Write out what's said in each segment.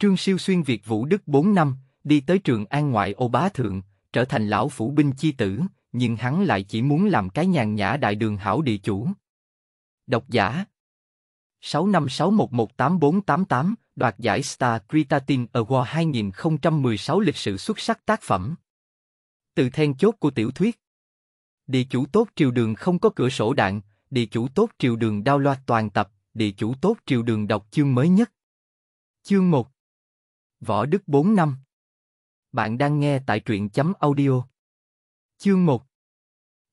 Trương Siêu xuyên Việt Vũ Đức 4 năm, đi tới trường An ngoại ô bá thượng, trở thành lão phủ binh chi tử, nhưng hắn lại chỉ muốn làm cái nhàn nhã đại đường hảo địa chủ. Độc giả 656118488, đoạt giải Star Critatin Award 2016 lịch sử xuất sắc tác phẩm. Từ then chốt của tiểu thuyết. Địa chủ tốt triều đường không có cửa sổ đạn, địa chủ tốt triều đường đao loạt toàn tập, địa chủ tốt triều đường đọc chương mới nhất. Chương 1 Võ Đức 4 năm. Bạn đang nghe tại truyện chấm audio. Chương 1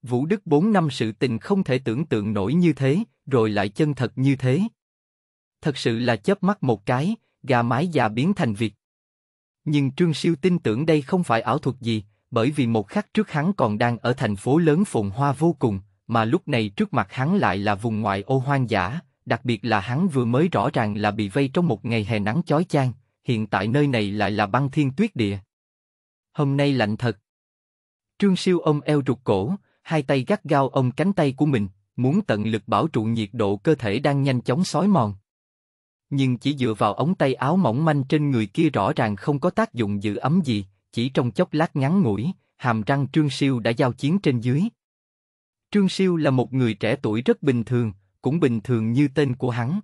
Vũ Đức 4 năm sự tình không thể tưởng tượng nổi như thế, rồi lại chân thật như thế. Thật sự là chớp mắt một cái, gà mái già biến thành việc. Nhưng Trương Siêu tin tưởng đây không phải ảo thuật gì, bởi vì một khắc trước hắn còn đang ở thành phố lớn phồn hoa vô cùng, mà lúc này trước mặt hắn lại là vùng ngoại ô hoang dã, đặc biệt là hắn vừa mới rõ ràng là bị vây trong một ngày hè nắng chói chang, hiện tại nơi này lại là băng thiên tuyết địa. Hôm nay lạnh thật. Trương Siêu ôm eo rụt cổ, hai tay gắt gao ôm cánh tay của mình, muốn tận lực bảo trụ nhiệt độ cơ thể đang nhanh chóng sói mòn. Nhưng chỉ dựa vào ống tay áo mỏng manh trên người kia rõ ràng không có tác dụng giữ ấm gì, chỉ trong chốc lát ngắn ngủi, hàm răng Trương Siêu đã giao chiến trên dưới. Trương Siêu là một người trẻ tuổi rất bình thường, cũng bình thường như tên của hắn.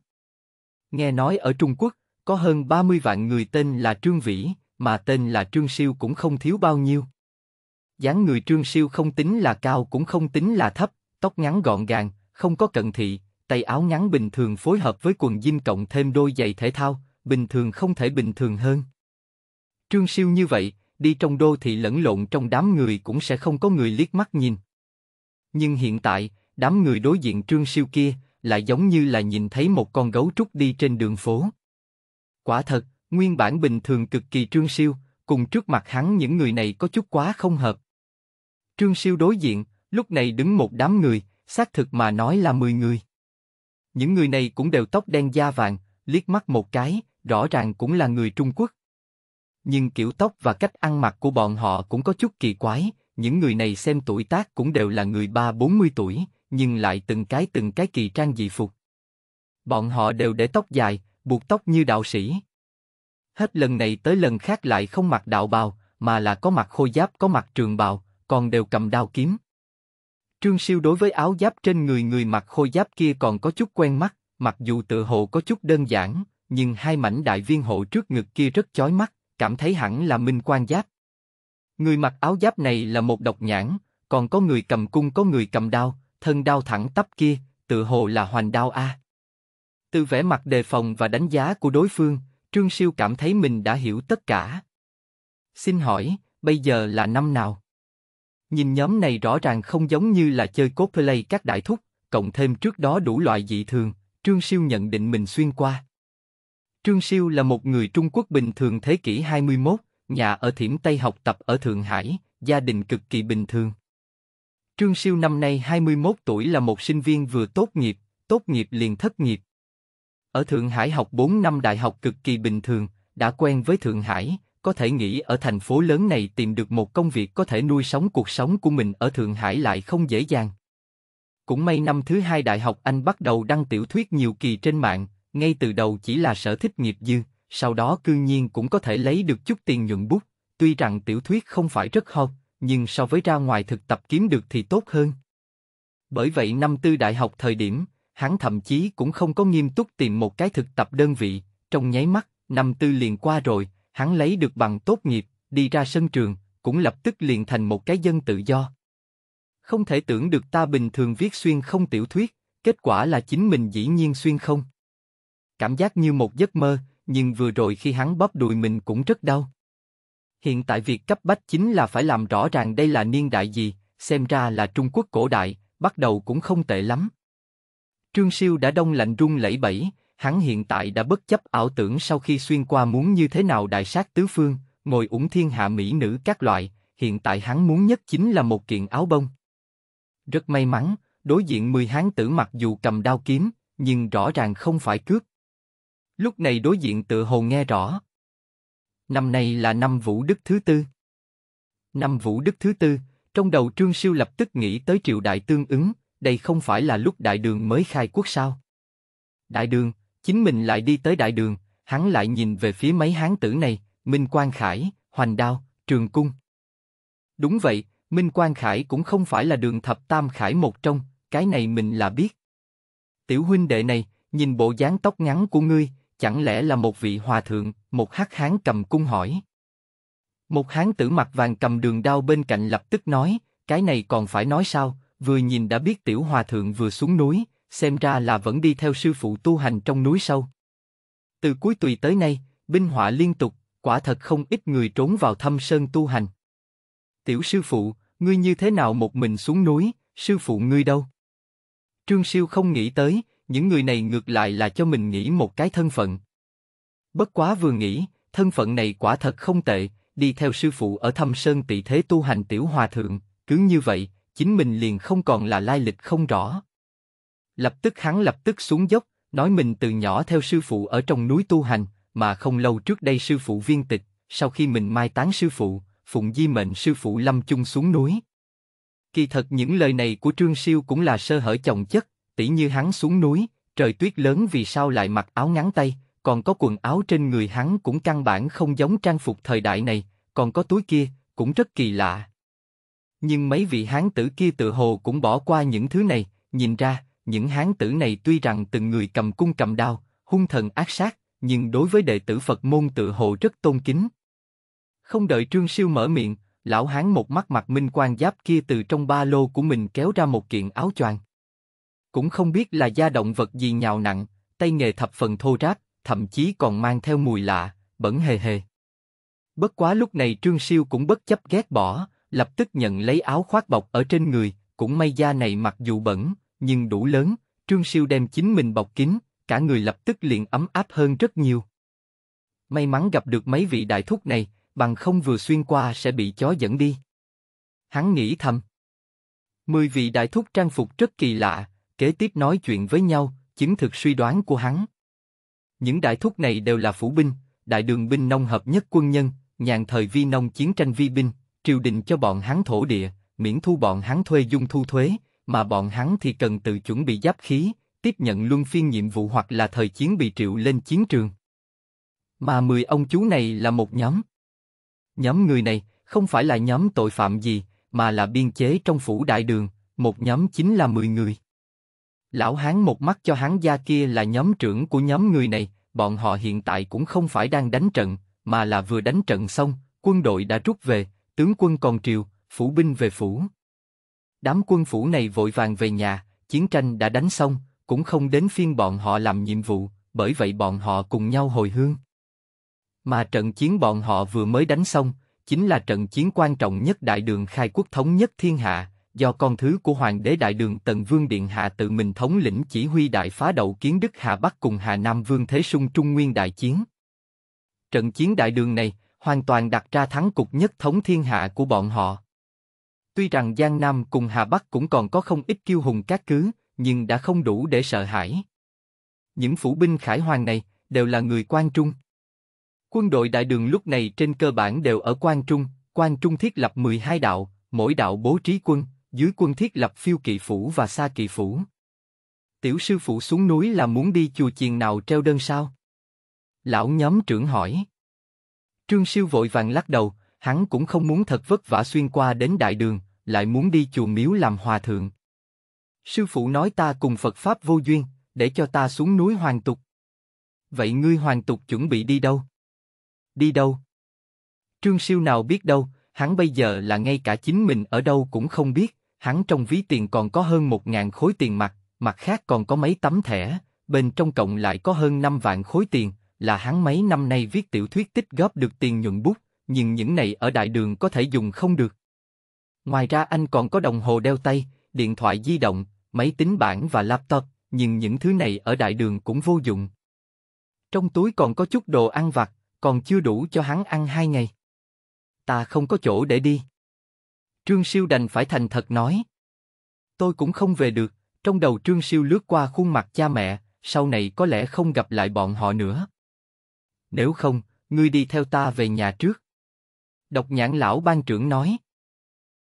Nghe nói ở Trung Quốc, có hơn 30 vạn người tên là Trương Vĩ, mà tên là Trương Siêu cũng không thiếu bao nhiêu. dáng người Trương Siêu không tính là cao cũng không tính là thấp, tóc ngắn gọn gàng, không có cận thị, tay áo ngắn bình thường phối hợp với quần jean cộng thêm đôi giày thể thao, bình thường không thể bình thường hơn. Trương Siêu như vậy, đi trong đô thị lẫn lộn trong đám người cũng sẽ không có người liếc mắt nhìn. Nhưng hiện tại, đám người đối diện Trương Siêu kia lại giống như là nhìn thấy một con gấu trúc đi trên đường phố. Quả thật, nguyên bản bình thường cực kỳ trương siêu, cùng trước mặt hắn những người này có chút quá không hợp. Trương siêu đối diện, lúc này đứng một đám người, xác thực mà nói là 10 người. Những người này cũng đều tóc đen da vàng, liếc mắt một cái, rõ ràng cũng là người Trung Quốc. Nhưng kiểu tóc và cách ăn mặc của bọn họ cũng có chút kỳ quái, những người này xem tuổi tác cũng đều là người ba bốn mươi tuổi, nhưng lại từng cái từng cái kỳ trang dị phục. Bọn họ đều để tóc dài, buộc tóc như đạo sĩ. Hết lần này tới lần khác lại không mặc đạo bào, mà là có mặc khôi giáp có mặc trường bào, còn đều cầm đao kiếm. Trương Siêu đối với áo giáp trên người người mặc khôi giáp kia còn có chút quen mắt, mặc dù tự hồ có chút đơn giản, nhưng hai mảnh đại viên hộ trước ngực kia rất chói mắt, cảm thấy hẳn là minh quan giáp. Người mặc áo giáp này là một độc nhãn, còn có người cầm cung có người cầm đao, thân đao thẳng tắp kia, tự hồ là hoành đao a. Từ vẻ mặt đề phòng và đánh giá của đối phương, Trương Siêu cảm thấy mình đã hiểu tất cả. Xin hỏi, bây giờ là năm nào? Nhìn nhóm này rõ ràng không giống như là chơi cosplay các đại thúc, cộng thêm trước đó đủ loại dị thường, Trương Siêu nhận định mình xuyên qua. Trương Siêu là một người Trung Quốc bình thường thế kỷ 21, nhà ở Thiểm Tây học tập ở Thượng Hải, gia đình cực kỳ bình thường. Trương Siêu năm nay 21 tuổi là một sinh viên vừa tốt nghiệp, tốt nghiệp liền thất nghiệp. Ở Thượng Hải học 4 năm đại học cực kỳ bình thường, đã quen với Thượng Hải, có thể nghĩ ở thành phố lớn này tìm được một công việc có thể nuôi sống cuộc sống của mình ở Thượng Hải lại không dễ dàng. Cũng may năm thứ hai đại học anh bắt đầu đăng tiểu thuyết nhiều kỳ trên mạng, ngay từ đầu chỉ là sở thích nghiệp dư, sau đó cư nhiên cũng có thể lấy được chút tiền nhuận bút, tuy rằng tiểu thuyết không phải rất hot, nhưng so với ra ngoài thực tập kiếm được thì tốt hơn. Bởi vậy năm tư đại học thời điểm, hắn thậm chí cũng không có nghiêm túc tìm một cái thực tập đơn vị, trong nháy mắt, năm tư liền qua rồi, hắn lấy được bằng tốt nghiệp, đi ra sân trường, cũng lập tức liền thành một cái dân tự do. Không thể tưởng được ta bình thường viết xuyên không tiểu thuyết, kết quả là chính mình dĩ nhiên xuyên không. Cảm giác như một giấc mơ, nhưng vừa rồi khi hắn bóp đùi mình cũng rất đau. Hiện tại việc cấp bách chính là phải làm rõ ràng đây là niên đại gì, xem ra là Trung Quốc cổ đại, bắt đầu cũng không tệ lắm. Trương Siêu đã đông lạnh run lẩy bẩy, hắn hiện tại đã bất chấp ảo tưởng sau khi xuyên qua muốn như thế nào đại sát tứ phương, ngồi ủng thiên hạ mỹ nữ các loại, hiện tại hắn muốn nhất chính là một kiện áo bông. Rất may mắn, đối diện 10 hán tử mặc dù cầm đao kiếm, nhưng rõ ràng không phải cướp. Lúc này đối diện tự hồ nghe rõ. Năm nay là năm Vũ Đức thứ tư. Năm Vũ Đức thứ tư, trong đầu Trương Siêu lập tức nghĩ tới triều đại tương ứng, đây không phải là lúc đại đường mới khai quốc sao? Đại đường, chính mình lại đi tới đại đường, hắn lại nhìn về phía mấy hán tử này, Minh Quang Khải, Hoành Đao, Trường Cung. Đúng vậy, Minh Quang Khải cũng không phải là đường thập tam khải một trong, cái này mình là biết. Tiểu huynh đệ này, nhìn bộ dáng tóc ngắn của ngươi, chẳng lẽ là một vị hòa thượng, một hắc hán cầm cung hỏi. Một hán tử mặt vàng cầm đường đao bên cạnh lập tức nói, cái này còn phải nói sao, vừa nhìn đã biết tiểu hòa thượng vừa xuống núi, xem ra là vẫn đi theo sư phụ tu hành trong núi sâu. Từ cuối tùy tới nay, binh họa liên tục, quả thật không ít người trốn vào thâm sơn tu hành. Tiểu sư phụ, ngươi như thế nào một mình xuống núi, sư phụ ngươi đâu? Trương Siêu không nghĩ tới, những người này ngược lại là cho mình nghĩ một cái thân phận. Bất quá vừa nghĩ, thân phận này quả thật không tệ, đi theo sư phụ ở thâm sơn tị thế tu hành tiểu hòa thượng, cứ như vậy, chính mình liền không còn là lai lịch không rõ. Lập tức hắn lập tức xuống dốc, nói mình từ nhỏ theo sư phụ ở trong núi tu hành, mà không lâu trước đây sư phụ viên tịch, sau khi mình mai táng sư phụ, phụng di mệnh sư phụ lâm chung xuống núi. Kỳ thật những lời này của Trương Siêu cũng là sơ hở chồng chất, tỉ như hắn xuống núi, trời tuyết lớn vì sao lại mặc áo ngắn tay, còn có quần áo trên người hắn cũng căn bản không giống trang phục thời đại này, còn có túi kia, cũng rất kỳ lạ. Nhưng mấy vị hán tử kia tự hồ cũng bỏ qua những thứ này, nhìn ra, những hán tử này tuy rằng từng người cầm cung cầm đao, hung thần ác sát, nhưng đối với đệ tử Phật môn tự hồ rất tôn kính. Không đợi Trương Siêu mở miệng, lão hán một mắt mặt minh quan giáp kia từ trong ba lô của mình kéo ra một kiện áo choàng. Cũng không biết là da động vật gì nhào nặng, tay nghề thập phần thô ráp, thậm chí còn mang theo mùi lạ, bẩn hề hề. Bất quá lúc này Trương Siêu cũng bất chấp ghét bỏ, lập tức nhận lấy áo khoác bọc ở trên người, cũng may da này mặc dù bẩn, nhưng đủ lớn, Trương Siêu đem chính mình bọc kín, cả người lập tức liền ấm áp hơn rất nhiều. May mắn gặp được mấy vị đại thúc này, bằng không vừa xuyên qua sẽ bị chó dẫn đi. Hắn nghĩ thầm. Mười vị đại thúc trang phục rất kỳ lạ, kế tiếp nói chuyện với nhau, chứng thực suy đoán của hắn. Những đại thúc này đều là phủ binh, đại đường binh nông hợp nhất quân nhân, nhàn thời vi nông chiến tranh vi binh, triều đình cho bọn hắn thổ địa, miễn thu bọn hắn thuê dung thu thuế, mà bọn hắn thì cần tự chuẩn bị giáp khí, tiếp nhận luân phiên nhiệm vụ hoặc là thời chiến bị triệu lên chiến trường. Mà 10 ông chú này là một nhóm. Nhóm người này không phải là nhóm tội phạm gì, mà là biên chế trong phủ đại đường, một nhóm chính là 10 người. Lão Hán một mắt cho hắn gia kia là nhóm trưởng của nhóm người này, bọn họ hiện tại cũng không phải đang đánh trận, mà là vừa đánh trận xong, quân đội đã rút về, tướng quân còn triều, phủ binh về phủ. Đám quân phủ này vội vàng về nhà, chiến tranh đã đánh xong, cũng không đến phiên bọn họ làm nhiệm vụ, bởi vậy bọn họ cùng nhau hồi hương. Mà trận chiến bọn họ vừa mới đánh xong, chính là trận chiến quan trọng nhất đại đường khai quốc thống nhất thiên hạ, do con thứ của hoàng đế đại đường tần vương điện hạ tự mình thống lĩnh chỉ huy đại phá đầu kiến đức hà bắc cùng hà nam vương thế sung trung nguyên đại chiến trận chiến đại đường này hoàn toàn đặt ra thắng cục nhất thống thiên hạ của bọn họ. Tuy rằng Giang Nam cùng Hà Bắc cũng còn có không ít kiêu hùng các cứ, nhưng đã không đủ để sợ hãi. Những phủ binh khải hoàng này đều là người quan trung. Quân đội đại đường lúc này trên cơ bản đều ở quan trung, quan trung thiết lập 12 đạo, mỗi đạo bố trí quân, dưới quân thiết lập phiêu kỵ phủ và xa kỵ phủ. Tiểu sư phụ xuống núi là muốn đi chùa chiền nào treo đơn sao? Lão nhóm trưởng hỏi. Trương Siêu vội vàng lắc đầu, hắn cũng không muốn thật vất vả xuyên qua đến đại đường, lại muốn đi chùa miếu làm hòa thượng. Sư phụ nói ta cùng Phật Pháp vô duyên, để cho ta xuống núi hoàng tục. Vậy ngươi hoàng tục chuẩn bị đi đâu? Đi đâu? Trương Siêu nào biết đâu, hắn bây giờ là ngay cả chính mình ở đâu cũng không biết, hắn trong ví tiền còn có hơn một ngàn khối tiền mặt, mặt khác còn có mấy tấm thẻ, bên trong cộng lại có hơn năm vạn khối tiền, là hắn mấy năm nay viết tiểu thuyết tích góp được tiền nhuận bút, nhưng những này ở đại đường có thể dùng không được. Ngoài ra anh còn có đồng hồ đeo tay, điện thoại di động, máy tính bảng và laptop, nhưng những thứ này ở đại đường cũng vô dụng. Trong túi còn có chút đồ ăn vặt, còn chưa đủ cho hắn ăn hai ngày. Ta không có chỗ để đi. Trương Siêu đành phải thành thật nói. Tôi cũng không về được, trong đầu Trương Siêu lướt qua khuôn mặt cha mẹ, sau này có lẽ không gặp lại bọn họ nữa nếu không, ngươi đi theo ta về nhà trước. Độc nhãn lão ban trưởng nói.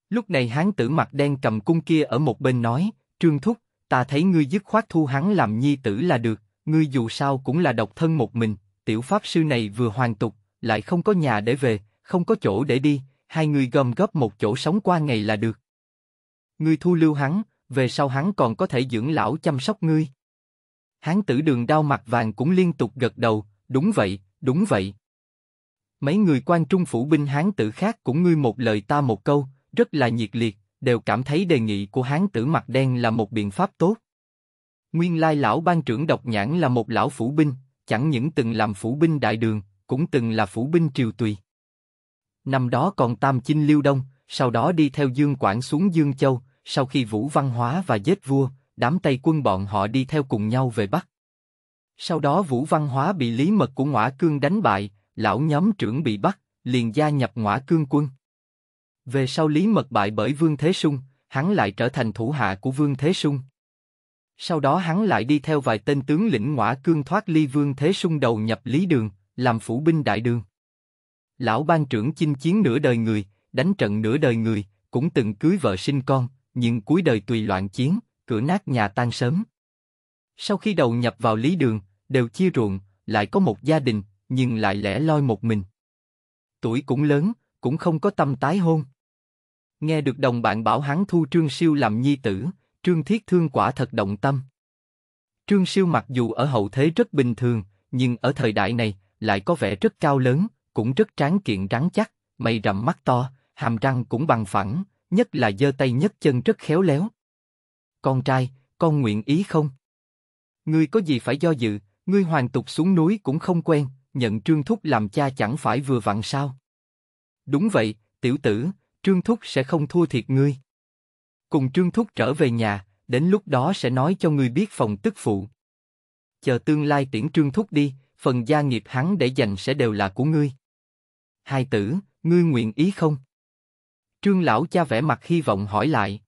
Lúc này hán tử mặt đen cầm cung kia ở một bên nói, trương thúc, ta thấy ngươi dứt khoát thu hắn làm nhi tử là được, ngươi dù sao cũng là độc thân một mình, tiểu pháp sư này vừa hoàn tục, lại không có nhà để về, không có chỗ để đi, hai người gom góp một chỗ sống qua ngày là được. Ngươi thu lưu hắn, về sau hắn còn có thể dưỡng lão chăm sóc ngươi. Hán tử đường đau mặt vàng cũng liên tục gật đầu, đúng vậy, Đúng vậy. Mấy người quan trung phủ binh hán tử khác cũng ngươi một lời ta một câu, rất là nhiệt liệt, đều cảm thấy đề nghị của hán tử mặt đen là một biện pháp tốt. Nguyên lai lão ban trưởng độc nhãn là một lão phủ binh, chẳng những từng làm phủ binh đại đường, cũng từng là phủ binh triều tùy. Năm đó còn tam chinh lưu đông, sau đó đi theo Dương quản xuống Dương Châu, sau khi Vũ Văn Hóa và giết vua, đám Tây quân bọn họ đi theo cùng nhau về Bắc. Sau đó Vũ Văn Hóa bị Lý Mật của Ngõa Cương đánh bại, lão nhóm trưởng bị bắt, liền gia nhập Ngõa Cương quân. Về sau Lý Mật bại bởi Vương Thế Sung, hắn lại trở thành thủ hạ của Vương Thế Sung. Sau đó hắn lại đi theo vài tên tướng lĩnh Ngõa Cương thoát ly Vương Thế Sung đầu nhập Lý Đường, làm phủ binh đại đường. Lão ban trưởng chinh chiến nửa đời người, đánh trận nửa đời người, cũng từng cưới vợ sinh con, nhưng cuối đời tùy loạn chiến, cửa nát nhà tan sớm. Sau khi đầu nhập vào Lý Đường, đều chia ruộng, lại có một gia đình, nhưng lại lẻ loi một mình. Tuổi cũng lớn, cũng không có tâm tái hôn. Nghe được đồng bạn bảo hắn thu Trương Siêu làm nhi tử, Trương Thiết Thương quả thật động tâm. Trương Siêu mặc dù ở hậu thế rất bình thường, nhưng ở thời đại này lại có vẻ rất cao lớn, cũng rất tráng kiện rắn chắc, mày rậm mắt to, hàm răng cũng bằng phẳng, nhất là giơ tay nhấc chân rất khéo léo. Con trai, con nguyện ý không? Ngươi có gì phải do dự, ngươi hoàn tục xuống núi cũng không quen, nhận Trương Thúc làm cha chẳng phải vừa vặn sao? Đúng vậy, tiểu tử, Trương Thúc sẽ không thua thiệt ngươi. Cùng Trương Thúc trở về nhà, đến lúc đó sẽ nói cho ngươi biết phòng tức phụ. Chờ tương lai tiễn Trương Thúc đi, phần gia nghiệp hắn để dành sẽ đều là của ngươi. Hai tử, ngươi nguyện ý không? Trương lão cha vẻ mặt hy vọng hỏi lại.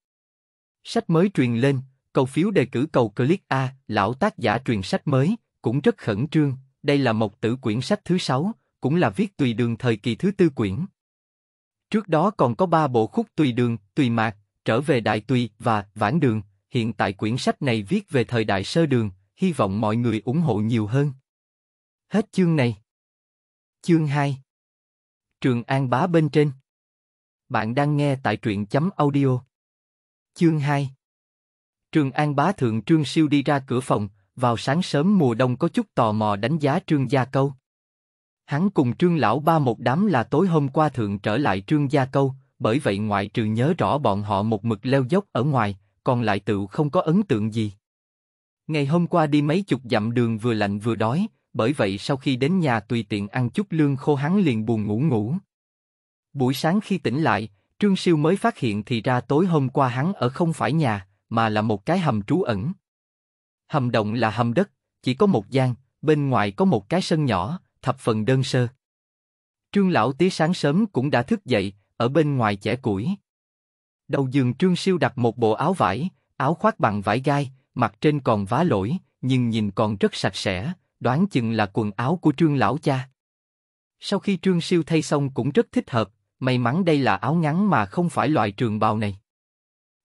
Sách mới truyền lên, cầu phiếu đề cử cầu click A, lão tác giả truyền sách mới, cũng rất khẩn trương, đây là một tử quyển sách thứ sáu, cũng là viết tùy đường thời kỳ thứ tư quyển. Trước đó còn có ba bộ khúc tùy đường, tùy mạc, trở về đại tùy và vãn đường, hiện tại quyển sách này viết về thời đại sơ đường, hy vọng mọi người ủng hộ nhiều hơn. Hết chương này. Chương 2 Trường An Bá bên trên Bạn đang nghe tại truyện chấm audio. Chương 2 Trường An Bá Thượng Trương Siêu đi ra cửa phòng, vào sáng sớm mùa đông có chút tò mò đánh giá Trương Gia Câu. Hắn cùng Trương Lão Ba một đám là tối hôm qua thượng trở lại Trương Gia Câu, bởi vậy ngoại trừ nhớ rõ bọn họ một mực leo dốc ở ngoài, còn lại tựu không có ấn tượng gì. Ngày hôm qua đi mấy chục dặm đường vừa lạnh vừa đói, bởi vậy sau khi đến nhà tùy tiện ăn chút lương khô hắn liền buồn ngủ ngủ. Buổi sáng khi tỉnh lại, Trương Siêu mới phát hiện thì ra tối hôm qua hắn ở không phải nhà, mà là một cái hầm trú ẩn. Hầm động là hầm đất, chỉ có một gian, bên ngoài có một cái sân nhỏ, thập phần đơn sơ. Trương lão tí sáng sớm cũng đã thức dậy, ở bên ngoài chẻ củi. Đầu giường Trương Siêu đặt một bộ áo vải, áo khoác bằng vải gai, mặt trên còn vá lỗi, nhưng nhìn còn rất sạch sẽ, đoán chừng là quần áo của Trương lão cha. Sau khi Trương Siêu thay xong cũng rất thích hợp, may mắn đây là áo ngắn mà không phải loại trường bào này.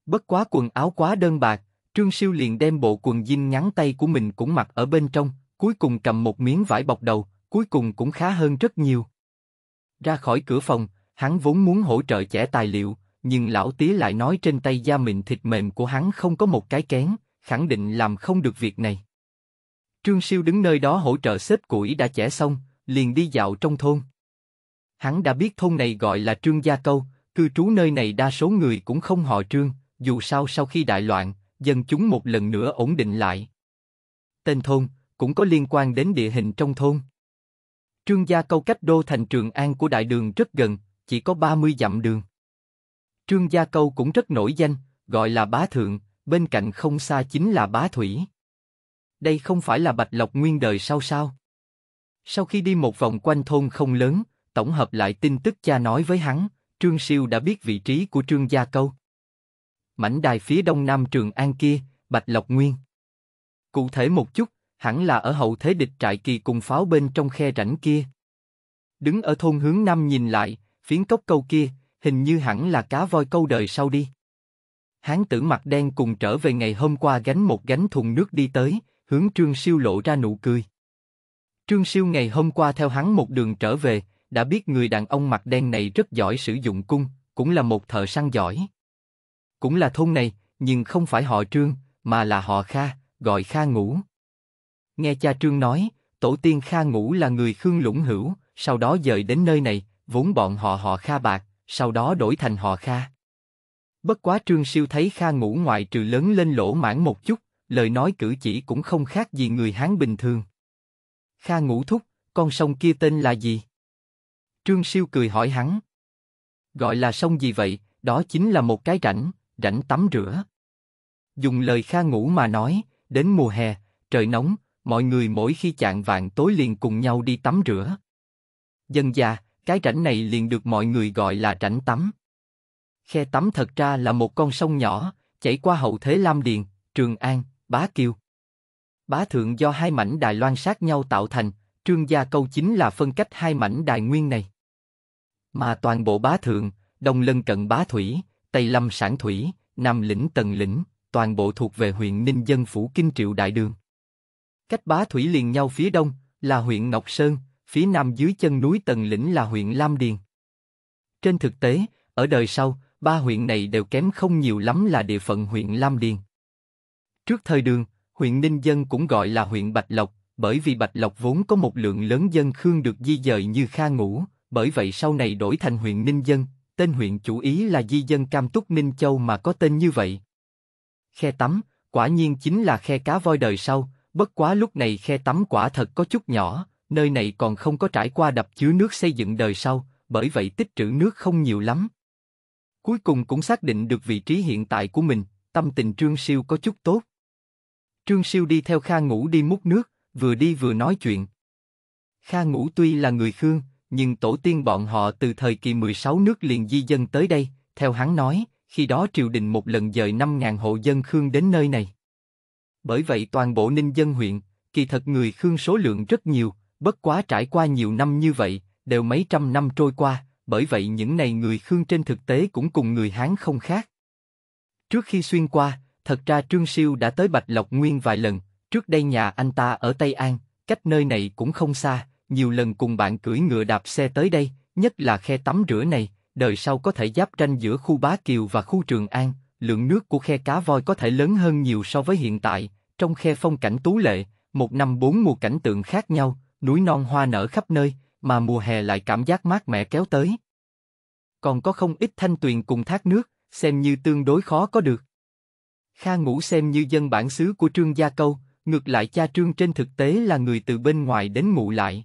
Bất quá quần áo quá đơn bạc, Trương Siêu liền đem bộ quần jean ngắn tay của mình cũng mặc ở bên trong, cuối cùng cầm một miếng vải bọc đầu, cuối cùng cũng khá hơn rất nhiều. Ra khỏi cửa phòng, hắn vốn muốn hỗ trợ trẻ tài liệu, nhưng lão tía lại nói trên tay da mịn thịt mềm của hắn không có một cái kén, khẳng định làm không được việc này. Trương Siêu đứng nơi đó hỗ trợ xếp củi đã trẻ xong, liền đi dạo trong thôn. Hắn đã biết thôn này gọi là Trương Gia Câu, cư trú nơi này đa số người cũng không họ Trương, dù sao sau khi đại loạn, dân chúng một lần nữa ổn định lại. Tên thôn cũng có liên quan đến địa hình trong thôn. Trương gia câu cách đô thành Trường An của đại đường rất gần, chỉ có 30 dặm đường. Trương gia câu cũng rất nổi danh, gọi là bá thượng, bên cạnh không xa chính là bá thủy. Đây không phải là bạch lộc nguyên đời sao sao? Sau khi đi một vòng quanh thôn không lớn, tổng hợp lại tin tức cha nói với hắn, Trương Siêu đã biết vị trí của Trương Gia Câu mảnh đài phía đông nam Trường An kia, Bạch Lộc Nguyên. Cụ thể một chút, hẳn là ở hậu thế địch trại kỳ cùng pháo bên trong khe rãnh kia. Đứng ở thôn hướng nam nhìn lại, phiến cốc câu kia, hình như hẳn là cá voi câu đời sau đi. Hán tử mặt đen cùng trở về ngày hôm qua gánh một gánh thùng nước đi tới, hướng Trương Siêu lộ ra nụ cười. Trương Siêu ngày hôm qua theo hắn một đường trở về, đã biết người đàn ông mặt đen này rất giỏi sử dụng cung, cũng là một thợ săn giỏi cũng là thôn này, nhưng không phải họ Trương, mà là họ Kha, gọi Kha Ngũ. Nghe cha Trương nói, tổ tiên Kha Ngũ là người Khương Lũng Hữu, sau đó dời đến nơi này, vốn bọn họ họ Kha Bạc, sau đó đổi thành họ Kha. Bất quá Trương Siêu thấy Kha Ngũ ngoại trừ lớn lên lỗ mãn một chút, lời nói cử chỉ cũng không khác gì người Hán bình thường. Kha Ngũ thúc, con sông kia tên là gì? Trương Siêu cười hỏi hắn. Gọi là sông gì vậy, đó chính là một cái rãnh, rảnh tắm rửa. Dùng lời Kha ngủ mà nói, đến mùa hè, trời nóng, mọi người mỗi khi chạng vạn tối liền cùng nhau đi tắm rửa. dân già, cái rảnh này liền được mọi người gọi là rảnh tắm. Khe tắm thật ra là một con sông nhỏ, chảy qua hậu thế Lam Điền, Trường An, Bá Kiêu. Bá thượng do hai mảnh Đài Loan sát nhau tạo thành, Trương Gia Câu chính là phân cách hai mảnh Đài Nguyên này. Mà toàn bộ bá thượng, đồng lân cận bá thủy, Tây Lâm Sản Thủy, Nam Lĩnh Tần Lĩnh, toàn bộ thuộc về huyện Ninh Dân Phủ Kinh Triệu Đại Đường. Cách bá thủy liền nhau phía đông là huyện Ngọc Sơn, phía nam dưới chân núi Tần Lĩnh là huyện Lam Điền. Trên thực tế, ở đời sau, ba huyện này đều kém không nhiều lắm là địa phận huyện Lam Điền. Trước thời đường, huyện Ninh Dân cũng gọi là huyện Bạch Lộc, bởi vì Bạch Lộc vốn có một lượng lớn dân khương được di dời như Kha Ngũ, bởi vậy sau này đổi thành huyện Ninh Dân, tên huyện chủ ý là di dân Cam Túc Ninh Châu mà có tên như vậy. Khe tắm, quả nhiên chính là khe cá voi đời sau, bất quá lúc này khe tắm quả thật có chút nhỏ, nơi này còn không có trải qua đập chứa nước xây dựng đời sau, bởi vậy tích trữ nước không nhiều lắm. Cuối cùng cũng xác định được vị trí hiện tại của mình, tâm tình Trương Siêu có chút tốt. Trương Siêu đi theo Kha Ngũ đi múc nước, vừa đi vừa nói chuyện. Kha Ngũ tuy là người Khương, nhưng tổ tiên bọn họ từ thời kỳ 16 nước liền di dân tới đây, theo hắn nói, khi đó triều đình một lần dời 5.000 hộ dân Khương đến nơi này. Bởi vậy toàn bộ ninh dân huyện, kỳ thật người Khương số lượng rất nhiều, bất quá trải qua nhiều năm như vậy, đều mấy trăm năm trôi qua, bởi vậy những này người Khương trên thực tế cũng cùng người Hán không khác. Trước khi xuyên qua, thật ra Trương Siêu đã tới Bạch Lộc Nguyên vài lần, trước đây nhà anh ta ở Tây An, cách nơi này cũng không xa, nhiều lần cùng bạn cưỡi ngựa đạp xe tới đây, nhất là khe tắm rửa này, đời sau có thể giáp tranh giữa khu Bá Kiều và khu Trường An, lượng nước của khe cá voi có thể lớn hơn nhiều so với hiện tại, trong khe phong cảnh tú lệ, một năm bốn mùa cảnh tượng khác nhau, núi non hoa nở khắp nơi, mà mùa hè lại cảm giác mát mẻ kéo tới. Còn có không ít thanh tuyền cùng thác nước, xem như tương đối khó có được. Kha ngủ xem như dân bản xứ của Trương Gia Câu, ngược lại cha Trương trên thực tế là người từ bên ngoài đến ngụ lại.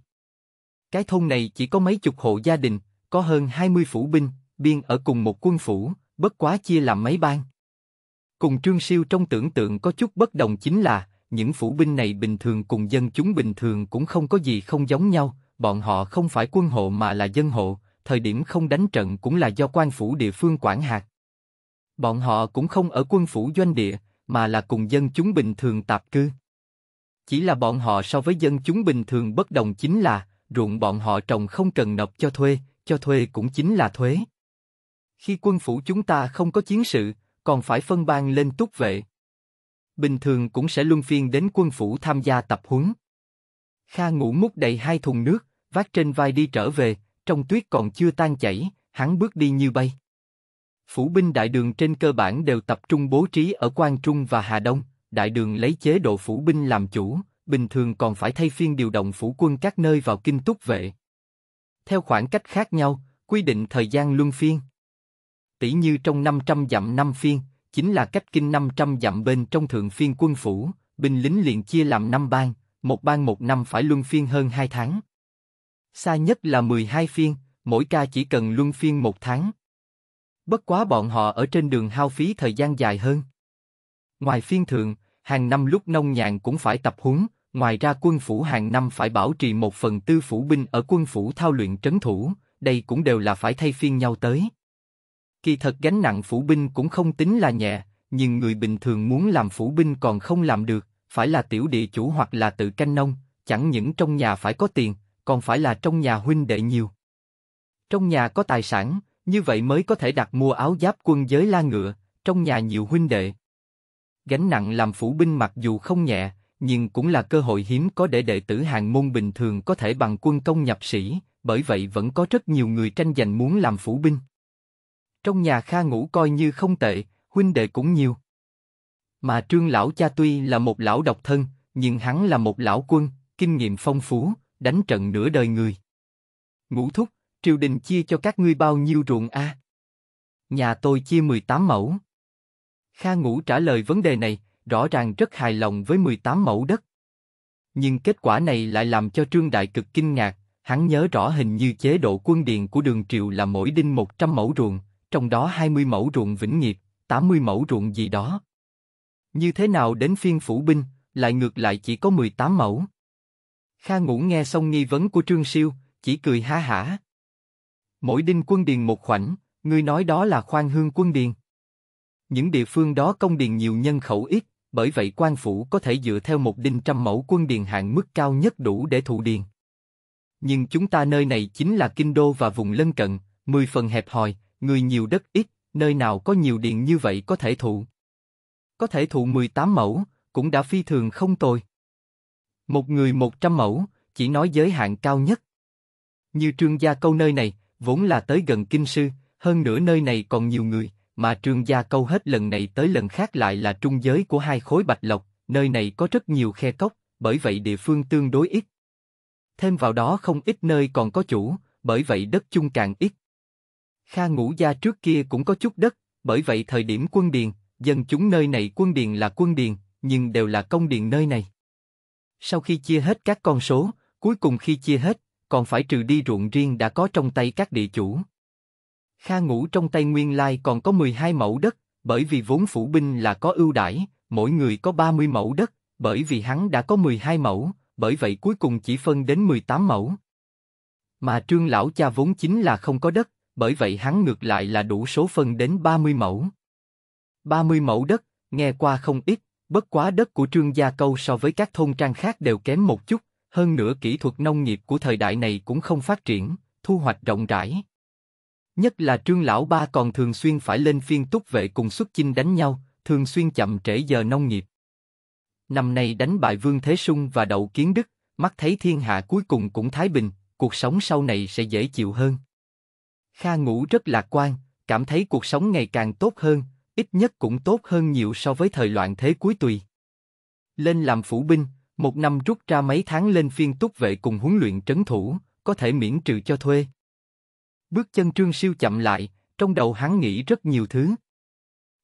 Cái thôn này chỉ có mấy chục hộ gia đình, có hơn 20 phủ binh, biên ở cùng một quân phủ, bất quá chia làm mấy bang. Cùng Trương Siêu trong tưởng tượng có chút bất đồng chính là, những phủ binh này bình thường cùng dân chúng bình thường cũng không có gì không giống nhau, bọn họ không phải quân hộ mà là dân hộ, thời điểm không đánh trận cũng là do quan phủ địa phương quản hạt. Bọn họ cũng không ở quân phủ doanh địa, mà là cùng dân chúng bình thường tạp cư. Chỉ là bọn họ so với dân chúng bình thường bất đồng chính là, ruộng bọn họ trồng không cần nộp cho thuê, cho thuê cũng chính là thuế. Khi quân phủ chúng ta không có chiến sự, còn phải phân ban lên túc vệ. Bình thường cũng sẽ luân phiên đến quân phủ tham gia tập huấn. Kha ngủ múc đầy hai thùng nước, vác trên vai đi trở về, trong tuyết còn chưa tan chảy, hắn bước đi như bay. Phủ binh đại đường trên cơ bản đều tập trung bố trí ở Quan Trung và Hà Đông, đại đường lấy chế độ phủ binh làm chủ, bình thường còn phải thay phiên điều động phủ quân các nơi vào kinh túc vệ. Theo khoảng cách khác nhau, quy định thời gian luân phiên. Tỷ như trong 500 dặm năm phiên, chính là cách kinh 500 dặm bên trong thượng phiên quân phủ, binh lính liền chia làm năm bang, một bang một năm phải luân phiên hơn 2 tháng. Xa nhất là 12 phiên, mỗi ca chỉ cần luân phiên một tháng. Bất quá bọn họ ở trên đường hao phí thời gian dài hơn. Ngoài phiên thượng, hàng năm lúc nông nhàn cũng phải tập huấn, Ngoài ra quân phủ hàng năm phải bảo trì một phần tư phủ binh ở quân phủ thao luyện trấn thủ, đây cũng đều là phải thay phiên nhau tới. Kỳ thật gánh nặng phủ binh cũng không tính là nhẹ, nhưng người bình thường muốn làm phủ binh còn không làm được, phải là tiểu địa chủ hoặc là tự canh nông, chẳng những trong nhà phải có tiền, còn phải là trong nhà huynh đệ nhiều. Trong nhà có tài sản, như vậy mới có thể đặt mua áo giáp quân giới la ngựa, trong nhà nhiều huynh đệ. Gánh nặng làm phủ binh mặc dù không nhẹ, nhưng cũng là cơ hội hiếm có để đệ tử hàng môn bình thường có thể bằng quân công nhập sĩ, bởi vậy vẫn có rất nhiều người tranh giành muốn làm phủ binh. Trong nhà Kha Ngũ coi như không tệ, huynh đệ cũng nhiều. Mà Trương lão cha tuy là một lão độc thân, nhưng hắn là một lão quân, kinh nghiệm phong phú, đánh trận nửa đời người. Ngũ thúc, triều đình chia cho các ngươi bao nhiêu ruộng a? À? Nhà tôi chia 18 mẫu. Kha Ngũ trả lời vấn đề này, rõ ràng rất hài lòng với 18 mẫu đất. Nhưng kết quả này lại làm cho Trương Đại cực kinh ngạc, hắn nhớ rõ hình như chế độ quân điền của đường Triệu là mỗi đinh 100 mẫu ruộng, trong đó 20 mẫu ruộng vĩnh nghiệp, 80 mẫu ruộng gì đó. Như thế nào đến phiên phủ binh, lại ngược lại chỉ có 18 mẫu. Kha ngủ nghe xong nghi vấn của Trương Siêu, chỉ cười ha hả. Mỗi đinh quân điền một khoảnh, ngươi nói đó là khoan hương quân điền. Những địa phương đó công điền nhiều nhân khẩu ít, bởi vậy quan phủ có thể dựa theo một đinh trăm mẫu quân điền hạng mức cao nhất đủ để thụ điền. Nhưng chúng ta nơi này chính là kinh đô và vùng lân cận, mười phần hẹp hòi, người nhiều đất ít, nơi nào có nhiều điền như vậy có thể thụ. Có thể thụ 18 mẫu, cũng đã phi thường không tồi. Một người 100 mẫu, chỉ nói giới hạn cao nhất. Như trương gia câu nơi này, vốn là tới gần kinh sư, hơn nữa nơi này còn nhiều người mà trương gia câu hết lần này tới lần khác lại là trung giới của hai khối bạch lộc, nơi này có rất nhiều khe cốc, bởi vậy địa phương tương đối ít. Thêm vào đó không ít nơi còn có chủ, bởi vậy đất chung càng ít. Kha ngũ gia trước kia cũng có chút đất, bởi vậy thời điểm quân điền, dân chúng nơi này quân điền là quân điền, nhưng đều là công điền nơi này. Sau khi chia hết các con số, cuối cùng khi chia hết, còn phải trừ đi ruộng riêng đã có trong tay các địa chủ. Kha ngũ trong tay Nguyên Lai còn có 12 mẫu đất, bởi vì vốn phủ binh là có ưu đãi, mỗi người có 30 mẫu đất, bởi vì hắn đã có 12 mẫu, bởi vậy cuối cùng chỉ phân đến 18 mẫu. Mà trương lão cha vốn chính là không có đất, bởi vậy hắn ngược lại là đủ số phân đến 30 mẫu. 30 mẫu đất, nghe qua không ít, bất quá đất của trương gia câu so với các thôn trang khác đều kém một chút, hơn nữa kỹ thuật nông nghiệp của thời đại này cũng không phát triển, thu hoạch rộng rãi. Nhất là trương lão ba còn thường xuyên phải lên phiên túc vệ cùng xuất chinh đánh nhau, thường xuyên chậm trễ giờ nông nghiệp. Năm nay đánh bại Vương Thế Sung và Đậu Kiến Đức, mắt thấy thiên hạ cuối cùng cũng thái bình, cuộc sống sau này sẽ dễ chịu hơn. Kha ngủ rất lạc quan, cảm thấy cuộc sống ngày càng tốt hơn, ít nhất cũng tốt hơn nhiều so với thời loạn thế cuối tùy. Lên làm phủ binh, một năm rút ra mấy tháng lên phiên túc vệ cùng huấn luyện trấn thủ, có thể miễn trừ cho thuê. Bước chân Trương Siêu chậm lại, trong đầu hắn nghĩ rất nhiều thứ.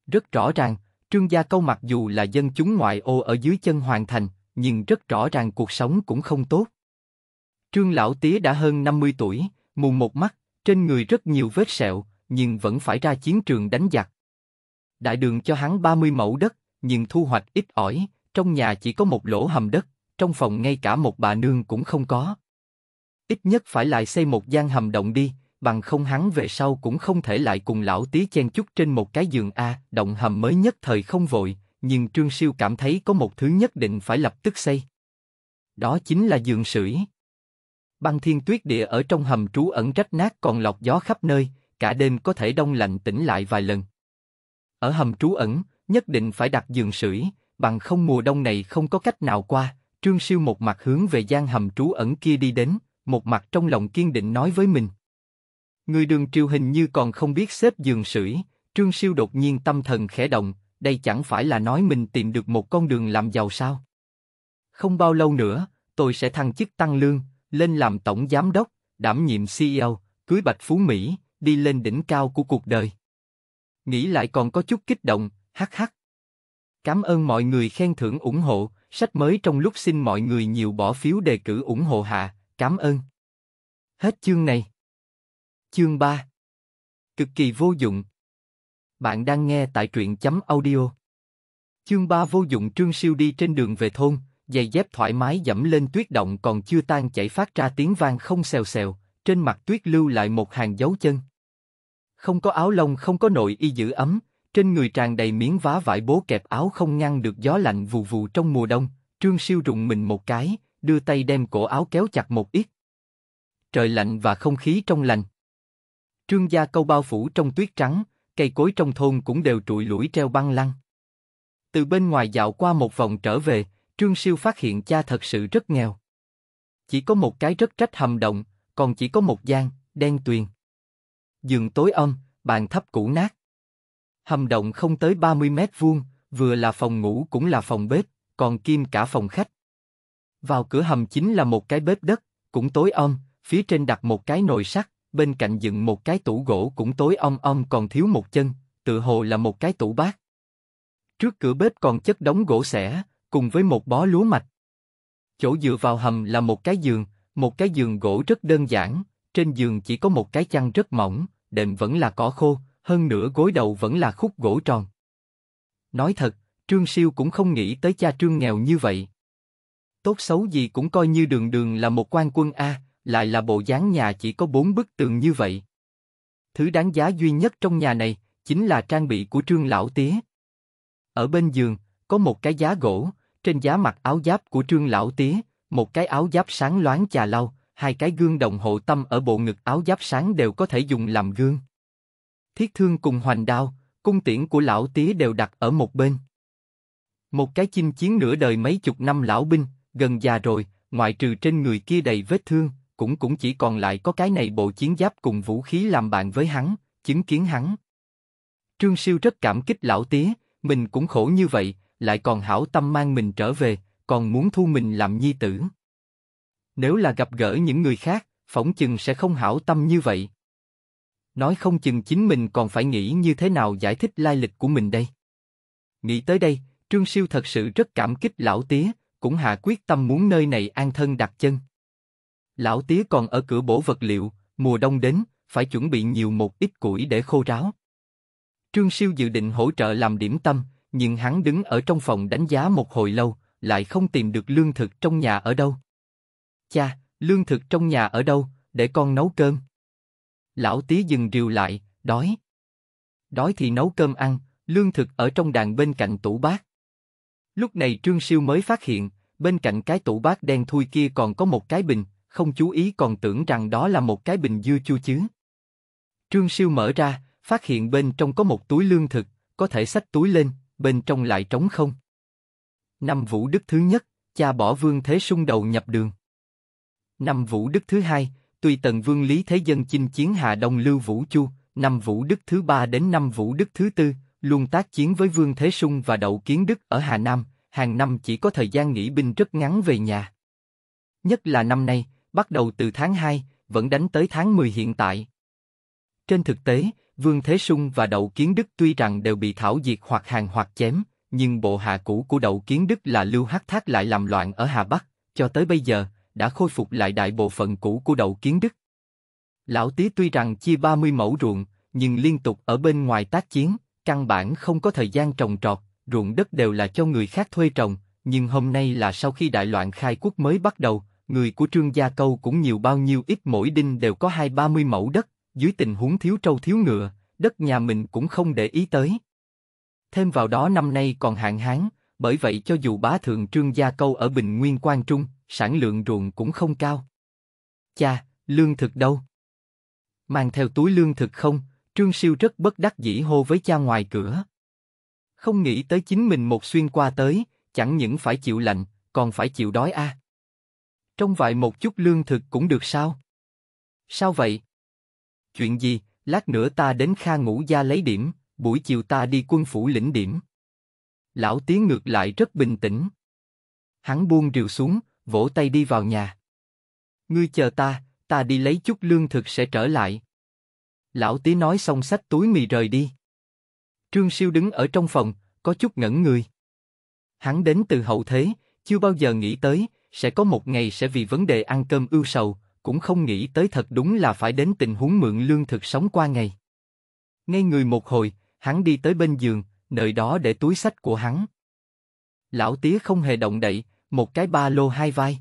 Rất rõ ràng, Trương Gia Câu mặc dù là dân chúng ngoại ô ở dưới chân hoàn thành, nhưng rất rõ ràng cuộc sống cũng không tốt. Trương Lão Tía đã hơn 50 tuổi, mù một mắt, trên người rất nhiều vết sẹo, nhưng vẫn phải ra chiến trường đánh giặc. Đại đường cho hắn 30 mẫu đất, nhưng thu hoạch ít ỏi, trong nhà chỉ có một lỗ hầm đất, trong phòng ngay cả một bà nương cũng không có. Ít nhất phải lại xây một gian hầm động đi, bằng không hắn về sau cũng không thể lại cùng lão tí chen chúc trên một cái giường a. Động hầm mới nhất thời không vội, nhưng Trương Siêu cảm thấy có một thứ nhất định phải lập tức xây. Đó chính là giường sưởi. Băng thiên tuyết địa ở trong hầm trú ẩn rách nát còn lọc gió khắp nơi, cả đêm có thể đông lạnh tỉnh lại vài lần. Ở hầm trú ẩn, nhất định phải đặt giường sưởi, bằng không mùa đông này không có cách nào qua. Trương Siêu một mặt hướng về gian hầm trú ẩn kia đi đến, một mặt trong lòng kiên định nói với mình. Người đường triều hình như còn không biết xếp giường sưởi, Trương Siêu đột nhiên tâm thần khẽ động, đây chẳng phải là nói mình tìm được một con đường làm giàu sao? Không bao lâu nữa, tôi sẽ thăng chức tăng lương, lên làm tổng giám đốc, đảm nhiệm CEO, cưới Bạch Phú Mỹ, đi lên đỉnh cao của cuộc đời. Nghĩ lại còn có chút kích động, hắc hắc. Cảm ơn mọi người khen thưởng ủng hộ, sách mới trong lúc xin mọi người nhiều bỏ phiếu đề cử ủng hộ hạ, cảm ơn. Hết chương này. Chương 3 Cực kỳ vô dụng Bạn đang nghe tại truyện chấm audio Chương 3 vô dụng Trương Siêu đi trên đường về thôn, giày dép thoải mái dẫm lên tuyết động còn chưa tan chảy phát ra tiếng vang không xèo xèo, trên mặt tuyết lưu lại một hàng dấu chân. Không có áo lông không có nội y giữ ấm, trên người tràn đầy miếng vá vải bố kẹp áo không ngăn được gió lạnh vù vù trong mùa đông, Trương Siêu rụng mình một cái, đưa tay đem cổ áo kéo chặt một ít. Trời lạnh và không khí trong lành. Trương gia câu bao phủ trong tuyết trắng, cây cối trong thôn cũng đều trụi lủi treo băng lăng. Từ bên ngoài dạo qua một vòng trở về, Trương Siêu phát hiện cha thật sự rất nghèo. Chỉ có một cái rất trách hầm động, còn chỉ có một gian, đen tuyền. Giường tối âm, bàn thấp cũ nát. Hầm động không tới 30 mét vuông, vừa là phòng ngủ cũng là phòng bếp, còn kim cả phòng khách. Vào cửa hầm chính là một cái bếp đất, cũng tối âm, phía trên đặt một cái nồi sắt, bên cạnh dựng một cái tủ gỗ cũng tối om om còn thiếu một chân, tự hồ là một cái tủ bát. Trước cửa bếp còn chất đống gỗ xẻ, cùng với một bó lúa mạch. Chỗ dựa vào hầm là một cái giường, một cái giường gỗ rất đơn giản, trên giường chỉ có một cái chăn rất mỏng, đệm vẫn là cỏ khô, hơn nữa gối đầu vẫn là khúc gỗ tròn. Nói thật, Trương Siêu cũng không nghĩ tới cha Trương nghèo như vậy. Tốt xấu gì cũng coi như đường đường là một quan quân A, lại là bộ dáng nhà chỉ có bốn bức tường như vậy. Thứ đáng giá duy nhất trong nhà này chính là trang bị của Trương Lão Tía. Ở bên giường, có một cái giá gỗ, trên giá mặc áo giáp của Trương Lão Tía, một cái áo giáp sáng loáng chà lau, hai cái gương đồng hộ tâm ở bộ ngực áo giáp sáng đều có thể dùng làm gương. Thiết thương cùng hoành đao, cung tiễn của Lão Tía đều đặt ở một bên. Một cái chinh chiến nửa đời mấy chục năm lão binh, gần già rồi, ngoại trừ trên người kia đầy vết thương, cũng cũng chỉ còn lại có cái này bộ chiến giáp cùng vũ khí làm bạn với hắn, chứng kiến hắn. Trương Siêu rất cảm kích lão tía, mình cũng khổ như vậy, lại còn hảo tâm mang mình trở về, còn muốn thu mình làm nhi tử. Nếu là gặp gỡ những người khác, phỏng chừng sẽ không hảo tâm như vậy. Nói không chừng chính mình còn phải nghĩ như thế nào giải thích lai lịch của mình đây. Nghĩ tới đây, Trương Siêu thật sự rất cảm kích lão tía, cũng hạ quyết tâm muốn nơi này an thân đặt chân. Lão tía còn ở cửa bổ vật liệu, mùa đông đến, phải chuẩn bị nhiều một ít củi để khô ráo. Trương Siêu dự định hỗ trợ làm điểm tâm, nhưng hắn đứng ở trong phòng đánh giá một hồi lâu, lại không tìm được lương thực trong nhà ở đâu. Cha, lương thực trong nhà ở đâu, để con nấu cơm. Lão tía dừng rìu lại, đói. Đói thì nấu cơm ăn, lương thực ở trong đàn bên cạnh tủ bát. Lúc này Trương Siêu mới phát hiện, bên cạnh cái tủ bát đen thui kia còn có một cái bình, không chú ý còn tưởng rằng đó là một cái bình dưa chua chứ. Trương Siêu mở ra, phát hiện bên trong có một túi lương thực, có thể xách túi lên, bên trong lại trống không. Năm Vũ Đức thứ nhất, cha bỏ Vương Thế Sung đầu nhập đường. Năm Vũ Đức thứ hai, tuy Tần Vương Lý Thế Dân chinh chiến Hà Đông Lưu Vũ Chu, năm Vũ Đức thứ ba đến năm Vũ Đức thứ tư, luôn tác chiến với Vương Thế Sung và Đậu Kiến Đức ở Hà Nam, hàng năm chỉ có thời gian nghỉ binh rất ngắn về nhà. Nhất là năm nay, bắt đầu từ tháng 2, vẫn đánh tới tháng 10 hiện tại. Trên thực tế, Vương Thế Sung và Đậu Kiến Đức tuy rằng đều bị thảo diệt hoặc hàng hoặc chém, nhưng bộ hạ cũ của Đậu Kiến Đức là Lưu Hắc Thác lại làm loạn ở Hà Bắc, cho tới bây giờ, đã khôi phục lại đại bộ phận cũ của Đậu Kiến Đức. Lão Tý tuy rằng chia 30 mẫu ruộng, nhưng liên tục ở bên ngoài tác chiến, căn bản không có thời gian trồng trọt, ruộng đất đều là cho người khác thuê trồng, nhưng hôm nay là sau khi đại loạn khai quốc mới bắt đầu, người của trương gia câu cũng nhiều bao nhiêu ít mỗi đinh đều có hai ba mươi mẫu đất, dưới tình huống thiếu trâu thiếu ngựa, đất nhà mình cũng không để ý tới. Thêm vào đó năm nay còn hạn hán, bởi vậy cho dù bá thượng trương gia câu ở Bình Nguyên Quan Trung, sản lượng ruộng cũng không cao. Cha, lương thực đâu? Mang theo túi lương thực không, trương siêu rất bất đắc dĩ hô với cha ngoài cửa. Không nghĩ tới chính mình một xuyên qua tới, chẳng những phải chịu lạnh, còn phải chịu đói a. À. Trong vài một chút lương thực cũng được sao? Sao vậy? Chuyện gì, lát nữa ta đến Kha Ngũ Gia lấy điểm, buổi chiều ta đi quân phủ lĩnh điểm. Lão Tiến ngược lại rất bình tĩnh. Hắn buông rìu xuống, vỗ tay đi vào nhà. Ngươi chờ ta, ta đi lấy chút lương thực sẽ trở lại. Lão Tý nói xong sách túi mì rời đi. Trương Siêu đứng ở trong phòng, có chút ngẩn người. Hắn đến từ hậu thế, chưa bao giờ nghĩ tới, sẽ có một ngày sẽ vì vấn đề ăn cơm ưu sầu, cũng không nghĩ tới thật đúng là phải đến tình huống mượn lương thực sống qua ngày. Ngay người một hồi, hắn đi tới bên giường, nơi đó để túi sách của hắn. Lão tía không hề động đậy, một cái ba lô hai vai.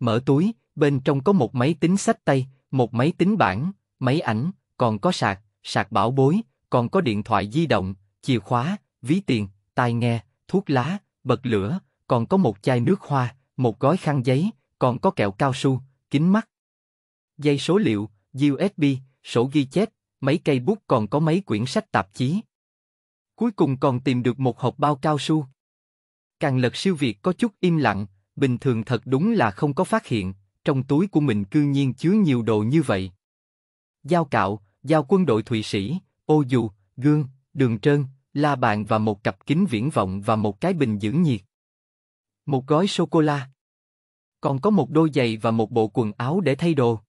Mở túi, bên trong có một máy tính sách tay, một máy tính bảng, máy ảnh, còn có sạc, sạc bảo bối, còn có điện thoại di động, chìa khóa, ví tiền, tai nghe, thuốc lá, bật lửa, còn có một chai nước hoa, một gói khăn giấy, còn có kẹo cao su, kính mắt. Dây số liệu, USB, sổ ghi chép, mấy cây bút còn có mấy quyển sách tạp chí. Cuối cùng còn tìm được một hộp bao cao su. Càng lật siêu việt có chút im lặng, bình thường thật đúng là không có phát hiện, trong túi của mình cư nhiên chứa nhiều đồ như vậy. Dao cạo, dao quân đội Thụy Sĩ, ô dù, gương, đường trơn, la bàn và một cặp kính viễn vọng và một cái bình giữ nhiệt một gói sô-cô-la. Còn có một đôi giày và một bộ quần áo để thay đồ.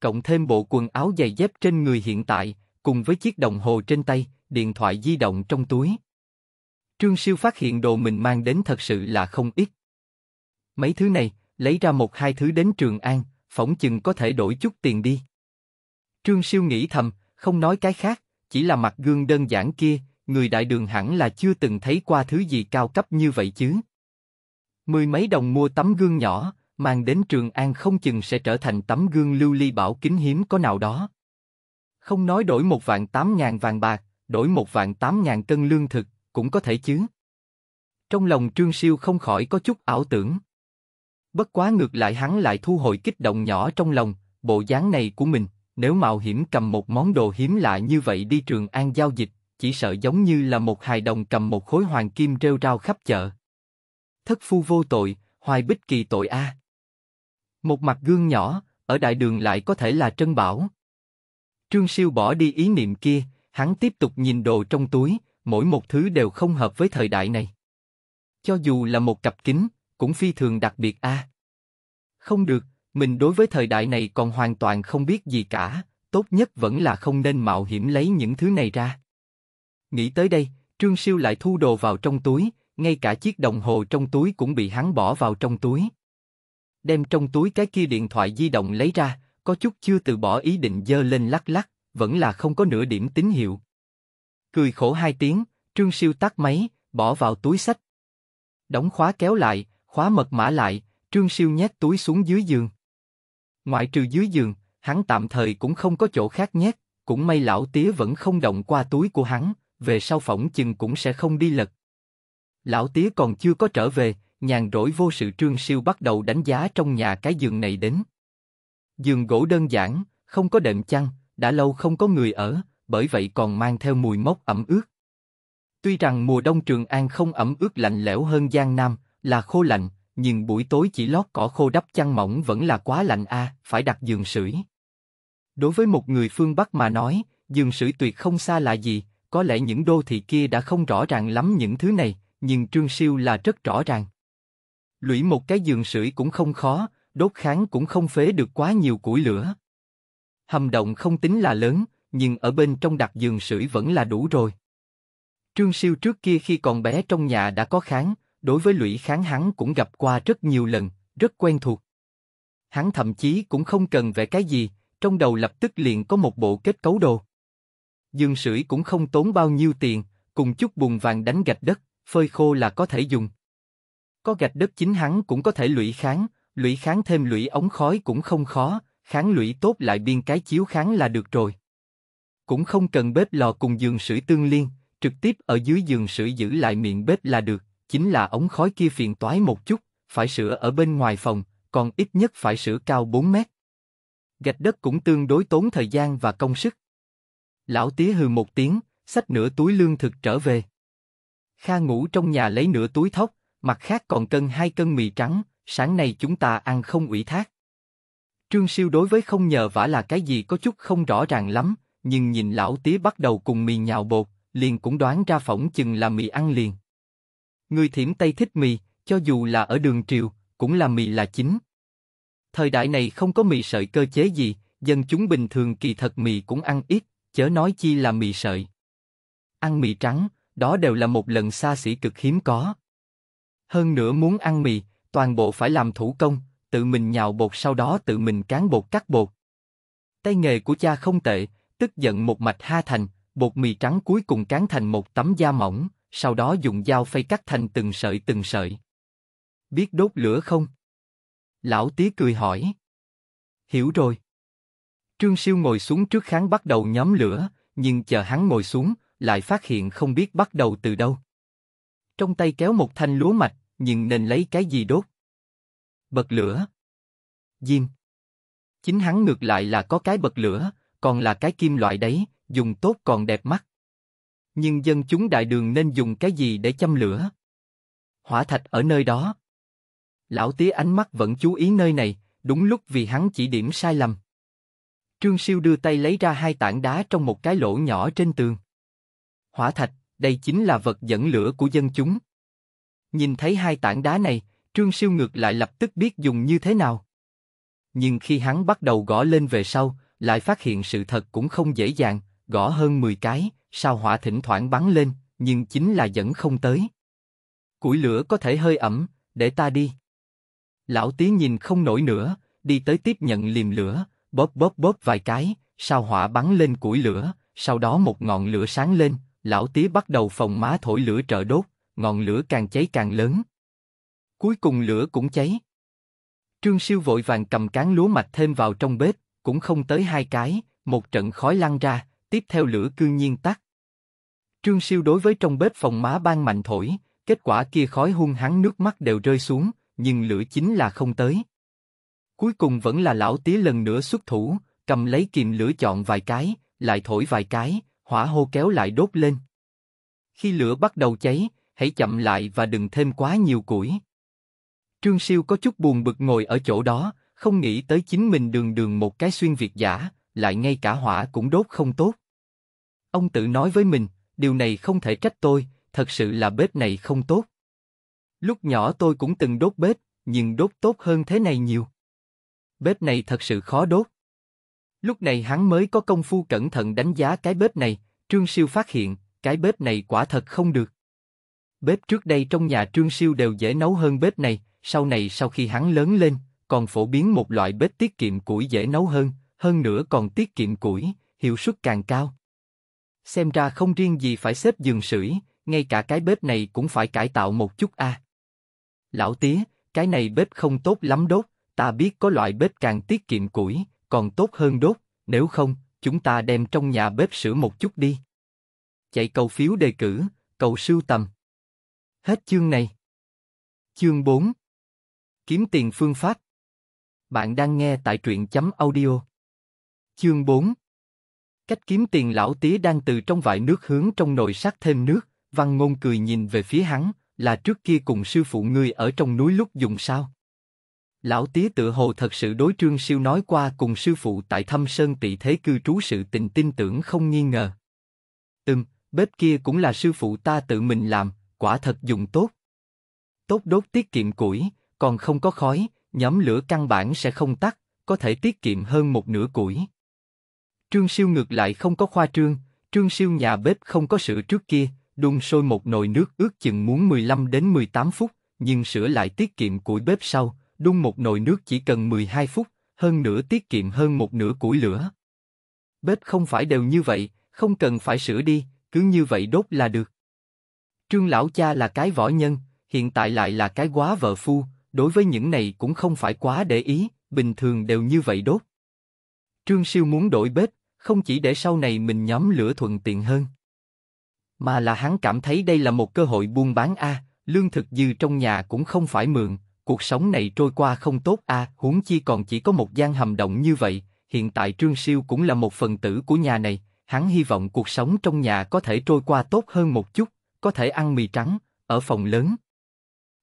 Cộng thêm bộ quần áo giày dép trên người hiện tại, cùng với chiếc đồng hồ trên tay, điện thoại di động trong túi. Trương Siêu phát hiện đồ mình mang đến thật sự là không ít. Mấy thứ này, lấy ra một hai thứ đến Trường An, phỏng chừng có thể đổi chút tiền đi. Trương Siêu nghĩ thầm, không nói cái khác, chỉ là mặt gương đơn giản kia, người đại đường hẳn là chưa từng thấy qua thứ gì cao cấp như vậy chứ. Mười mấy đồng mua tấm gương nhỏ, mang đến Trường An không chừng sẽ trở thành tấm gương lưu ly bảo kính hiếm có nào đó. Không nói đổi một vạn tám ngàn vàng bạc, đổi một vạn tám ngàn cân lương thực, cũng có thể chứ. Trong lòng Trương Siêu không khỏi có chút ảo tưởng. Bất quá ngược lại hắn lại thu hồi kích động nhỏ trong lòng, bộ dáng này của mình, nếu mạo hiểm cầm một món đồ hiếm lạ như vậy đi Trường An giao dịch, chỉ sợ giống như là một hài đồng cầm một khối hoàng kim rêu rao khắp chợ thất phu vô tội, hoài bích kỳ tội a. Một mặt gương nhỏ, ở đại đường lại có thể là trân bảo. Trương Siêu bỏ đi ý niệm kia, hắn tiếp tục nhìn đồ trong túi, mỗi một thứ đều không hợp với thời đại này. Cho dù là một cặp kính, cũng phi thường đặc biệt a. Không được, mình đối với thời đại này còn hoàn toàn không biết gì cả, tốt nhất vẫn là không nên mạo hiểm lấy những thứ này ra. Nghĩ tới đây, Trương Siêu lại thu đồ vào trong túi, ngay cả chiếc đồng hồ trong túi cũng bị hắn bỏ vào trong túi. Đem trong túi cái kia điện thoại di động lấy ra, có chút chưa từ bỏ ý định dơ lên lắc lắc, vẫn là không có nửa điểm tín hiệu. Cười khổ hai tiếng, Trương Siêu tắt máy, bỏ vào túi sách. Đóng khóa kéo lại, khóa mật mã lại, Trương Siêu nhét túi xuống dưới giường. Ngoại trừ dưới giường, hắn tạm thời cũng không có chỗ khác nhét, cũng may lão tía vẫn không động qua túi của hắn, về sau phỏng chừng cũng sẽ không đi lật, Lão tía còn chưa có trở về, nhàn rỗi vô sự trương siêu bắt đầu đánh giá trong nhà cái giường này đến. Giường gỗ đơn giản, không có đệm chăn, đã lâu không có người ở, bởi vậy còn mang theo mùi mốc ẩm ướt. Tuy rằng mùa đông Trường An không ẩm ướt lạnh lẽo hơn Giang Nam, là khô lạnh, nhưng buổi tối chỉ lót cỏ khô đắp chăn mỏng vẫn là quá lạnh a, à, phải đặt giường sưởi. Đối với một người phương Bắc mà nói, giường sưởi tuyệt không xa là gì, có lẽ những đô thị kia đã không rõ ràng lắm những thứ này, nhưng Trương Siêu là rất rõ ràng. Lũy một cái giường sưởi cũng không khó, đốt kháng cũng không phế được quá nhiều củi lửa. Hầm động không tính là lớn, nhưng ở bên trong đặt giường sưởi vẫn là đủ rồi. Trương Siêu trước kia khi còn bé trong nhà đã có kháng, đối với lũy kháng hắn cũng gặp qua rất nhiều lần, rất quen thuộc. Hắn thậm chí cũng không cần vẽ cái gì, trong đầu lập tức liền có một bộ kết cấu đồ. Dương sưởi cũng không tốn bao nhiêu tiền, cùng chút bùn vàng đánh gạch đất, phơi khô là có thể dùng. Có gạch đất chính hắn cũng có thể lũy kháng, lũy kháng thêm lũy ống khói cũng không khó, kháng lũy tốt lại biên cái chiếu kháng là được rồi. Cũng không cần bếp lò cùng giường sưởi tương liên, trực tiếp ở dưới giường sưởi giữ lại miệng bếp là được, chính là ống khói kia phiền toái một chút, phải sửa ở bên ngoài phòng, còn ít nhất phải sửa cao 4 mét. Gạch đất cũng tương đối tốn thời gian và công sức. Lão tía hừ một tiếng, xách nửa túi lương thực trở về. Kha ngủ trong nhà lấy nửa túi thóc, mặt khác còn cân hai cân mì trắng, sáng nay chúng ta ăn không ủy thác. Trương Siêu đối với không nhờ vả là cái gì có chút không rõ ràng lắm, nhưng nhìn lão tía bắt đầu cùng mì nhào bột, liền cũng đoán ra phỏng chừng là mì ăn liền. Người thiểm Tây thích mì, cho dù là ở đường triều, cũng là mì là chính. Thời đại này không có mì sợi cơ chế gì, dân chúng bình thường kỳ thật mì cũng ăn ít, chớ nói chi là mì sợi. Ăn mì trắng, đó đều là một lần xa xỉ cực hiếm có. Hơn nữa muốn ăn mì, toàn bộ phải làm thủ công, tự mình nhào bột sau đó tự mình cán bột cắt bột. Tay nghề của cha không tệ, tức giận một mạch ha thành, bột mì trắng cuối cùng cán thành một tấm da mỏng, sau đó dùng dao phay cắt thành từng sợi từng sợi. Biết đốt lửa không? Lão Tý cười hỏi. Hiểu rồi. Trương Siêu ngồi xuống trước kháng bắt đầu nhóm lửa, nhưng chờ hắn ngồi xuống, lại phát hiện không biết bắt đầu từ đâu. Trong tay kéo một thanh lúa mạch, nhưng nên lấy cái gì đốt? Bật lửa. Diêm. Chính hắn ngược lại là có cái bật lửa, còn là cái kim loại đấy, dùng tốt còn đẹp mắt. Nhưng dân chúng đại đường nên dùng cái gì để châm lửa? Hỏa thạch ở nơi đó. Lão tía ánh mắt vẫn chú ý nơi này, đúng lúc vì hắn chỉ điểm sai lầm. Trương Siêu đưa tay lấy ra hai tảng đá trong một cái lỗ nhỏ trên tường hỏa thạch, đây chính là vật dẫn lửa của dân chúng. Nhìn thấy hai tảng đá này, Trương Siêu ngược lại lập tức biết dùng như thế nào. Nhưng khi hắn bắt đầu gõ lên về sau, lại phát hiện sự thật cũng không dễ dàng, gõ hơn 10 cái, sao hỏa thỉnh thoảng bắn lên, nhưng chính là dẫn không tới. Củi lửa có thể hơi ẩm, để ta đi. Lão tí nhìn không nổi nữa, đi tới tiếp nhận liềm lửa, bóp bóp bóp vài cái, sao hỏa bắn lên củi lửa, sau đó một ngọn lửa sáng lên, lão tía bắt đầu phòng má thổi lửa trợ đốt, ngọn lửa càng cháy càng lớn. Cuối cùng lửa cũng cháy. Trương Siêu vội vàng cầm cán lúa mạch thêm vào trong bếp, cũng không tới hai cái, một trận khói lăn ra, tiếp theo lửa cương nhiên tắt. Trương Siêu đối với trong bếp phòng má ban mạnh thổi, kết quả kia khói hung hắn nước mắt đều rơi xuống, nhưng lửa chính là không tới. Cuối cùng vẫn là lão tía lần nữa xuất thủ, cầm lấy kìm lửa chọn vài cái, lại thổi vài cái, hỏa hô kéo lại đốt lên. Khi lửa bắt đầu cháy, hãy chậm lại và đừng thêm quá nhiều củi. Trương Siêu có chút buồn bực ngồi ở chỗ đó, không nghĩ tới chính mình đường đường một cái xuyên việt giả, lại ngay cả hỏa cũng đốt không tốt. Ông tự nói với mình, điều này không thể trách tôi, thật sự là bếp này không tốt. Lúc nhỏ tôi cũng từng đốt bếp, nhưng đốt tốt hơn thế này nhiều. Bếp này thật sự khó đốt. Lúc này hắn mới có công phu cẩn thận đánh giá cái bếp này, Trương Siêu phát hiện, cái bếp này quả thật không được. Bếp trước đây trong nhà Trương Siêu đều dễ nấu hơn bếp này, sau này sau khi hắn lớn lên, còn phổ biến một loại bếp tiết kiệm củi dễ nấu hơn, hơn nữa còn tiết kiệm củi, hiệu suất càng cao. Xem ra không riêng gì phải xếp giường sưởi, ngay cả cái bếp này cũng phải cải tạo một chút a. À. Lão tía, cái này bếp không tốt lắm đốt, ta biết có loại bếp càng tiết kiệm củi, còn tốt hơn đốt, nếu không, chúng ta đem trong nhà bếp sửa một chút đi. Chạy cầu phiếu đề cử, cầu sưu tầm. Hết chương này. Chương 4 Kiếm tiền phương pháp Bạn đang nghe tại truyện chấm audio. Chương 4 Cách kiếm tiền lão tía đang từ trong vại nước hướng trong nồi sắc thêm nước, văn ngôn cười nhìn về phía hắn, là trước kia cùng sư phụ ngươi ở trong núi lúc dùng sao? Lão Tía tự hồ thật sự đối Trương Siêu nói qua cùng sư phụ tại Thâm Sơn tị thế cư trú sự tình tin tưởng không nghi ngờ. Ừm, bếp kia cũng là sư phụ ta tự mình làm, quả thật dùng tốt. Tốt đốt tiết kiệm củi, còn không có khói, nhóm lửa căn bản sẽ không tắt, có thể tiết kiệm hơn một nửa củi. Trương Siêu ngược lại không có khoa trương, Trương Siêu nhà bếp không có sữa trước kia, đun sôi một nồi nước ước chừng muốn 15 đến 18 phút, nhưng sữa lại tiết kiệm củi bếp sau, đun một nồi nước chỉ cần 12 phút, hơn nữa tiết kiệm hơn một nửa củi lửa. Bếp không phải đều như vậy, không cần phải sửa đi, cứ như vậy đốt là được. Trương lão cha là cái võ nhân, hiện tại lại là cái quá vợ phu, đối với những này cũng không phải quá để ý, bình thường đều như vậy đốt. Trương siêu muốn đổi bếp, không chỉ để sau này mình nhóm lửa thuận tiện hơn, mà là hắn cảm thấy đây là một cơ hội buôn bán a, à, lương thực dư trong nhà cũng không phải mượn, cuộc sống này trôi qua không tốt à, huống chi còn chỉ có một gian hầm động như vậy, hiện tại Trương Siêu cũng là một phần tử của nhà này, hắn hy vọng cuộc sống trong nhà có thể trôi qua tốt hơn một chút, có thể ăn mì trắng, ở phòng lớn.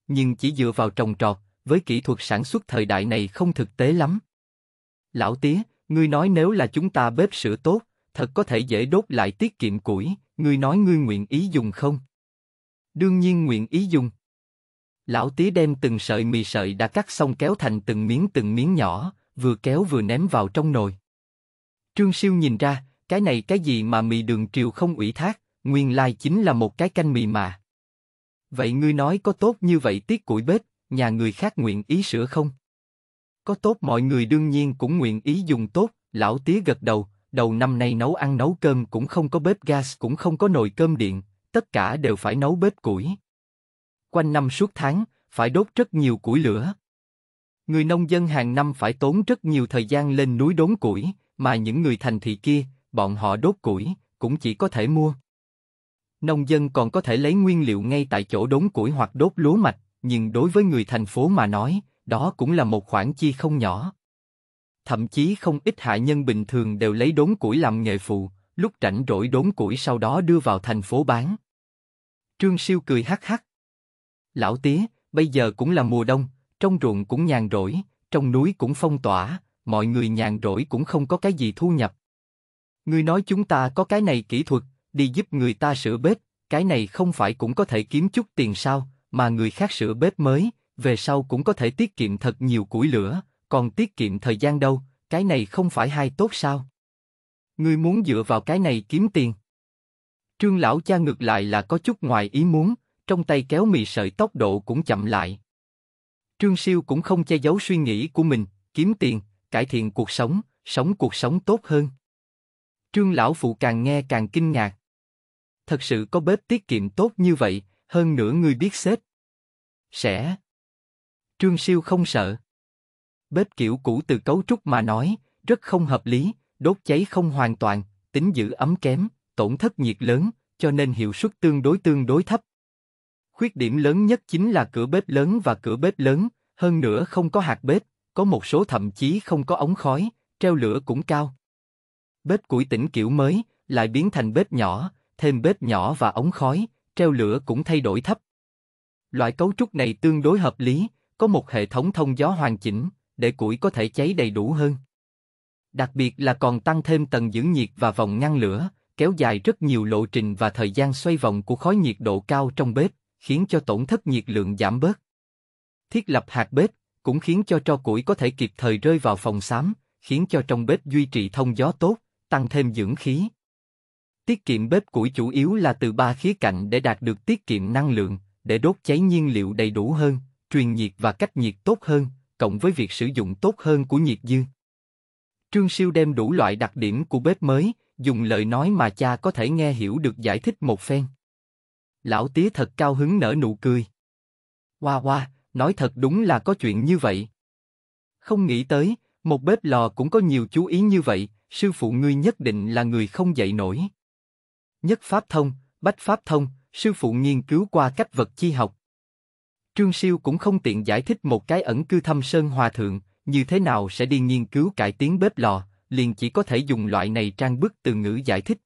Nhưng chỉ dựa vào trồng trọt, với kỹ thuật sản xuất thời đại này không thực tế lắm. Lão Tía, ngươi nói nếu là chúng ta bếp sữa tốt, thật có thể dễ đốt lại tiết kiệm củi, ngươi nói ngươi nguyện ý dùng không? Đương nhiên nguyện ý dùng. Lão tí đem từng sợi mì sợi đã cắt xong kéo thành từng miếng từng miếng nhỏ, vừa kéo vừa ném vào trong nồi. Trương Siêu nhìn ra, cái này cái gì mà mì đường triều không ủy thác, nguyên lai chính là một cái canh mì mà. Vậy ngươi nói có tốt như vậy tiết củi bếp, nhà người khác nguyện ý sửa không? Có tốt mọi người đương nhiên cũng nguyện ý dùng tốt, lão tí gật đầu, đầu năm nay nấu ăn nấu cơm cũng không có bếp gas cũng không có nồi cơm điện, tất cả đều phải nấu bếp củi quanh năm suốt tháng, phải đốt rất nhiều củi lửa. Người nông dân hàng năm phải tốn rất nhiều thời gian lên núi đốn củi, mà những người thành thị kia, bọn họ đốt củi, cũng chỉ có thể mua. Nông dân còn có thể lấy nguyên liệu ngay tại chỗ đốn củi hoặc đốt lúa mạch, nhưng đối với người thành phố mà nói, đó cũng là một khoản chi không nhỏ. Thậm chí không ít hạ nhân bình thường đều lấy đốn củi làm nghề phụ, lúc rảnh rỗi đốn củi sau đó đưa vào thành phố bán. Trương Siêu cười hắc hắc, Lão tía, bây giờ cũng là mùa đông, trong ruộng cũng nhàn rỗi, trong núi cũng phong tỏa, mọi người nhàn rỗi cũng không có cái gì thu nhập. Ngươi nói chúng ta có cái này kỹ thuật, đi giúp người ta sửa bếp, cái này không phải cũng có thể kiếm chút tiền sao, mà người khác sửa bếp mới, về sau cũng có thể tiết kiệm thật nhiều củi lửa, còn tiết kiệm thời gian đâu, cái này không phải hay tốt sao? Ngươi muốn dựa vào cái này kiếm tiền. Trương lão cha ngược lại là có chút ngoài ý muốn, trong tay kéo mì sợi tốc độ cũng chậm lại. Trương Siêu cũng không che giấu suy nghĩ của mình, kiếm tiền, cải thiện cuộc sống, sống cuộc sống tốt hơn. Trương Lão Phụ càng nghe càng kinh ngạc. Thật sự có bếp tiết kiệm tốt như vậy, hơn nữa người biết xếp. Sẽ. Trương Siêu không sợ. Bếp kiểu cũ từ cấu trúc mà nói, rất không hợp lý, đốt cháy không hoàn toàn, tính giữ ấm kém, tổn thất nhiệt lớn, cho nên hiệu suất tương đối tương đối thấp. Khuyết điểm lớn nhất chính là cửa bếp lớn và cửa bếp lớn, hơn nữa không có hạt bếp, có một số thậm chí không có ống khói, treo lửa cũng cao. Bếp củi tỉnh kiểu mới, lại biến thành bếp nhỏ, thêm bếp nhỏ và ống khói, treo lửa cũng thay đổi thấp. Loại cấu trúc này tương đối hợp lý, có một hệ thống thông gió hoàn chỉnh, để củi có thể cháy đầy đủ hơn. Đặc biệt là còn tăng thêm tầng giữ nhiệt và vòng ngăn lửa, kéo dài rất nhiều lộ trình và thời gian xoay vòng của khói nhiệt độ cao trong bếp, khiến cho tổn thất nhiệt lượng giảm bớt. Thiết lập hạt bếp cũng khiến cho tro củi có thể kịp thời rơi vào phòng xám, khiến cho trong bếp duy trì thông gió tốt, tăng thêm dưỡng khí. Tiết kiệm bếp củi chủ yếu là từ ba khía cạnh để đạt được tiết kiệm năng lượng, để đốt cháy nhiên liệu đầy đủ hơn, truyền nhiệt và cách nhiệt tốt hơn, cộng với việc sử dụng tốt hơn của nhiệt dư. Trương Siêu đem đủ loại đặc điểm của bếp mới, dùng lời nói mà cha có thể nghe hiểu được giải thích một phen. Lão tía thật cao hứng nở nụ cười. Hoa hoa, nói thật đúng là có chuyện như vậy. Không nghĩ tới, một bếp lò cũng có nhiều chú ý như vậy, sư phụ ngươi nhất định là người không dậy nổi. Nhất pháp thông, bách pháp thông, sư phụ nghiên cứu qua cách vật chi học. Trương Siêu cũng không tiện giải thích một cái ẩn cư thâm sơn hòa thượng, như thế nào sẽ đi nghiên cứu cải tiến bếp lò, liền chỉ có thể dùng loại này trang bức từ ngữ giải thích.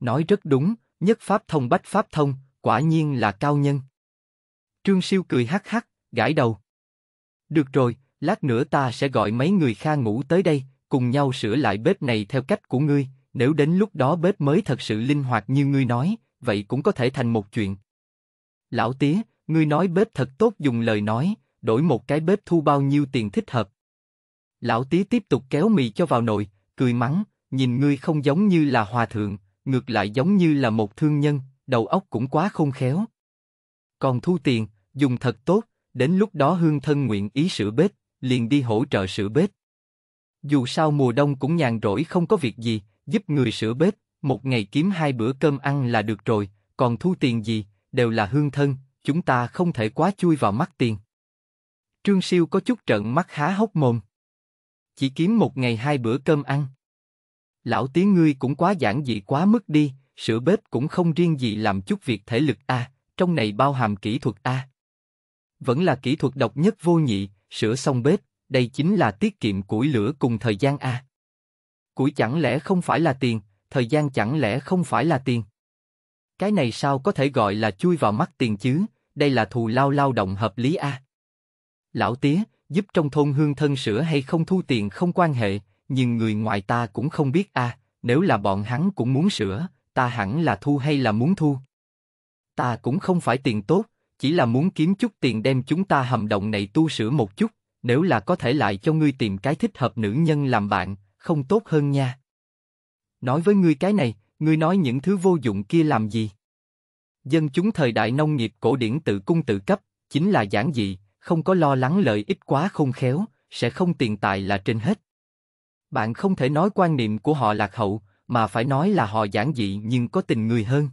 Nói rất đúng, nhất pháp thông bách pháp thông, quả nhiên là cao nhân. Trương Siêu cười hắc hắc, gãi đầu. Được rồi, lát nữa ta sẽ gọi mấy người kha ngủ tới đây, cùng nhau sửa lại bếp này theo cách của ngươi, nếu đến lúc đó bếp mới thật sự linh hoạt như ngươi nói, vậy cũng có thể thành một chuyện. Lão tía, ngươi nói bếp thật tốt dùng lời nói, đổi một cái bếp thu bao nhiêu tiền thích hợp. Lão tía tiếp tục kéo mì cho vào nồi, cười mắng, nhìn ngươi không giống như là hòa thượng, ngược lại giống như là một thương nhân, đầu óc cũng quá không khéo. Còn thu tiền, dùng thật tốt, đến lúc đó hương thân nguyện ý sửa bếp, liền đi hỗ trợ sửa bếp. Dù sao mùa đông cũng nhàn rỗi không có việc gì, giúp người sửa bếp, một ngày kiếm hai bữa cơm ăn là được rồi, còn thu tiền gì, đều là hương thân, chúng ta không thể quá chui vào mắt tiền. Trương Siêu có chút trận mắt há hốc mồm. Chỉ kiếm một ngày hai bữa cơm ăn. Lão tiếng ngươi cũng quá giản dị quá mức đi, sửa bếp cũng không riêng gì làm chút việc thể lực a, trong này bao hàm kỹ thuật a. Vẫn là kỹ thuật độc nhất vô nhị, sửa xong bếp, đây chính là tiết kiệm củi lửa cùng thời gian a. Củi chẳng lẽ không phải là tiền, thời gian chẳng lẽ không phải là tiền. Cái này sao có thể gọi là chui vào mắt tiền chứ, đây là thù lao lao động hợp lý a. Lão tía, giúp trong thôn hương thân sửa hay không thu tiền không quan hệ, nhưng người ngoài ta cũng không biết a, à, nếu là bọn hắn cũng muốn sửa, ta hẳn là thu hay là muốn thu? Ta cũng không phải tiền tốt, chỉ là muốn kiếm chút tiền đem chúng ta hầm động này tu sửa một chút, nếu là có thể lại cho ngươi tìm cái thích hợp nữ nhân làm bạn, không tốt hơn nha. Nói với ngươi cái này, ngươi nói những thứ vô dụng kia làm gì? Dân chúng thời đại nông nghiệp cổ điển tự cung tự cấp, chính là giản dị, không có lo lắng lợi ích quá không khéo, sẽ không tiền tài là trên hết. Bạn không thể nói quan niệm của họ lạc hậu, mà phải nói là họ giản dị nhưng có tình người hơn.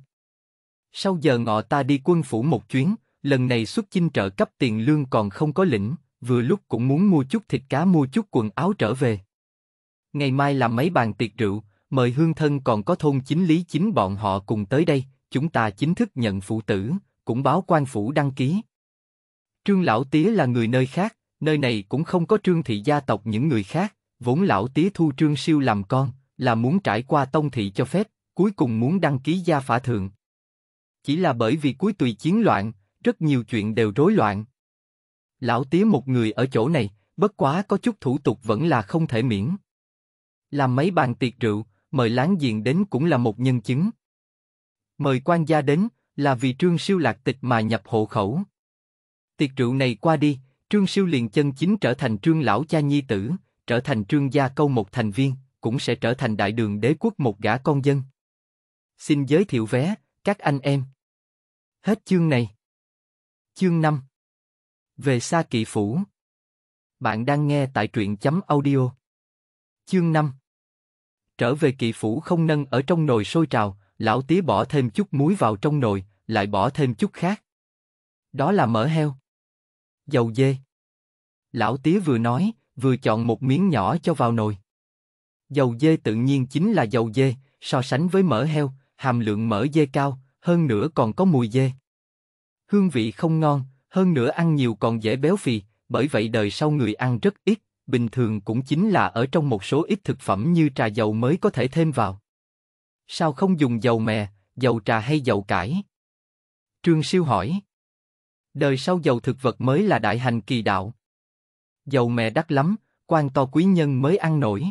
Sau giờ ngọ ta đi quân phủ một chuyến, lần này xuất chinh trợ cấp tiền lương còn không có lĩnh, vừa lúc cũng muốn mua chút thịt cá mua chút quần áo trở về. Ngày mai làm mấy bàn tiệc rượu, mời hương thân còn có thôn chính lý chính bọn họ cùng tới đây, chúng ta chính thức nhận phụ tử, cũng báo quan phủ đăng ký. Trương Lão Tía là người nơi khác, nơi này cũng không có trương thị gia tộc những người khác, vốn lão tía thu trương siêu làm con, là muốn trải qua tông thị cho phép, cuối cùng muốn đăng ký gia phả thượng. Chỉ là bởi vì cuối tùy chiến loạn, rất nhiều chuyện đều rối loạn. Lão tía một người ở chỗ này, bất quá có chút thủ tục vẫn là không thể miễn. Làm mấy bàn tiệc rượu, mời láng giềng đến cũng là một nhân chứng. Mời quan gia đến, là vì trương siêu lạc tịch mà nhập hộ khẩu. Tiệc rượu này qua đi, trương siêu liền chân chính trở thành trương lão cha nhi tử trở thành trương gia câu một thành viên, cũng sẽ trở thành đại đường đế quốc một gã con dân. Xin giới thiệu vé, các anh em. Hết chương này. Chương 5 Về xa kỵ phủ Bạn đang nghe tại truyện chấm audio. Chương 5 Trở về kỵ phủ không nâng ở trong nồi sôi trào, lão tía bỏ thêm chút muối vào trong nồi, lại bỏ thêm chút khác. Đó là mỡ heo. Dầu dê. Lão tía vừa nói, vừa chọn một miếng nhỏ cho vào nồi. Dầu dê tự nhiên chính là dầu dê, so sánh với mỡ heo, hàm lượng mỡ dê cao, hơn nữa còn có mùi dê. Hương vị không ngon, hơn nữa ăn nhiều còn dễ béo phì, bởi vậy đời sau người ăn rất ít, bình thường cũng chính là ở trong một số ít thực phẩm như trà dầu mới có thể thêm vào. Sao không dùng dầu mè, dầu trà hay dầu cải? Trương Siêu hỏi. Đời sau dầu thực vật mới là đại hành kỳ đạo dầu mè đắt lắm, quan to quý nhân mới ăn nổi.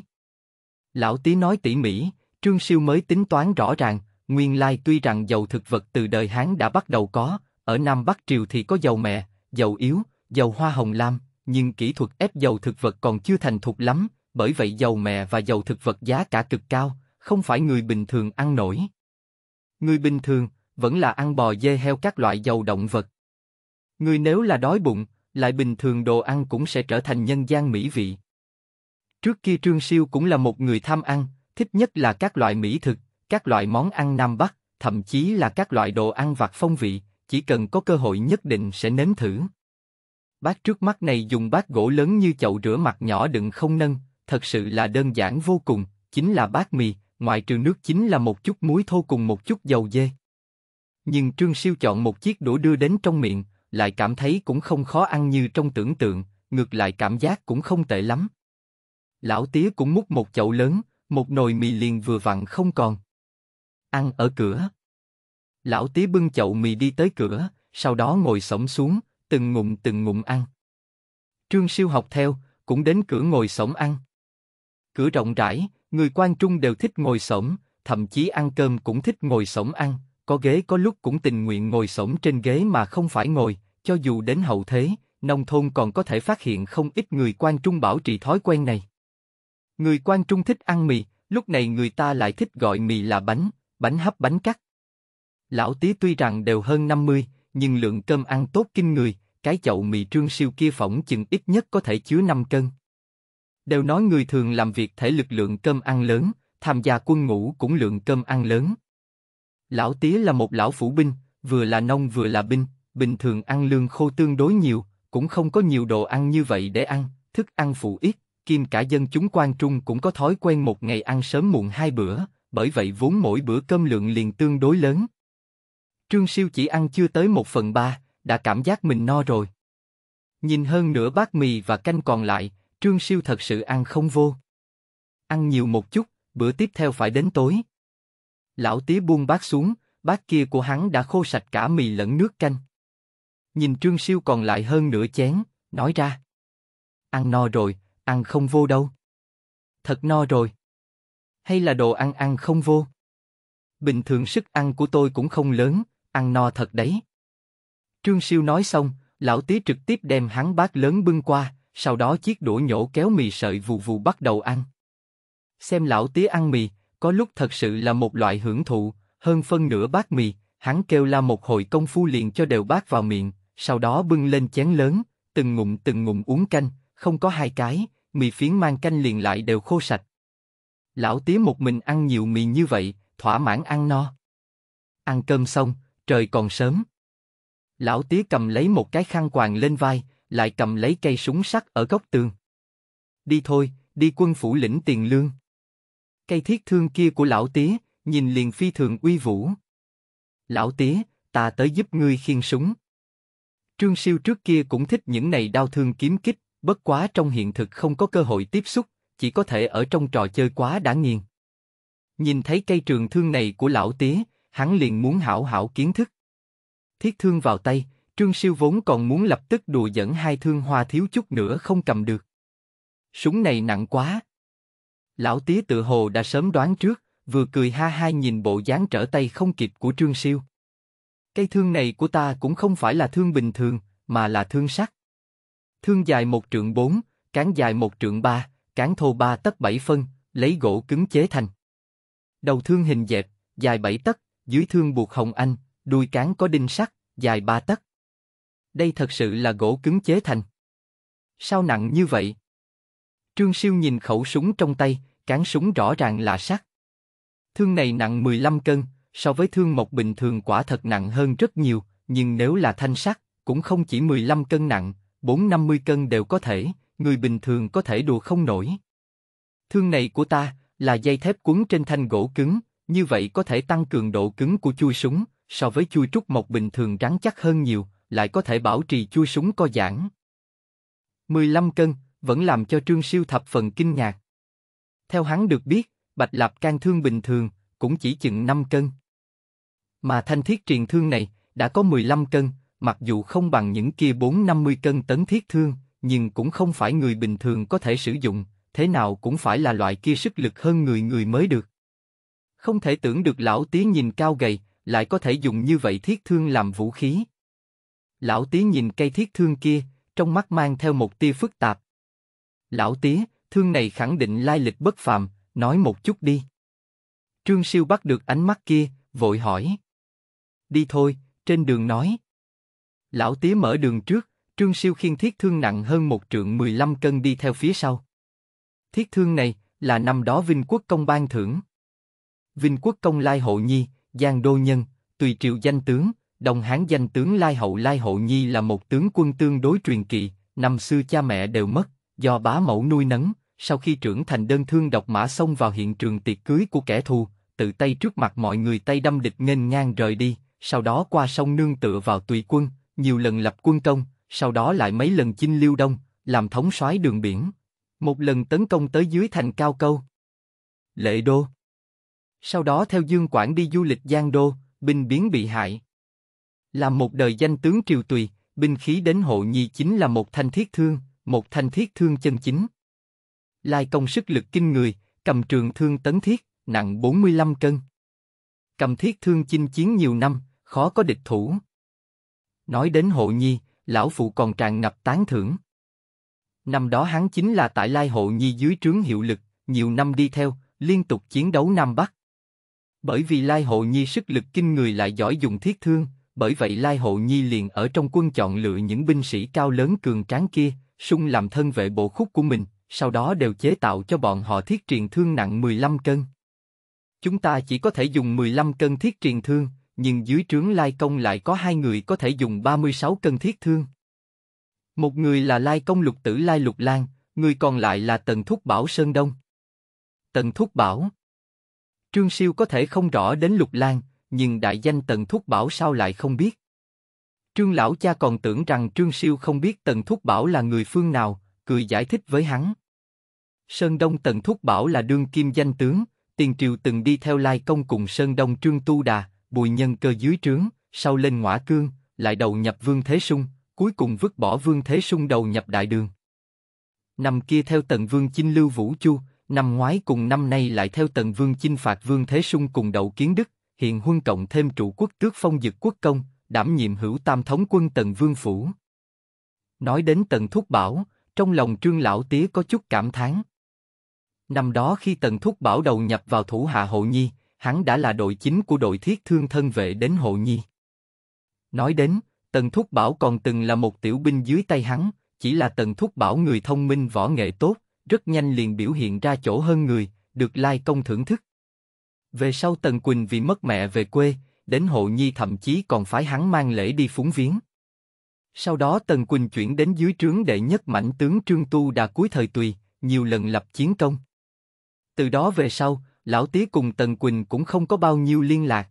Lão Tý nói tỉ mỉ, Trương Siêu mới tính toán rõ ràng, nguyên lai tuy rằng dầu thực vật từ đời Hán đã bắt đầu có, ở Nam Bắc Triều thì có dầu mè, dầu yếu, dầu hoa hồng lam, nhưng kỹ thuật ép dầu thực vật còn chưa thành thục lắm, bởi vậy dầu mè và dầu thực vật giá cả cực cao, không phải người bình thường ăn nổi. Người bình thường vẫn là ăn bò dê heo các loại dầu động vật. Người nếu là đói bụng, lại bình thường đồ ăn cũng sẽ trở thành nhân gian mỹ vị. Trước kia Trương Siêu cũng là một người tham ăn, thích nhất là các loại mỹ thực, các loại món ăn Nam Bắc, thậm chí là các loại đồ ăn vặt phong vị, chỉ cần có cơ hội nhất định sẽ nếm thử. Bát trước mắt này dùng bát gỗ lớn như chậu rửa mặt nhỏ đựng không nâng, thật sự là đơn giản vô cùng, chính là bát mì, ngoại trừ nước chính là một chút muối thô cùng một chút dầu dê. Nhưng Trương Siêu chọn một chiếc đũa đưa đến trong miệng, lại cảm thấy cũng không khó ăn như trong tưởng tượng, ngược lại cảm giác cũng không tệ lắm. Lão tía cũng múc một chậu lớn, một nồi mì liền vừa vặn không còn. Ăn ở cửa. Lão tía bưng chậu mì đi tới cửa, sau đó ngồi sổng xuống, từng ngụm từng ngụm ăn. Trương siêu học theo, cũng đến cửa ngồi sổng ăn. Cửa rộng rãi, người quan trung đều thích ngồi sổng, thậm chí ăn cơm cũng thích ngồi sổng ăn, có ghế có lúc cũng tình nguyện ngồi xổm trên ghế mà không phải ngồi, cho dù đến hậu thế, nông thôn còn có thể phát hiện không ít người quan trung bảo trì thói quen này. Người quan trung thích ăn mì, lúc này người ta lại thích gọi mì là bánh, bánh hấp bánh cắt. Lão tí tuy rằng đều hơn 50, nhưng lượng cơm ăn tốt kinh người, cái chậu mì trương siêu kia phỏng chừng ít nhất có thể chứa 5 cân. Đều nói người thường làm việc thể lực lượng cơm ăn lớn, tham gia quân ngũ cũng lượng cơm ăn lớn, Lão tía là một lão phủ binh, vừa là nông vừa là binh, bình thường ăn lương khô tương đối nhiều, cũng không có nhiều đồ ăn như vậy để ăn, thức ăn phụ ít, kim cả dân chúng quan trung cũng có thói quen một ngày ăn sớm muộn hai bữa, bởi vậy vốn mỗi bữa cơm lượng liền tương đối lớn. Trương Siêu chỉ ăn chưa tới một phần ba, đã cảm giác mình no rồi. Nhìn hơn nửa bát mì và canh còn lại, Trương Siêu thật sự ăn không vô. Ăn nhiều một chút, bữa tiếp theo phải đến tối lão tía buông bát xuống, bát kia của hắn đã khô sạch cả mì lẫn nước canh. Nhìn Trương Siêu còn lại hơn nửa chén, nói ra. Ăn no rồi, ăn không vô đâu. Thật no rồi. Hay là đồ ăn ăn không vô? Bình thường sức ăn của tôi cũng không lớn, ăn no thật đấy. Trương Siêu nói xong, lão tía trực tiếp đem hắn bát lớn bưng qua, sau đó chiếc đũa nhổ kéo mì sợi vù vù bắt đầu ăn. Xem lão tía ăn mì, có lúc thật sự là một loại hưởng thụ, hơn phân nửa bát mì, hắn kêu la một hồi công phu liền cho đều bát vào miệng, sau đó bưng lên chén lớn, từng ngụm từng ngụm uống canh, không có hai cái, mì phiến mang canh liền lại đều khô sạch. Lão tía một mình ăn nhiều mì như vậy, thỏa mãn ăn no. Ăn cơm xong, trời còn sớm. Lão tía cầm lấy một cái khăn quàng lên vai, lại cầm lấy cây súng sắt ở góc tường. Đi thôi, đi quân phủ lĩnh tiền lương. Cây thiết thương kia của lão tía, nhìn liền phi thường uy vũ. Lão tía, ta tới giúp ngươi khiên súng. Trương Siêu trước kia cũng thích những này đau thương kiếm kích, bất quá trong hiện thực không có cơ hội tiếp xúc, chỉ có thể ở trong trò chơi quá đã nghiền. Nhìn thấy cây trường thương này của lão tía, hắn liền muốn hảo hảo kiến thức. Thiết thương vào tay, Trương Siêu vốn còn muốn lập tức đùa dẫn hai thương hoa thiếu chút nữa không cầm được. Súng này nặng quá. Lão tía tự hồ đã sớm đoán trước, vừa cười ha ha nhìn bộ dáng trở tay không kịp của Trương Siêu. Cây thương này của ta cũng không phải là thương bình thường, mà là thương sắt. Thương dài một trượng bốn, cán dài một trượng ba, cán thô ba tấc bảy phân, lấy gỗ cứng chế thành. Đầu thương hình dẹp, dài bảy tấc, dưới thương buộc hồng anh, đuôi cán có đinh sắt, dài ba tấc. Đây thật sự là gỗ cứng chế thành. Sao nặng như vậy? Trương Siêu nhìn khẩu súng trong tay, cán súng rõ ràng là sắt. Thương này nặng 15 cân, so với thương mộc bình thường quả thật nặng hơn rất nhiều, nhưng nếu là thanh sắt, cũng không chỉ 15 cân nặng, 4-50 cân đều có thể, người bình thường có thể đùa không nổi. Thương này của ta là dây thép quấn trên thanh gỗ cứng, như vậy có thể tăng cường độ cứng của chui súng, so với chui trúc mộc bình thường rắn chắc hơn nhiều, lại có thể bảo trì chui súng co giãn. 15 cân, vẫn làm cho Trương Siêu thập phần kinh ngạc. Theo hắn được biết, Bạch Lạp can thương bình thường, cũng chỉ chừng 5 cân. Mà thanh thiết truyền thương này, đã có 15 cân, mặc dù không bằng những kia 4-50 cân tấn thiết thương, nhưng cũng không phải người bình thường có thể sử dụng, thế nào cũng phải là loại kia sức lực hơn người người mới được. Không thể tưởng được lão tí nhìn cao gầy, lại có thể dùng như vậy thiết thương làm vũ khí. Lão tí nhìn cây thiết thương kia, trong mắt mang theo một tia phức tạp, Lão tía, thương này khẳng định lai lịch bất phàm, nói một chút đi. Trương Siêu bắt được ánh mắt kia, vội hỏi. Đi thôi, trên đường nói. Lão tía mở đường trước, Trương Siêu khiên thiết thương nặng hơn một trượng 15 cân đi theo phía sau. Thiết thương này là năm đó Vinh Quốc Công ban thưởng. Vinh Quốc Công Lai hậu Nhi, Giang Đô Nhân, tùy triệu danh tướng, đồng hán danh tướng Lai Hậu Lai hậu Nhi là một tướng quân tương đối truyền kỳ, năm xưa cha mẹ đều mất, do bá mẫu nuôi nấng, sau khi trưởng thành đơn thương độc mã xông vào hiện trường tiệc cưới của kẻ thù, tự tay trước mặt mọi người tay đâm địch nghênh ngang rời đi, sau đó qua sông nương tựa vào tùy quân, nhiều lần lập quân công, sau đó lại mấy lần chinh lưu đông, làm thống soái đường biển. Một lần tấn công tới dưới thành cao câu. Lệ đô. Sau đó theo Dương Quảng đi du lịch Giang Đô, binh biến bị hại. Làm một đời danh tướng triều tùy, binh khí đến hộ nhi chính là một thanh thiết thương, một thanh thiết thương chân chính. Lai công sức lực kinh người, cầm trường thương tấn thiết, nặng 45 cân. Cầm thiết thương chinh chiến nhiều năm, khó có địch thủ. Nói đến hộ nhi, lão phụ còn tràn ngập tán thưởng. Năm đó hắn chính là tại Lai hộ nhi dưới trướng hiệu lực, nhiều năm đi theo, liên tục chiến đấu Nam Bắc. Bởi vì Lai hộ nhi sức lực kinh người lại giỏi dùng thiết thương, bởi vậy Lai Hộ Nhi liền ở trong quân chọn lựa những binh sĩ cao lớn cường tráng kia, sung làm thân vệ bộ khúc của mình, sau đó đều chế tạo cho bọn họ thiết truyền thương nặng 15 cân. Chúng ta chỉ có thể dùng 15 cân thiết truyền thương, nhưng dưới trướng Lai Công lại có hai người có thể dùng 36 cân thiết thương. Một người là Lai Công Lục Tử Lai Lục Lan, người còn lại là Tần Thúc Bảo Sơn Đông. Tần Thúc Bảo Trương Siêu có thể không rõ đến Lục Lan, nhưng đại danh Tần Thúc Bảo sao lại không biết. Trương lão cha còn tưởng rằng Trương Siêu không biết Tần Thúc Bảo là người phương nào, cười giải thích với hắn. Sơn Đông Tần Thúc Bảo là đương kim danh tướng, tiền triều từng đi theo lai công cùng Sơn Đông Trương Tu Đà, bùi nhân cơ dưới trướng, sau lên ngõa cương, lại đầu nhập Vương Thế Sung, cuối cùng vứt bỏ Vương Thế Sung đầu nhập đại đường. Năm kia theo Tần Vương Chinh Lưu Vũ Chu, năm ngoái cùng năm nay lại theo Tần Vương Chinh phạt Vương Thế Sung cùng đầu kiến đức, hiện huân cộng thêm trụ quốc tước phong dực quốc công, đảm nhiệm hữu tam thống quân tần vương phủ. Nói đến tần thúc bảo, trong lòng trương lão tía có chút cảm thán. Năm đó khi tần thúc bảo đầu nhập vào thủ hạ hộ nhi, hắn đã là đội chính của đội thiết thương thân vệ đến hộ nhi. Nói đến, tần thúc bảo còn từng là một tiểu binh dưới tay hắn, chỉ là tần thúc bảo người thông minh võ nghệ tốt, rất nhanh liền biểu hiện ra chỗ hơn người, được lai công thưởng thức. Về sau Tần Quỳnh vì mất mẹ về quê, đến hộ nhi thậm chí còn phải hắn mang lễ đi phúng viếng. Sau đó Tần Quỳnh chuyển đến dưới trướng đệ nhất mảnh tướng Trương Tu đã cuối thời tùy, nhiều lần lập chiến công. Từ đó về sau, Lão Tía cùng Tần Quỳnh cũng không có bao nhiêu liên lạc.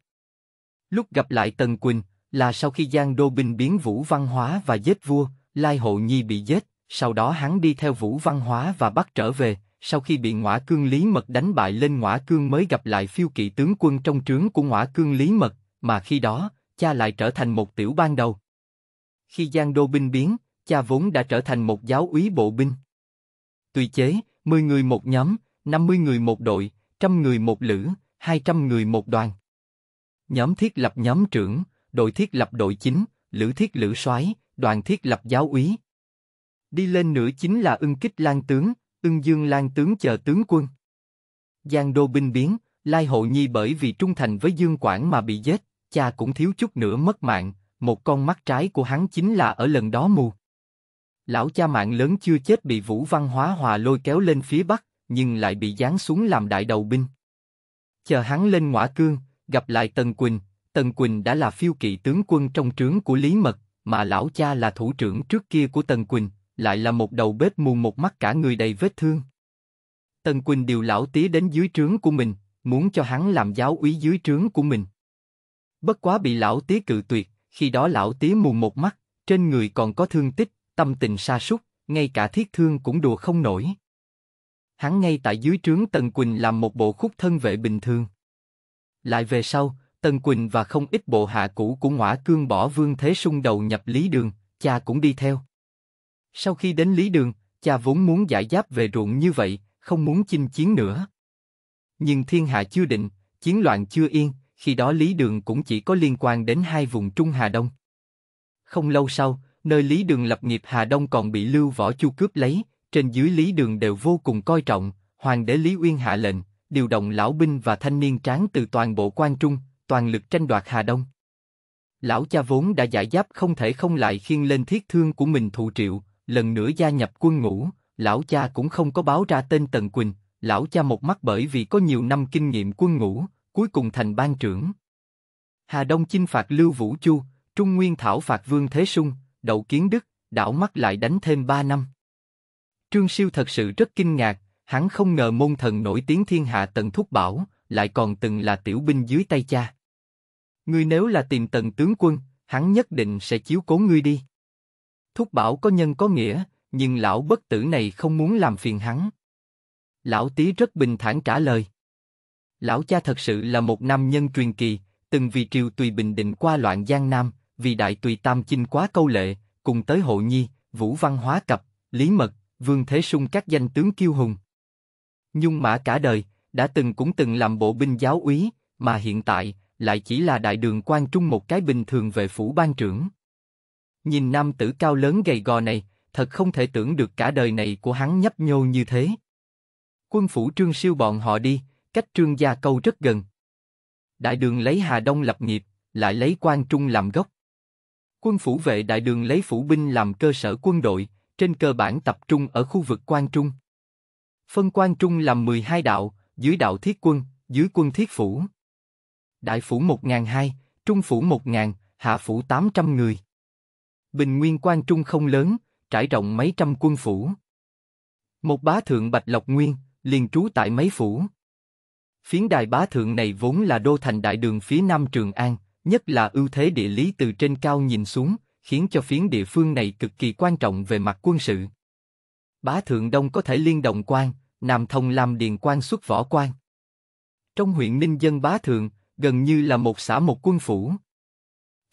Lúc gặp lại Tần Quỳnh là sau khi Giang Đô Bình biến Vũ Văn Hóa và giết vua, Lai Hộ Nhi bị giết, sau đó hắn đi theo Vũ Văn Hóa và bắt trở về, sau khi bị Ngõa Cương Lý Mật đánh bại lên Ngõa Cương mới gặp lại phiêu kỵ tướng quân trong trướng của Ngõa Cương Lý Mật, mà khi đó, cha lại trở thành một tiểu ban đầu. Khi Giang Đô binh biến, cha vốn đã trở thành một giáo úy bộ binh. Tùy chế, 10 người một nhóm, 50 người một đội, trăm người một lữ, 200 người một đoàn. Nhóm thiết lập nhóm trưởng, đội thiết lập đội chính, lữ thiết lữ soái, đoàn thiết lập giáo úy. Đi lên nữa chính là ưng kích lan tướng, ưng dương lan tướng chờ tướng quân. Giang đô binh biến, Lai Hộ Nhi bởi vì trung thành với Dương Quảng mà bị giết cha cũng thiếu chút nữa mất mạng, một con mắt trái của hắn chính là ở lần đó mù. Lão cha mạng lớn chưa chết bị Vũ Văn Hóa Hòa lôi kéo lên phía Bắc, nhưng lại bị giáng xuống làm đại đầu binh. Chờ hắn lên ngõa cương, gặp lại Tần Quỳnh, Tần Quỳnh đã là phiêu kỵ tướng quân trong trướng của Lý Mật, mà lão cha là thủ trưởng trước kia của Tần Quỳnh, lại là một đầu bếp mù một mắt cả người đầy vết thương. Tần Quỳnh điều lão tí đến dưới trướng của mình, muốn cho hắn làm giáo úy dưới trướng của mình. Bất quá bị lão tía cự tuyệt, khi đó lão tía mù một mắt, trên người còn có thương tích, tâm tình sa sút, ngay cả thiết thương cũng đùa không nổi. Hắn ngay tại dưới trướng Tần Quỳnh làm một bộ khúc thân vệ bình thường. Lại về sau, Tần Quỳnh và không ít bộ hạ cũ của ngõa cương bỏ vương thế sung đầu nhập Lý Đường, cha cũng đi theo. Sau khi đến Lý Đường, cha vốn muốn giải giáp về ruộng như vậy, không muốn chinh chiến nữa. Nhưng thiên hạ chưa định, chiến loạn chưa yên, khi đó Lý Đường cũng chỉ có liên quan đến hai vùng Trung Hà Đông. Không lâu sau, nơi Lý Đường lập nghiệp Hà Đông còn bị Lưu Võ Chu cướp lấy, trên dưới Lý Đường đều vô cùng coi trọng, hoàng đế Lý Uyên hạ lệnh, điều động lão binh và thanh niên tráng từ toàn bộ quan trung, toàn lực tranh đoạt Hà Đông. Lão cha vốn đã giải giáp không thể không lại khiên lên thiết thương của mình thụ triệu, lần nữa gia nhập quân ngũ, lão cha cũng không có báo ra tên Tần Quỳnh, lão cha một mắt bởi vì có nhiều năm kinh nghiệm quân ngũ, cuối cùng thành ban trưởng. Hà Đông chinh phạt Lưu Vũ Chu, Trung Nguyên thảo phạt Vương Thế Sung, Đậu Kiến Đức, đảo mắt lại đánh thêm 3 năm. Trương Siêu thật sự rất kinh ngạc, hắn không ngờ môn thần nổi tiếng thiên hạ Tần Thúc Bảo, lại còn từng là tiểu binh dưới tay cha. Ngươi nếu là tìm Tần tướng quân, hắn nhất định sẽ chiếu cố ngươi đi. Thúc Bảo có nhân có nghĩa, nhưng lão bất tử này không muốn làm phiền hắn. Lão Tý rất bình thản trả lời. Lão cha thật sự là một nam nhân truyền kỳ, từng vì triều tùy bình định qua loạn giang nam, vì đại tùy tam chinh quá câu lệ, cùng tới hộ nhi, vũ văn hóa cập, lý mật, vương thế sung các danh tướng kiêu hùng. Nhung mã cả đời, đã từng cũng từng làm bộ binh giáo úy, mà hiện tại, lại chỉ là đại đường quan trung một cái bình thường về phủ ban trưởng. Nhìn nam tử cao lớn gầy gò này, thật không thể tưởng được cả đời này của hắn nhấp nhô như thế. Quân phủ trương siêu bọn họ đi, cách Trương Gia Câu rất gần. Đại đường lấy Hà Đông lập nghiệp, lại lấy Quan Trung làm gốc. Quân phủ vệ đại đường lấy phủ binh làm cơ sở quân đội, trên cơ bản tập trung ở khu vực Quan Trung. Phân Quan Trung làm 12 đạo, dưới đạo thiết quân, dưới quân thiết phủ. Đại phủ 1.200, trung phủ 1.000, hạ phủ 800 người. Bình nguyên Quan Trung không lớn, trải rộng mấy trăm quân phủ. Một bá thượng Bạch Lộc Nguyên, liền trú tại mấy phủ. Phiến đài bá thượng này vốn là đô thành đại đường phía nam Trường An, nhất là ưu thế địa lý từ trên cao nhìn xuống, khiến cho phiến địa phương này cực kỳ quan trọng về mặt quân sự. Bá thượng đông có thể liên động quan, nam thông làm điền quan xuất võ quan. Trong huyện Ninh Dân Bá Thượng, gần như là một xã một quân phủ.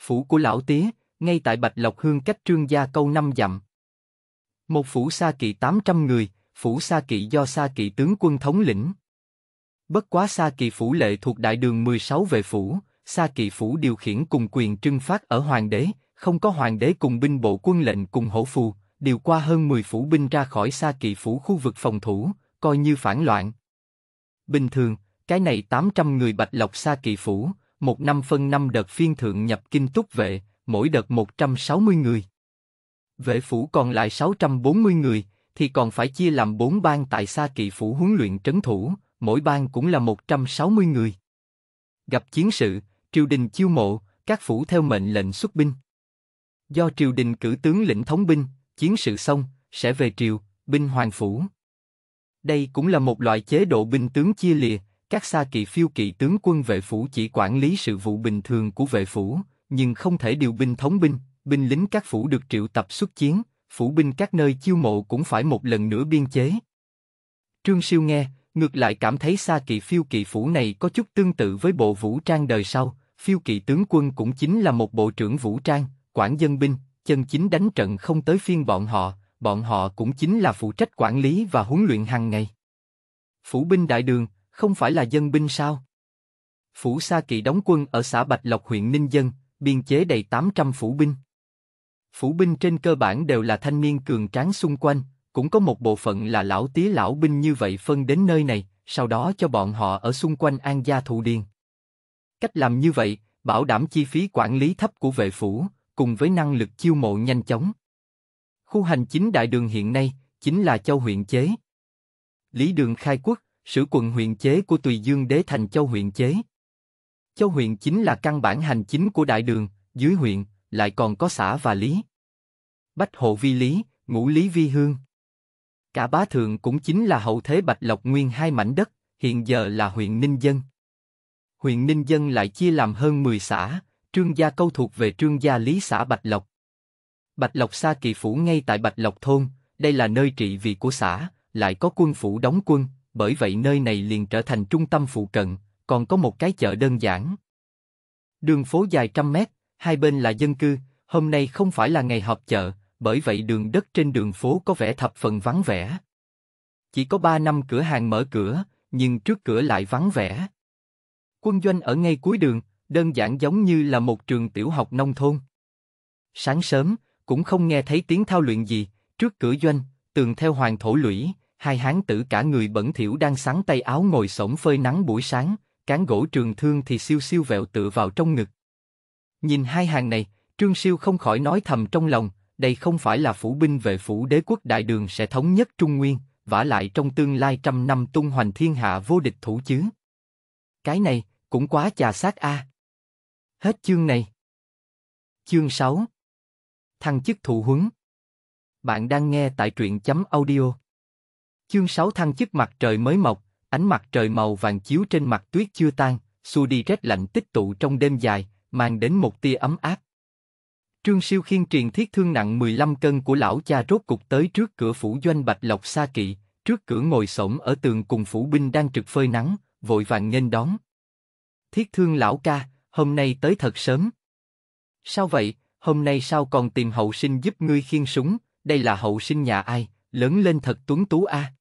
Phủ của Lão Tía, ngay tại Bạch Lộc Hương cách Trương Gia Câu năm dặm. Một phủ Sa Kỵ 800 người, phủ Sa Kỵ do Sa Kỵ tướng quân thống lĩnh. Bất quá Sa Kỳ Phủ lệ thuộc đại đường 16 về phủ, Sa Kỳ Phủ điều khiển cùng quyền trưng phát ở hoàng đế, không có hoàng đế cùng binh bộ quân lệnh cùng hổ phù, điều qua hơn 10 phủ binh ra khỏi Sa Kỳ Phủ khu vực phòng thủ, coi như phản loạn. Bình thường, cái này 800 người bạch lộc Sa Kỳ Phủ, một năm phân năm đợt phiên thượng nhập kinh túc vệ, mỗi đợt 160 người. Vệ phủ còn lại 640 người, thì còn phải chia làm bốn bang tại Sa Kỳ Phủ huấn luyện trấn thủ, mỗi bang cũng là 160 người. Gặp chiến sự, triều đình chiêu mộ, các phủ theo mệnh lệnh xuất binh. Do triều đình cử tướng lĩnh thống binh, chiến sự xong, sẽ về triều, binh hoàng phủ. Đây cũng là một loại chế độ binh tướng chia lìa, các xa kỵ phiêu kỵ tướng quân vệ phủ chỉ quản lý sự vụ bình thường của vệ phủ, nhưng không thể điều binh thống binh, binh lính các phủ được triệu tập xuất chiến, phủ binh các nơi chiêu mộ cũng phải một lần nữa biên chế. Trương Siêu nghe, Ngược lại cảm thấy xa kỵ phiêu kỵ phủ này có chút tương tự với bộ vũ trang đời sau, phiêu kỵ tướng quân cũng chính là một bộ trưởng vũ trang, quản dân binh, chân chính đánh trận không tới phiên bọn họ, bọn họ cũng chính là phụ trách quản lý và huấn luyện hàng ngày. Phủ binh đại đường, không phải là dân binh sao? Phủ Sa Kỵ đóng quân ở xã Bạch Lộc huyện Ninh Dân, biên chế đầy 800 phủ binh. Phủ binh trên cơ bản đều là thanh niên cường tráng xung quanh, cũng có một bộ phận là lão tía lão binh như vậy phân đến nơi này, sau đó cho bọn họ ở xung quanh an gia thụ điền. Cách làm như vậy, bảo đảm chi phí quản lý thấp của vệ phủ, cùng với năng lực chiêu mộ nhanh chóng. Khu hành chính đại đường hiện nay chính là châu huyện chế. Lý đường khai quốc, sử quần huyện chế của Tùy Dương đế thành châu huyện chế. Châu huyện chính là căn bản hành chính của đại đường, dưới huyện lại còn có xã và lý. Bách hộ vi lý, ngũ lý vi hương. Cả bá thượng cũng chính là hậu thế Bạch Lộc Nguyên hai mảnh đất, hiện giờ là huyện Ninh Dân. Huyện Ninh Dân lại chia làm hơn 10 xã, Trương Gia Câu thuộc về Trương Gia Lý xã Bạch Lộc. Bạch Lộc xa Kỳ Phủ ngay tại Bạch Lộc Thôn, đây là nơi trị vì của xã, lại có quân phủ đóng quân, bởi vậy nơi này liền trở thành trung tâm phụ cận, còn có một cái chợ đơn giản. Đường phố dài trăm mét, hai bên là dân cư, hôm nay không phải là ngày họp chợ, bởi vậy đường đất trên đường phố có vẻ thập phần vắng vẻ. Chỉ có ba năm cửa hàng mở cửa, nhưng trước cửa lại vắng vẻ. Quân doanh ở ngay cuối đường, đơn giản giống như là một trường tiểu học nông thôn. Sáng sớm, cũng không nghe thấy tiếng thao luyện gì, trước cửa doanh, tường theo hoàng thổ lũy, hai hán tử cả người bẩn thỉu đang sáng tay áo ngồi sổng phơi nắng buổi sáng, cán gỗ trường thương thì siêu siêu vẹo tựa vào trong ngực. Nhìn hai hàng này, Trương Siêu không khỏi nói thầm trong lòng, đây không phải là phủ binh về phủ đế quốc đại đường sẽ thống nhất Trung Nguyên, vả lại trong tương lai trăm năm tung hoành thiên hạ vô địch thủ chứ. Cái này, cũng quá chà sát a. Hết chương này. Chương 6 Thăng chức thụ huấn Bạn đang nghe tại truyện chấm audio. Chương 6 thăng chức mặt trời mới mọc, ánh mặt trời màu vàng chiếu trên mặt tuyết chưa tan, xua đi rét lạnh tích tụ trong đêm dài, mang đến một tia ấm áp. Trương Siêu khiên truyền thiết thương nặng 15 cân của lão cha rốt cục tới trước cửa phủ doanh Bạch Lộc Sa Kỵ, trước cửa ngồi xổm ở tường cùng phủ binh đang trực phơi nắng, vội vàng nghênh đón. Thiết thương lão ca, hôm nay tới thật sớm. Sao vậy, hôm nay sao còn tìm hậu sinh giúp ngươi khiên súng, đây là hậu sinh nhà ai, lớn lên thật tuấn tú a. À.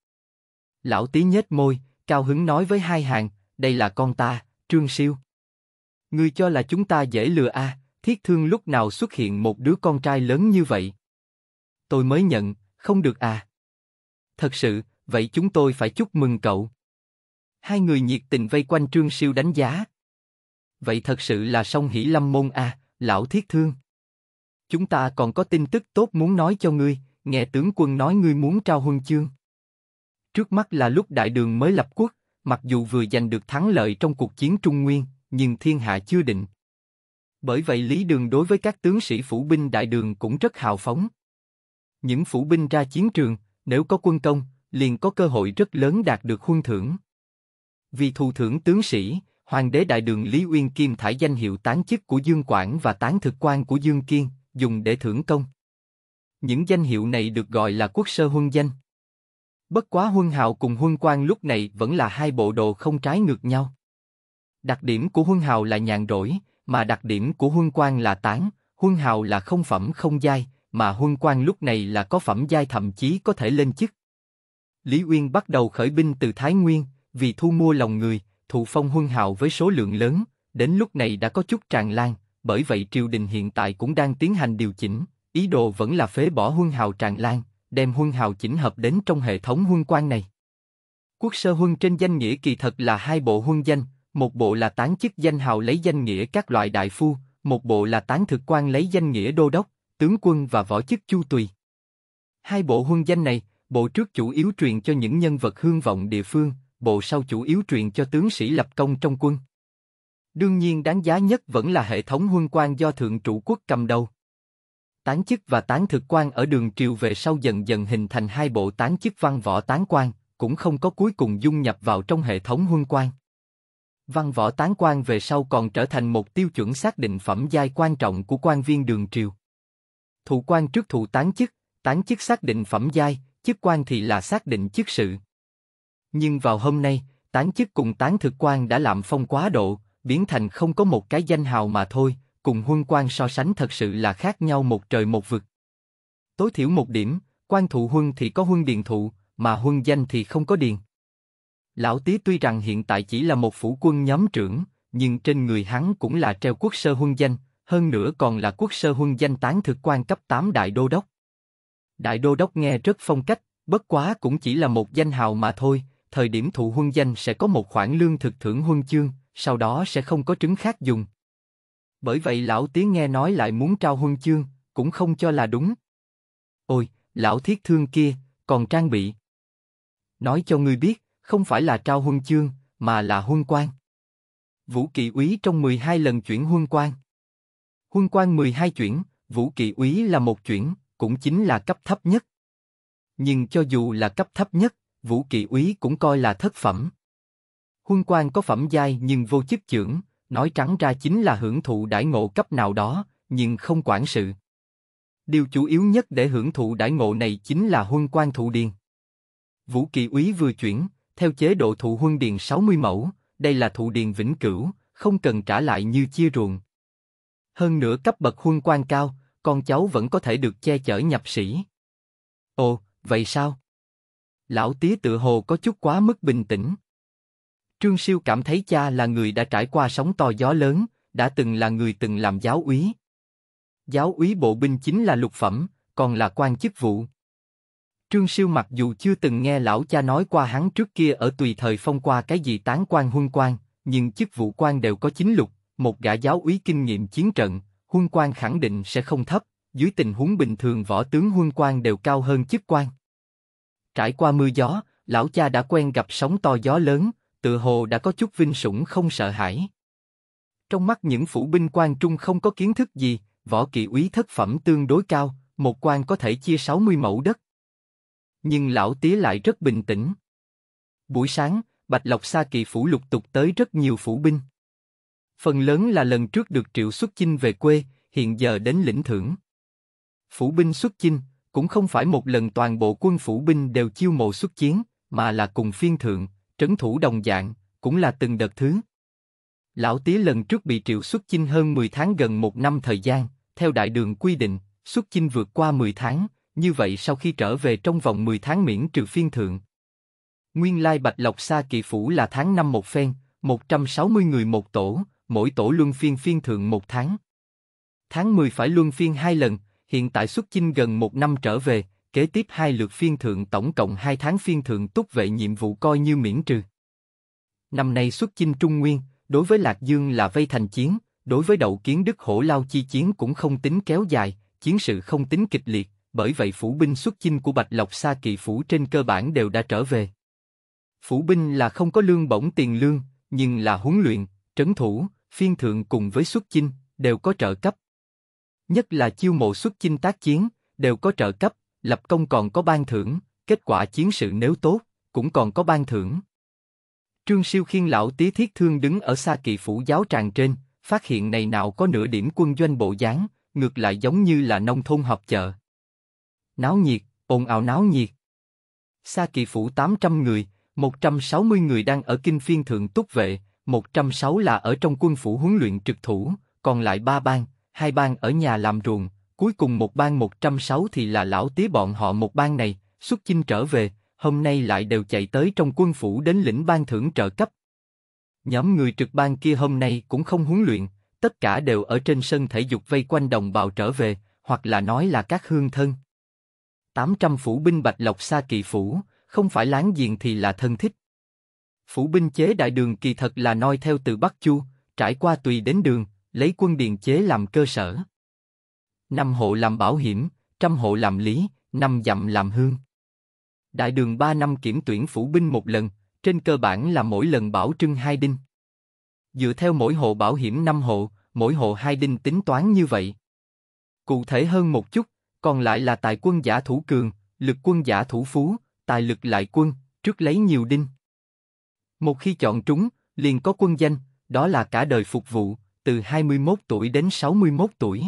Lão tí nhếch môi, cao hứng nói với hai hàng, đây là con ta, Trương Siêu. Ngươi cho là chúng ta dễ lừa a, à, thiết thương lúc nào xuất hiện một đứa con trai lớn như vậy. Tôi mới nhận, không được à. Thật sự, vậy chúng tôi phải chúc mừng cậu. Hai người nhiệt tình vây quanh Trương Siêu đánh giá. Vậy thật sự là song hỷ lâm môn à, lão thiết thương. Chúng ta còn có tin tức tốt muốn nói cho ngươi, nghe tướng quân nói ngươi muốn trao huân chương. Trước mắt là lúc đại đường mới lập quốc, mặc dù vừa giành được thắng lợi trong cuộc chiến Trung Nguyên, nhưng thiên hạ chưa định. Bởi vậy Lý Đường đối với các tướng sĩ phủ binh đại đường cũng rất hào phóng. Những phủ binh ra chiến trường, nếu có quân công, liền có cơ hội rất lớn đạt được huân thưởng. Vì thù thưởng tướng sĩ, hoàng đế đại đường Lý Uyên Kim thải danh hiệu tán chức của Dương Quảng và tán thực quan của Dương Kiên, dùng để thưởng công. Những danh hiệu này được gọi là quốc sơ huân danh. Bất quá huân hào cùng huân quan lúc này vẫn là hai bộ đồ không trái ngược nhau. Đặc điểm của huân hào là nhàn rỗi, mà đặc điểm của huân quan là tán, huân hào là không phẩm không giai, mà huân quan lúc này là có phẩm giai thậm chí có thể lên chức. Lý Uyên bắt đầu khởi binh từ Thái Nguyên, vì thu mua lòng người, thụ phong huân hào với số lượng lớn, đến lúc này đã có chút tràn lan, bởi vậy triều đình hiện tại cũng đang tiến hành điều chỉnh, ý đồ vẫn là phế bỏ huân hào tràn lan, đem huân hào chỉnh hợp đến trong hệ thống huân quan này. Quốc sơ huân trên danh nghĩa kỳ thật là hai bộ huân danh, một bộ là tán chức danh hào lấy danh nghĩa các loại đại phu, một bộ là tán thực quan lấy danh nghĩa đô đốc, tướng quân và võ chức chu tùy. Hai bộ huân danh này, bộ trước chủ yếu truyền cho những nhân vật hương vọng địa phương, bộ sau chủ yếu truyền cho tướng sĩ lập công trong quân. Đương nhiên đáng giá nhất vẫn là hệ thống huân quan do thượng trụ quốc cầm đầu. Tán chức và tán thực quan ở đường triều về sau dần dần hình thành hai bộ tán chức văn võ tán quan, cũng không có cuối cùng dung nhập vào trong hệ thống huân quan. Văn võ tán quan về sau còn trở thành một tiêu chuẩn xác định phẩm giai quan trọng của quan viên đường triều. thủ quan trước thủ tán chức, tán chức xác định phẩm giai, chức quan thì là xác định chức sự. Nhưng vào hôm nay, tán chức cùng tán thực quan đã làm phong quá độ, biến thành không có một cái danh hào mà thôi, cùng huân quan so sánh thật sự là khác nhau một trời một vực. Tối thiểu một điểm, quan thụ huân thì có huân điền thụ, mà huân danh thì không có điền. Lão Tý tuy rằng hiện tại chỉ là một phủ quân nhóm trưởng, nhưng trên người hắn cũng là treo quốc sơ huân danh, hơn nữa còn là quốc sơ huân danh tán thực quan cấp 8 đại đô đốc. Đại đô đốc nghe rất phong cách, bất quá cũng chỉ là một danh hào mà thôi, thời điểm thụ huân danh sẽ có một khoản lương thực thưởng huân chương, sau đó sẽ không có trứng khác dùng. Bởi vậy lão Tý nghe nói lại muốn trao huân chương, cũng không cho là đúng. Ôi, lão thiết thương kia, còn trang bị. Nói cho ngươi biết, không phải là trao huân chương, mà là huân quan. Vũ Kỳ Úy trong 12 lần chuyển huân quan. Huân quan 12 chuyển, Vũ Kỳ Úy là một chuyển, cũng chính là cấp thấp nhất. Nhưng cho dù là cấp thấp nhất, Vũ Kỳ Úy cũng coi là thất phẩm. Huân quan có phẩm giai nhưng vô chức trưởng, nói trắng ra chính là hưởng thụ đại ngộ cấp nào đó, nhưng không quản sự. Điều chủ yếu nhất để hưởng thụ đại ngộ này chính là huân quan thụ điền. Vũ Kỳ Úy vừa chuyển, theo chế độ thụ huân điền 60 mẫu, đây là thụ điền vĩnh cửu, không cần trả lại như chia ruộng. Hơn nữa cấp bậc huân quan cao, con cháu vẫn có thể được che chở nhập sĩ. Ồ, vậy sao? Lão tía tự hồ có chút quá mức bình tĩnh. Trương Siêu cảm thấy cha là người đã trải qua sóng to gió lớn, đã từng là người từng làm giáo úy. Giáo úy bộ binh chính là lục phẩm, còn là quan chức vụ. Trương Siêu mặc dù chưa từng nghe lão cha nói qua hắn trước kia ở tùy thời phong qua cái gì tán quan huân quan, nhưng chức vụ quan đều có chính lục, một gã giáo úy kinh nghiệm chiến trận, huân quan khẳng định sẽ không thấp, dưới tình huống bình thường võ tướng huân quan đều cao hơn chức quan. Trải qua mưa gió, lão cha đã quen gặp sóng to gió lớn, tự hồ đã có chút vinh sủng không sợ hãi. Trong mắt những phủ binh quan trung không có kiến thức gì, võ kỳ úy thất phẩm tương đối cao, một quan có thể chia 60 mẫu đất nhưng lão tía lại rất bình tĩnh. Buổi sáng, Bạch Lộc Sa Kỳ Phủ lục tục tới rất nhiều phủ binh. Phần lớn là lần trước được triệu xuất chinh về quê, hiện giờ đến lĩnh thưởng. Phủ binh xuất chinh, cũng không phải một lần toàn bộ quân phủ binh đều chiêu mộ xuất chiến, mà là cùng phiên thượng, trấn thủ đồng dạng, cũng là từng đợt thứ. Lão Tía lần trước bị triệu xuất chinh hơn 10 tháng gần một năm thời gian, theo đại đường quy định, xuất chinh vượt qua 10 tháng, như vậy sau khi trở về trong vòng 10 tháng miễn trừ phiên thượng. Nguyên lai Bạch Lộc Sa Kỳ Phủ là tháng năm một phen, 160 người một tổ, mỗi tổ luân phiên phiên thượng một tháng. Tháng 10 phải luân phiên hai lần, hiện tại xuất chinh gần một năm trở về, kế tiếp hai lượt phiên thượng tổng cộng hai tháng phiên thượng túc vệ nhiệm vụ coi như miễn trừ. Năm nay xuất chinh Trung Nguyên, đối với Lạc Dương là vây thành chiến, đối với đậu kiến Đức Hổ Lao chi chiến cũng không tính kéo dài, chiến sự không tính kịch liệt, bởi vậy phủ binh xuất chinh của Bạch Lộc Sa Kỵ Phủ trên cơ bản đều đã trở về. Phủ binh là không có lương bổng tiền lương, nhưng là huấn luyện, trấn thủ, phiên thượng cùng với xuất chinh, đều có trợ cấp. Nhất là chiêu mộ xuất chinh tác chiến, đều có trợ cấp, lập công còn có ban thưởng, kết quả chiến sự nếu tốt, cũng còn có ban thưởng. Trương Siêu khiên lão tí thiết thương đứng ở xa kỳ phủ giáo tràng trên, phát hiện này nào có nửa điểm quân doanh bộ dáng, ngược lại giống như là nông thôn họp chợ. Náo nhiệt, ồn ào náo nhiệt. Sa kỳ phủ 800 người, 160 người đang ở kinh phiên thượng túc vệ, 106 là ở trong quân phủ huấn luyện trực thủ, còn lại ba bang, hai bang ở nhà làm ruộng, cuối cùng một bang 106 thì là lão tía bọn họ một bang này, xuất chinh trở về, hôm nay lại đều chạy tới trong quân phủ đến lĩnh ban thưởng trợ cấp. Nhóm người trực bang kia hôm nay cũng không huấn luyện, tất cả đều ở trên sân thể dục vây quanh đồng bào trở về, hoặc là nói là các hương thân. 800 phủ binh Bạch Lộc Sa Kỳ Phủ, không phải láng giềng thì là thân thích. Phủ binh chế đại đường kỳ thật là noi theo từ Bắc Chu, trải qua tùy đến đường, lấy quân điền chế làm cơ sở. Năm hộ làm bảo hiểm, trăm hộ làm lý, năm dặm làm hương. Đại đường 3 năm kiểm tuyển phủ binh một lần, trên cơ bản là mỗi lần bảo trưng hai đinh. Dựa theo mỗi hộ bảo hiểm năm hộ, mỗi hộ hai đinh tính toán như vậy. Cụ thể hơn một chút, còn lại là tài quân giả thủ cường, lực quân giả thủ phú, tài lực lại quân, trước lấy nhiều đinh. Một khi chọn trúng, liền có quân danh, đó là cả đời phục vụ, từ 21 tuổi đến 61 tuổi.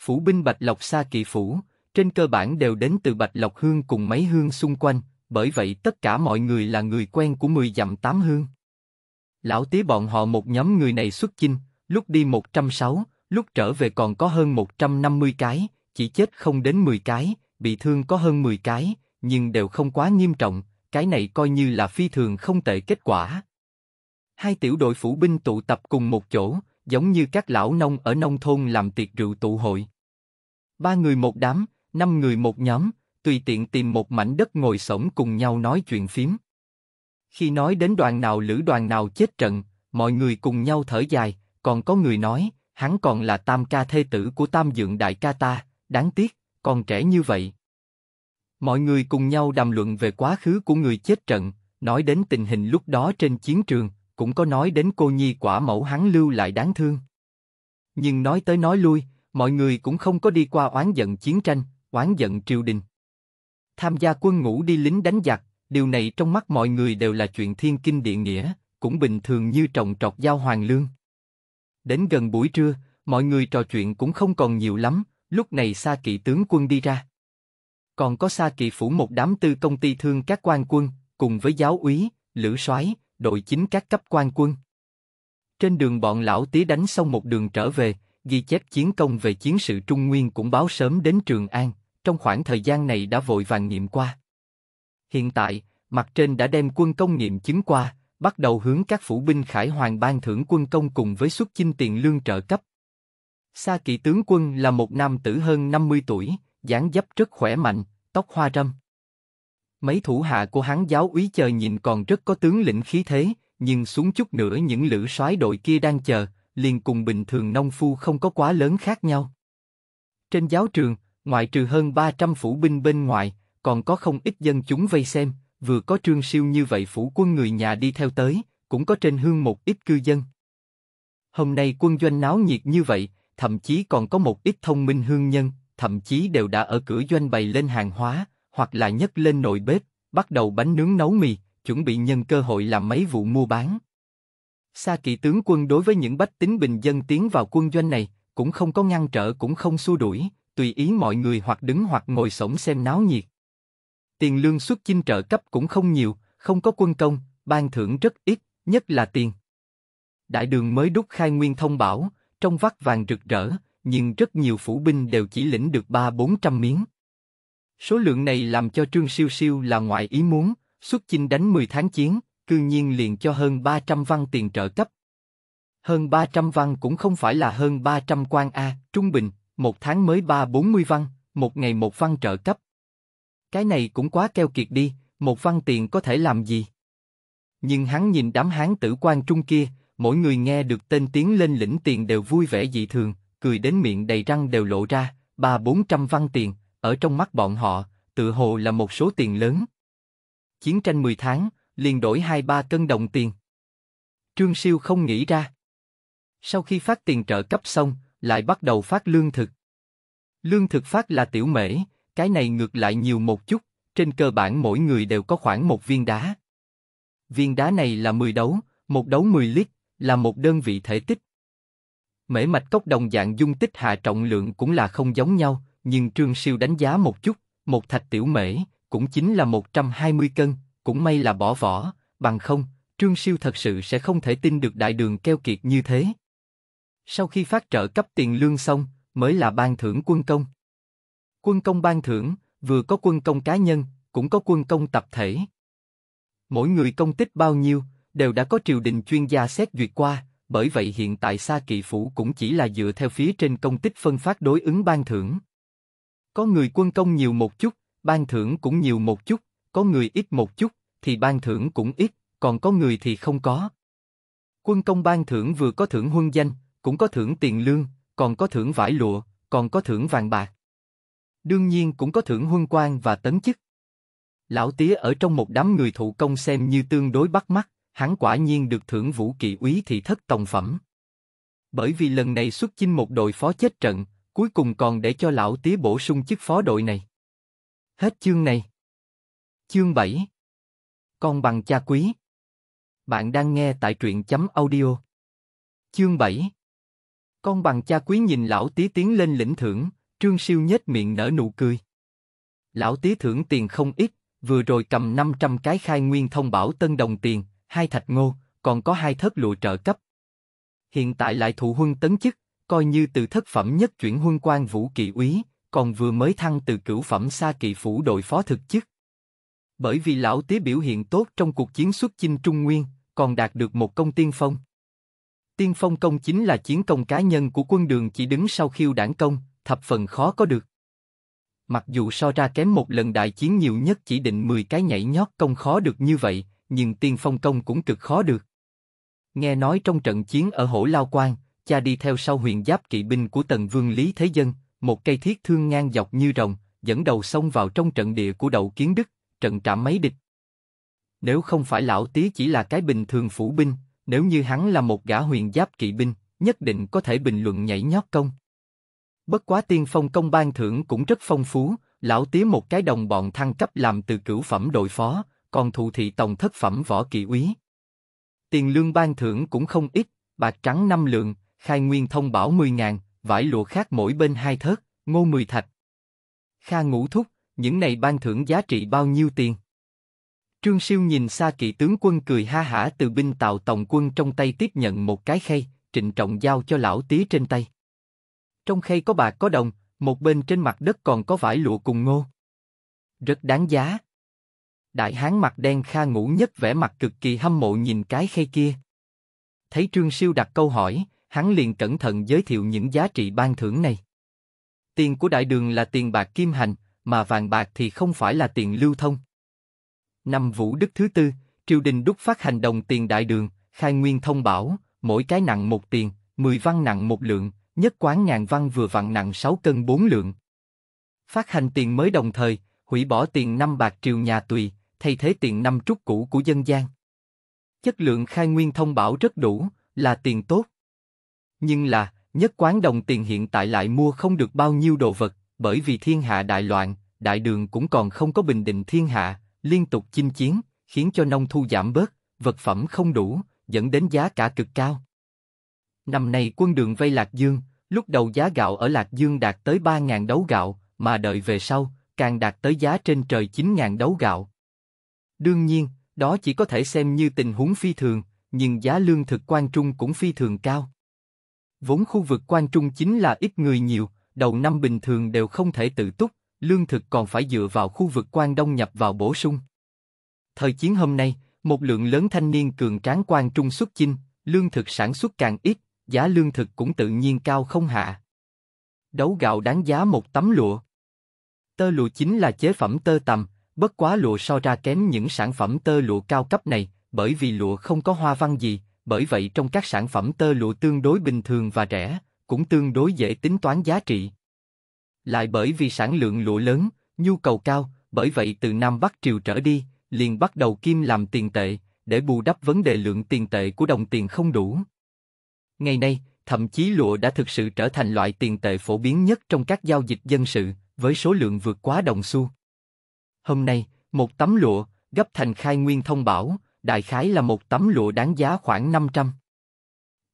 Phủ binh Bạch Lộc Sa Kỳ Phủ, trên cơ bản đều đến từ Bạch Lộc Hương cùng mấy hương xung quanh, bởi vậy tất cả mọi người là người quen của 10 dặm tám hương. Lão tí bọn họ một nhóm người này xuất chinh, lúc đi 106, lúc trở về còn có hơn 150 cái, chỉ chết không đến 10 cái, bị thương có hơn 10 cái, nhưng đều không quá nghiêm trọng, cái này coi như là phi thường không tệ kết quả. Hai tiểu đội phủ binh tụ tập cùng một chỗ, giống như các lão nông ở nông thôn làm tiệc rượu tụ hội. Ba người một đám, năm người một nhóm, tùy tiện tìm một mảnh đất ngồi sổng cùng nhau nói chuyện phím. Khi nói đến đoàn nào lữ đoàn nào chết trận, mọi người cùng nhau thở dài, còn có người nói, hắn còn là tam ca thê tử của tam dượng đại ca ta, đáng tiếc, còn trẻ như vậy. Mọi người cùng nhau đàm luận về quá khứ của người chết trận, nói đến tình hình lúc đó trên chiến trường, cũng có nói đến cô nhi quả mẫu hắn lưu lại đáng thương. Nhưng nói tới nói lui, mọi người cũng không có đi qua oán giận chiến tranh, oán giận triều đình. Tham gia quân ngũ đi lính đánh giặc, điều này trong mắt mọi người đều là chuyện thiên kinh địa nghĩa, cũng bình thường như trồng trọt giao hoàng lương. Đến gần buổi trưa, mọi người trò chuyện cũng không còn nhiều lắm, Lúc này Sa Kỵ tướng quân đi ra. Còn có Sa Kỵ phủ một đám tư công ty thương các quan quân, cùng với giáo úy, lữ soái, đội chính các cấp quan quân. Trên đường bọn lão tía đánh xong một đường trở về, ghi chép chiến công về chiến sự Trung Nguyên cũng báo sớm đến Trường An, trong khoảng thời gian này đã vội vàng nghiệm qua. Hiện tại, mặt trên đã đem quân công nghiệm chứng qua, bắt đầu hướng các phủ binh khải hoàng ban thưởng quân công cùng với xuất chinh tiền lương trợ cấp, Sa kỵ tướng quân là một nam tử hơn 50 tuổi, dáng dấp rất khỏe mạnh, tóc hoa râm. Mấy thủ hạ của hắn giáo úy chờ nhìn còn rất có tướng lĩnh khí thế, nhưng xuống chút nữa những lữ soái đội kia đang chờ, liền cùng bình thường nông phu không có quá lớn khác nhau. Trên giáo trường, ngoại trừ hơn 300 phủ binh bên ngoài, còn có không ít dân chúng vây xem, vừa có trương siêu như vậy phủ quân người nhà đi theo tới, cũng có trên hương một ít cư dân. Hôm nay quân doanh náo nhiệt như vậy, thậm chí còn có một ít thông minh hương nhân, thậm chí đều đã ở cửa doanh bày lên hàng hóa, hoặc là nhấc lên nồi bếp, bắt đầu bánh nướng nấu mì, chuẩn bị nhân cơ hội làm mấy vụ mua bán. Sa kỳ tướng quân đối với những bách tính bình dân tiến vào quân doanh này, cũng không có ngăn trở cũng không xua đuổi, tùy ý mọi người hoặc đứng hoặc ngồi sổng xem náo nhiệt. Tiền lương xuất chinh trợ cấp cũng không nhiều, không có quân công, ban thưởng rất ít, nhất là tiền. Đại đường mới đúc khai nguyên thông bảo, trong vắt vàng rực rỡ, nhưng rất nhiều phủ binh đều chỉ lĩnh được ba bốn trăm miếng. Số lượng này làm cho Trương Siêu Siêu là ngoại ý muốn, xuất chinh đánh 10 tháng chiến, cư nhiên liền cho hơn 300 văn tiền trợ cấp. Hơn 300 văn cũng không phải là hơn 300 quan A, trung bình, một tháng mới 3-40 văn, một ngày một văn trợ cấp. Cái này cũng quá keo kiệt đi, một văn tiền có thể làm gì? Nhưng hắn nhìn đám hán tử quan trung kia, mỗi người nghe được tên tiếng lên lĩnh tiền đều vui vẻ dị thường, cười đến miệng đầy răng đều lộ ra, ba bốn trăm văn tiền, ở trong mắt bọn họ, tự hồ là một số tiền lớn. Chiến tranh 10 tháng, liền đổi hai ba cân đồng tiền. Trương Siêu không nghĩ ra. Sau khi phát tiền trợ cấp xong, lại bắt đầu phát lương thực. Lương thực phát là tiểu mễ, cái này ngược lại nhiều một chút, trên cơ bản mỗi người đều có khoảng một viên đá. Viên đá này là 10 đấu, một đấu 10 lít, là một đơn vị thể tích. Mễ mạch cốc đồng dạng dung tích hạ trọng lượng cũng là không giống nhau, nhưng Trương Siêu đánh giá một chút, một thạch tiểu mễ, cũng chính là 120 cân, cũng may là bỏ vỏ, bằng không, Trương Siêu thật sự sẽ không thể tin được đại đường keo kiệt như thế. Sau khi phát trợ cấp tiền lương xong, mới là ban thưởng quân công. Quân công ban thưởng, vừa có quân công cá nhân, cũng có quân công tập thể. Mỗi người công tích bao nhiêu, đều đã có triều đình chuyên gia xét duyệt qua, bởi vậy hiện tại Sa Kỳ Phủ cũng chỉ là dựa theo phía trên công tích phân phát đối ứng ban thưởng. Có người quân công nhiều một chút, ban thưởng cũng nhiều một chút, có người ít một chút, thì ban thưởng cũng ít, còn có người thì không có. Quân công ban thưởng vừa có thưởng huân danh, cũng có thưởng tiền lương, còn có thưởng vải lụa, còn có thưởng vàng bạc. Đương nhiên cũng có thưởng huân quan và tấn chức. Lão tía ở trong một đám người thụ công xem như tương đối bắt mắt, hắn quả nhiên được thưởng vũ kỳ úy thị thất tòng phẩm. Bởi vì lần này xuất chinh một đội phó chết trận, cuối cùng còn để cho lão tía bổ sung chức phó đội này. Hết chương này. Chương 7 Con bằng cha quý Bạn đang nghe tại truyện chấm audio. Chương 7 Con bằng cha quý nhìn lão tí tiến lên lĩnh thưởng, trương siêu nhếch miệng nở nụ cười. Lão tí thưởng tiền không ít, vừa rồi cầm 500 cái khai nguyên thông bảo tân đồng tiền, hai thạch ngô, còn có hai thất lụa trợ cấp. Hiện tại lại thụ huân tấn chức, coi như từ thất phẩm nhất chuyển huân quan vũ kỳ úy, còn vừa mới thăng từ cửu phẩm xa kỳ phủ đội phó thực chức. Bởi vì lão tía biểu hiện tốt trong cuộc chiến xuất chinh Trung Nguyên, còn đạt được một công tiên phong. Tiên phong công chính là chiến công cá nhân của quân đường chỉ đứng sau khiêu đảng công, thập phần khó có được. Mặc dù so ra kém một lần đại chiến nhiều nhất chỉ định 10 cái nhảy nhót công khó được như vậy, nhưng tiên phong công cũng cực khó được. Nghe nói trong trận chiến ở Hổ Lao Quan, cha đi theo sau huyền giáp kỵ binh của tần vương Lý Thế Dân, một cây thiết thương ngang dọc như rồng, dẫn đầu xông vào trong trận địa của đậu kiến đức, trận trạm mấy địch. Nếu không phải lão tý chỉ là cái bình thường phủ binh, nếu như hắn là một gã huyền giáp kỵ binh, nhất định có thể bình luận nhảy nhót công. Bất quá tiên phong công ban thưởng cũng rất phong phú, lão tía một cái đồng bọn thăng cấp làm từ cửu phẩm đội phó, còn thụ thị tổng thất phẩm võ kỳ úy. Tiền lương ban thưởng cũng không ít, bạc trắng năm lượng, khai nguyên thông bảo 10 ngàn, vải lụa khác mỗi bên hai thớt, ngô 10 thạch. Kha ngũ thúc, những này ban thưởng giá trị bao nhiêu tiền? Trương Siêu nhìn xa kỵ tướng quân cười ha hả từ binh tàu tổng quân trong tay tiếp nhận một cái khay, trịnh trọng giao cho lão tí trên tay. Trong khay có bạc có đồng, một bên trên mặt đất còn có vải lụa cùng ngô. Rất đáng giá đại hán mặt đen kha ngủ nhất vẻ mặt cực kỳ hâm mộ nhìn cái khay kia. Thấy Trương Siêu đặt câu hỏi, hắn liền cẩn thận giới thiệu những giá trị ban thưởng này. Tiền của đại đường là tiền bạc kim hành, mà vàng bạc thì không phải là tiền lưu thông. Năm Vũ Đức thứ tư, triều đình đúc phát hành đồng tiền đại đường, khai nguyên thông bảo, mỗi cái nặng một tiền, mười văn nặng một lượng, nhất quán ngàn văn vừa vặn nặng sáu cân bốn lượng. Phát hành tiền mới đồng thời, hủy bỏ tiền năm bạc triều nhà tùy, thay thế tiền năm trúc cũ của dân gian. Chất lượng khai nguyên thông bảo rất đủ, là tiền tốt. Nhưng là, nhất quán đồng tiền hiện tại lại mua không được bao nhiêu đồ vật, bởi vì thiên hạ đại loạn, đại đường cũng còn không có bình định thiên hạ, liên tục chinh chiến, khiến cho nông thu giảm bớt, vật phẩm không đủ, dẫn đến giá cả cực cao. Năm nay quân đường vây Lạc Dương, lúc đầu giá gạo ở Lạc Dương đạt tới 3.000 đấu gạo, mà đợi về sau, càng đạt tới giá trên trời 9.000 đấu gạo, Đương nhiên, đó chỉ có thể xem như tình huống phi thường, nhưng giá lương thực quan trung cũng phi thường cao. Vốn khu vực quan trung chính là ít người nhiều, đầu năm bình thường đều không thể tự túc, lương thực còn phải dựa vào khu vực quan đông nhập vào bổ sung. Thời chiến hôm nay, một lượng lớn thanh niên cường tráng quan trung xuất chinh, lương thực sản xuất càng ít, giá lương thực cũng tự nhiên cao không hạ. Đấu gạo đáng giá một tấm lụa. Tơ lụa chính là chế phẩm tơ tầm, Bất quá lụa so ra kém những sản phẩm tơ lụa cao cấp này, bởi vì lụa không có hoa văn gì, bởi vậy trong các sản phẩm tơ lụa tương đối bình thường và rẻ, cũng tương đối dễ tính toán giá trị. Lại bởi vì sản lượng lụa lớn, nhu cầu cao, bởi vậy từ Nam Bắc Triều trở đi, liền bắt đầu kim làm tiền tệ, để bù đắp vấn đề lượng tiền tệ của đồng tiền không đủ. Ngày nay, thậm chí lụa đã thực sự trở thành loại tiền tệ phổ biến nhất trong các giao dịch dân sự, với số lượng vượt quá đồng xu. Hôm nay, một tấm lụa, gấp thành khai nguyên thông bảo, đại khái là một tấm lụa đáng giá khoảng 500.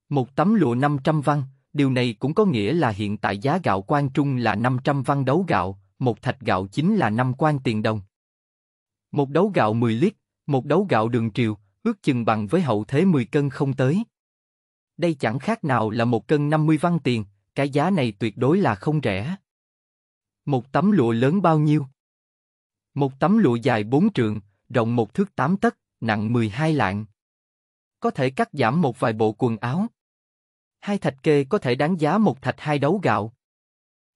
Một tấm lụa 500 văn, điều này cũng có nghĩa là hiện tại giá gạo quan trung là 500 văn đấu gạo, một thạch gạo chính là 5 quan tiền đồng. Một đấu gạo 10 lít, một đấu gạo đường triều, ước chừng bằng với hậu thế 10 cân không tới. Đây chẳng khác nào là một cân 50 văn tiền, cái giá này tuyệt đối là không rẻ. Một tấm lụa lớn bao nhiêu? Một tấm lụa dài bốn trượng, rộng một thước tám tấc, nặng mười hai lạng. Có thể cắt giảm một vài bộ quần áo. Hai thạch kê có thể đáng giá một thạch hai đấu gạo.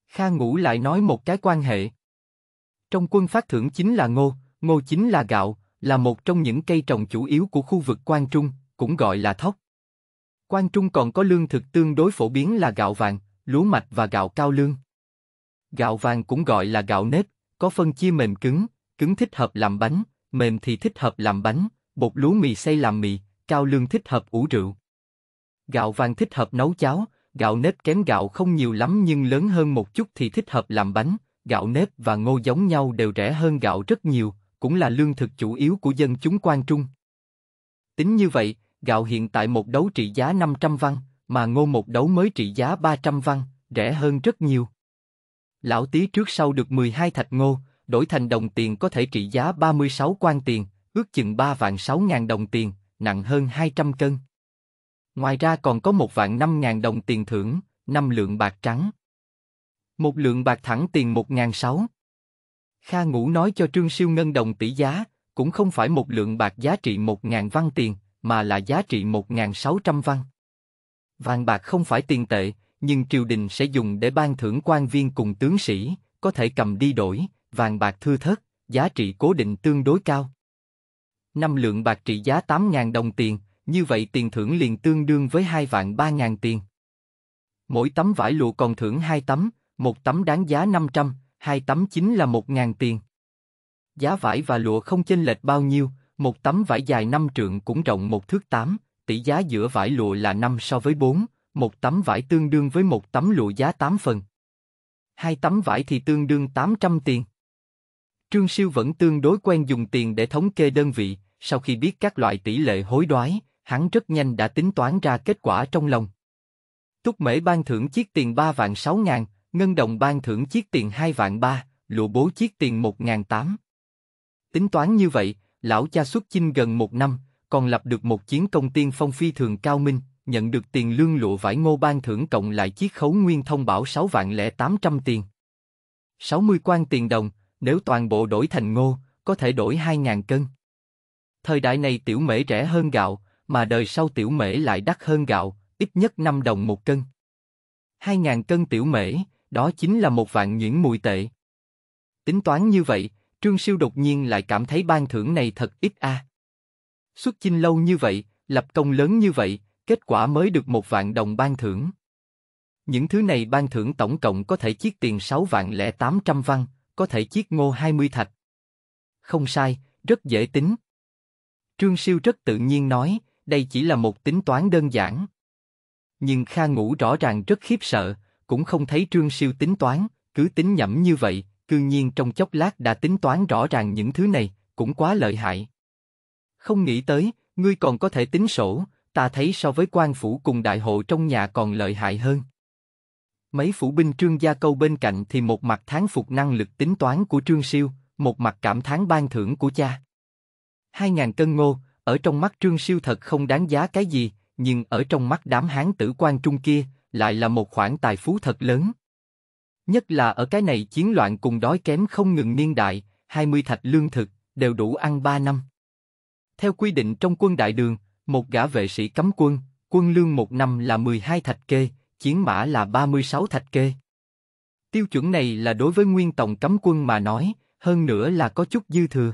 Kha Ngũ lại nói một cái quan hệ. Trong quân phát thưởng chính là ngô, ngô chính là gạo, là một trong những cây trồng chủ yếu của khu vực Quan Trung, cũng gọi là thóc. Quan Trung còn có lương thực tương đối phổ biến là gạo vàng, lúa mạch và gạo cao lương. Gạo vàng cũng gọi là gạo nếp, có phân chia mềm cứng, cứng thích hợp làm bánh, mềm thì thích hợp làm bánh, bột lúa mì xay làm mì, cao lương thích hợp ủ rượu. Gạo vàng thích hợp nấu cháo, gạo nếp kém gạo không nhiều lắm nhưng lớn hơn một chút thì thích hợp làm bánh, gạo nếp và ngô giống nhau đều rẻ hơn gạo rất nhiều, cũng là lương thực chủ yếu của dân chúng quan trung. Tính như vậy, gạo hiện tại một đấu trị giá 500 văn, mà ngô một đấu mới trị giá 300 văn, rẻ hơn rất nhiều. Lão tí trước sau được 12 thạch ngô, đổi thành đồng tiền có thể trị giá 36 quan tiền, ước chừng 3 vạn 6 ngàn đồng tiền, nặng hơn 200 cân. Ngoài ra còn có 1 vạn 5 ngàn đồng tiền thưởng, 5 lượng bạc trắng. Một lượng bạc thẳng tiền 1 ngàn 6. Kha Ngũ nói cho Trương Siêu Ngân đồng tỷ giá, cũng không phải một lượng bạc giá trị 1 ngàn văn tiền, mà là giá trị 1.600 văn. Vàng bạc không phải tiền tệ, nhưng triều đình sẽ dùng để ban thưởng quan viên cùng tướng sĩ, có thể cầm đi đổi, vàng bạc thưa thớt, giá trị cố định tương đối cao. Năm lượng bạc trị giá 8.000 đồng tiền, như vậy tiền thưởng liền tương đương với 2 vạn 3.000 tiền. Mỗi tấm vải lụa còn thưởng 2 tấm, một tấm đáng giá 500, hai tấm chính là 1.000 tiền. Giá vải và lụa không chênh lệch bao nhiêu, một tấm vải dài 5 trượng cũng rộng một thước 8, tỷ giá giữa vải lụa là 5 so với 4, một tấm vải tương đương với một tấm lụa giá 8 phần. Hai tấm vải thì tương đương 800 tiền. Trương Siêu vẫn tương đối quen dùng tiền để thống kê đơn vị, sau khi biết các loại tỷ lệ hối đoái, hắn rất nhanh đã tính toán ra kết quả trong lòng. Túc Mễ ban thưởng chiếc tiền 3 vạn 6 ngàn, Ngân Đồng ban thưởng chiếc tiền 2 vạn 3, Lụa Bố chiếc tiền 1 ngàn 8. Tính toán như vậy, lão cha xuất chinh gần một năm, còn lập được một chiến công tiên phong phi thường cao minh, nhận được tiền lương lụa vải ngô ban thưởng cộng lại chiếc khấu nguyên thông bảo 6 vạn lẻ 800 tiền. 60 quan tiền đồng, nếu toàn bộ đổi thành ngô, có thể đổi 2.000 cân. Thời đại này tiểu mễ rẻ hơn gạo, mà đời sau tiểu mễ lại đắt hơn gạo, ít nhất 5 đồng một cân. 2.000 cân tiểu mễ, đó chính là một vạn nhuyễn mùi tệ. Tính toán như vậy, Trương Siêu đột nhiên lại cảm thấy ban thưởng này thật ít a. À. Xuất chinh lâu như vậy, lập công lớn như vậy, kết quả mới được một vạn đồng ban thưởng. Những thứ này ban thưởng tổng cộng có thể chiết tiền 6 vạn lẻ 800 văn, có thể chiết ngô 20 thạch. Không sai, rất dễ tính. Trương Siêu rất tự nhiên nói, đây chỉ là một tính toán đơn giản. Nhưng Kha Ngũ rõ ràng rất khiếp sợ, cũng không thấy Trương Siêu tính toán, cứ tính nhẩm như vậy, cư nhiên trong chốc lát đã tính toán rõ ràng những thứ này, cũng quá lợi hại. Không nghĩ tới, ngươi còn có thể tính sổ, ta thấy so với quan phủ cùng đại hộ trong nhà còn lợi hại hơn. Mấy phủ binh Trương Gia Câu bên cạnh thì một mặt tháng phục năng lực tính toán của Trương Siêu, một mặt cảm thán ban thưởng của cha. Hai ngàn cân ngô, ở trong mắt Trương Siêu thật không đáng giá cái gì, nhưng ở trong mắt đám hán tử quan trung kia, lại là một khoản tài phú thật lớn. Nhất là ở cái này chiến loạn cùng đói kém không ngừng niên đại, 20 thạch lương thực, đều đủ ăn 3 năm. Theo quy định trong quân đại đường, một gã vệ sĩ cấm quân, quân lương một năm là 12 thạch kê, chiến mã là 36 thạch kê. Tiêu chuẩn này là đối với nguyên tổng cấm quân mà nói, hơn nữa là có chút dư thừa.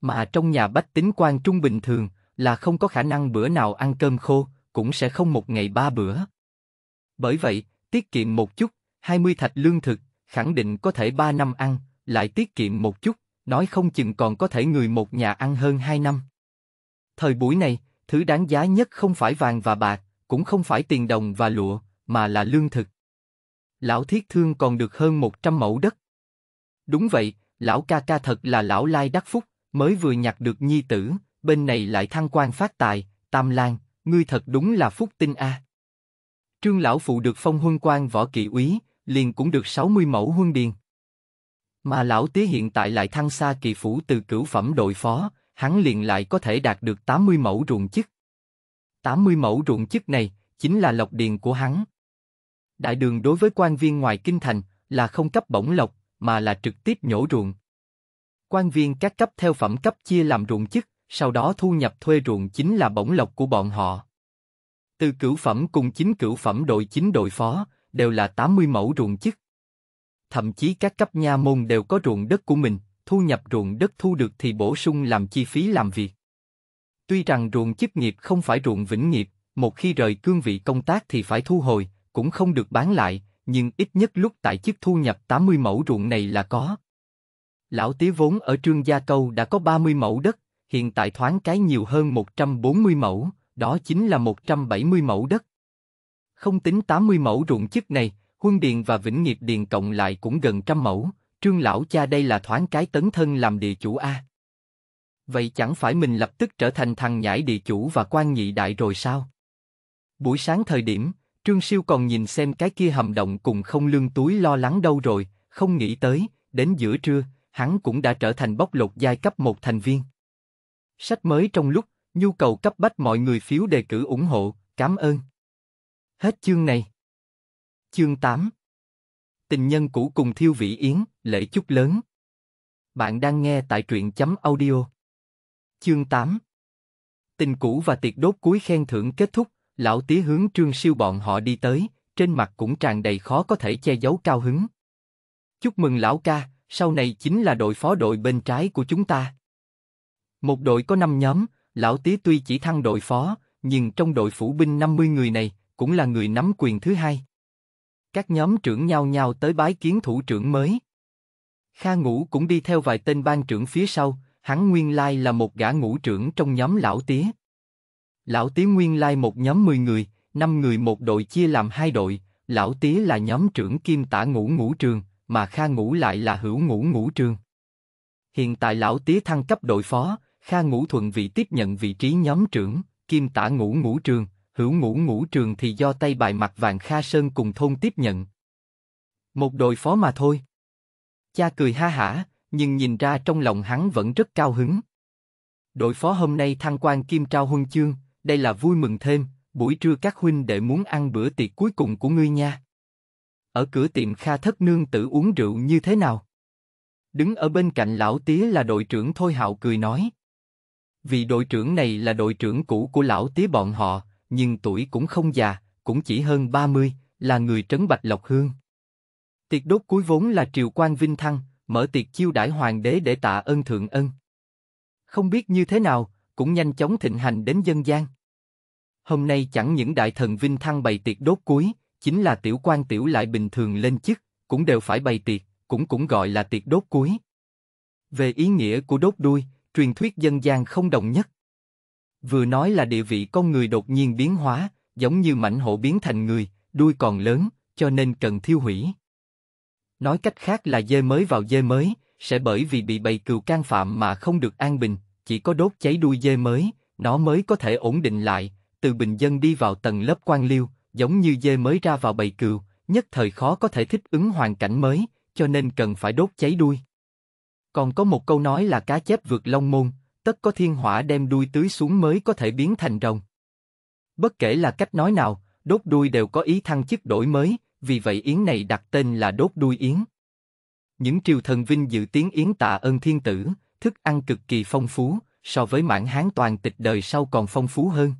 Mà trong nhà bách tính quan trung bình thường là không có khả năng bữa nào ăn cơm khô, cũng sẽ không một ngày ba bữa. Bởi vậy, tiết kiệm một chút, 20 thạch lương thực, khẳng định có thể 3 năm ăn, lại tiết kiệm một chút, nói không chừng còn có thể người một nhà ăn hơn 2 năm. Thời buổi này, thứ đáng giá nhất không phải vàng và bạc, cũng không phải tiền đồng và lụa, mà là lương thực. Lão Thiết Thương còn được hơn 100 mẫu đất. Đúng vậy, lão ca ca thật là lão lai đắc phúc, mới vừa nhặt được nhi tử, bên này lại thăng quan phát tài, tam lan, ngươi thật đúng là phúc tinh a. Trương lão phụ được phong huân quan võ kỵ úy, liền cũng được 60 mẫu huân điền. Mà lão tía hiện tại lại thăng xa kỳ phủ từ cửu phẩm đội phó, hắn liền lại có thể đạt được 80 mẫu ruộng chức. 80 mẫu ruộng chức này chính là lộc điền của hắn. Đại đường đối với quan viên ngoài kinh thành là không cấp bổng lộc, mà là trực tiếp nhổ ruộng. Quan viên các cấp theo phẩm cấp chia làm ruộng chức, sau đó thu nhập thuê ruộng chính là bổng lộc của bọn họ. Từ cửu phẩm cùng chính cửu phẩm đội chính đội phó, đều là 80 mẫu ruộng chức. Thậm chí các cấp nha môn đều có ruộng đất của mình, thu nhập ruộng đất thu được thì bổ sung làm chi phí làm việc. Tuy rằng ruộng chức nghiệp không phải ruộng vĩnh nghiệp, một khi rời cương vị công tác thì phải thu hồi, cũng không được bán lại, nhưng ít nhất lúc tại chức thu nhập 80 mẫu ruộng này là có. Lão tí vốn ở Trương Gia Câu đã có 30 mẫu đất, hiện tại thoáng cái nhiều hơn 140 mẫu, đó chính là 170 mẫu đất. Không tính 80 mẫu ruộng chức này, Huân Điền và Vĩnh Nghiệp Điền cộng lại cũng gần trăm mẫu, Trương Lão Cha đây là thoáng cái tấn thân làm địa chủ A vậy chẳng phải mình lập tức trở thành thằng nhãi địa chủ và quan nhị đại rồi sao? Buổi sáng thời điểm, Trương Siêu còn nhìn xem cái kia hầm động cùng không lương túi lo lắng đâu rồi, không nghĩ tới, đến giữa trưa, hắn cũng đã trở thành bóc lột giai cấp một thành viên. Sách mới trong lúc, nhu cầu cấp bách mọi người phiếu đề cử ủng hộ, cảm ơn. Hết chương này. Chương 8 Tình nhân cũ cùng Thiêu vị Yến, lễ chúc lớn. Bạn đang nghe tại truyện chấm audio. Chương 8 Tình cũ và tiệc đốt cuối khen thưởng kết thúc, lão tía hướng trương siêu bọn họ đi tới, trên mặt cũng tràn đầy khó có thể che giấu cao hứng. Chúc mừng lão ca, sau này chính là đội phó đội bên trái của chúng ta. Một đội có 5 nhóm, lão tía tuy chỉ thăng đội phó, nhưng trong đội phủ binh 50 người này, cũng là người nắm quyền thứ hai. Các nhóm trưởng nhau nhau tới bái kiến thủ trưởng mới. Kha Ngũ cũng đi theo vài tên ban trưởng phía sau, Hắn nguyên lai là một gã ngũ trưởng trong nhóm lão tía. Lão tía nguyên lai một nhóm 10 người, năm người một đội chia làm hai đội, lão tía là nhóm trưởng kim tả ngũ ngũ trường, mà Kha ngũ lại là hữu ngũ ngũ trường. Hiện tại lão tía thăng cấp đội phó, Kha ngũ thuận vị tiếp nhận vị trí nhóm trưởng, kim tả ngũ ngũ trường, hữu ngũ ngũ trường thì do tay bài mặt vàng Kha Sơn cùng thôn tiếp nhận. Một đội phó mà thôi. Cha cười ha hả, nhưng nhìn ra trong lòng hắn vẫn rất cao hứng. Đội phó hôm nay thăng quan kim trao huân chương, đây là vui mừng thêm, buổi trưa các huynh đệ muốn ăn bữa tiệc cuối cùng của ngươi nha. Ở cửa tiệm Kha Thất Nương tử uống rượu như thế nào? Đứng ở bên cạnh lão tía là đội trưởng Thôi Hạo cười nói. vì đội trưởng này là đội trưởng cũ của lão tía bọn họ, nhưng tuổi cũng không già, cũng chỉ hơn 30, là người trấn Bạch Lộc Hương. Tiệc đốt cuối vốn là triều quan Vinh Thăng, mở tiệc chiêu đãi hoàng đế để tạ ơn thượng ân. Không biết như thế nào, cũng nhanh chóng thịnh hành đến dân gian. Hôm nay chẳng những đại thần vinh thăng bày tiệc đốt cuối, chính là tiểu quan tiểu lại bình thường lên chức, cũng đều phải bày tiệc, cũng cũng gọi là tiệc đốt cuối. Về ý nghĩa của đốt đuôi, truyền thuyết dân gian không đồng nhất. Vừa nói là địa vị con người đột nhiên biến hóa, giống như mảnh hổ biến thành người, đuôi còn lớn, cho nên cần thiêu hủy. Nói cách khác là dê mới vào dê mới, sẽ bởi vì bị bầy cừu can phạm mà không được an bình, chỉ có đốt cháy đuôi dê mới, nó mới có thể ổn định lại, từ bình dân đi vào tầng lớp quan liêu, giống như dê mới ra vào bầy cừu, nhất thời khó có thể thích ứng hoàn cảnh mới, cho nên cần phải đốt cháy đuôi. Còn có một câu nói là cá chép vượt long môn, tất có thiên hỏa đem đuôi tưới xuống mới có thể biến thành rồng. Bất kể là cách nói nào, đốt đuôi đều có ý thăng chức đổi mới, vì vậy yến này đặt tên là đốt đuôi yến. Những triều thần vinh dự tiếng yến tạ ơn thiên tử, thức ăn cực kỳ phong phú, so với mãn hán toàn tịch đời sau còn phong phú hơn.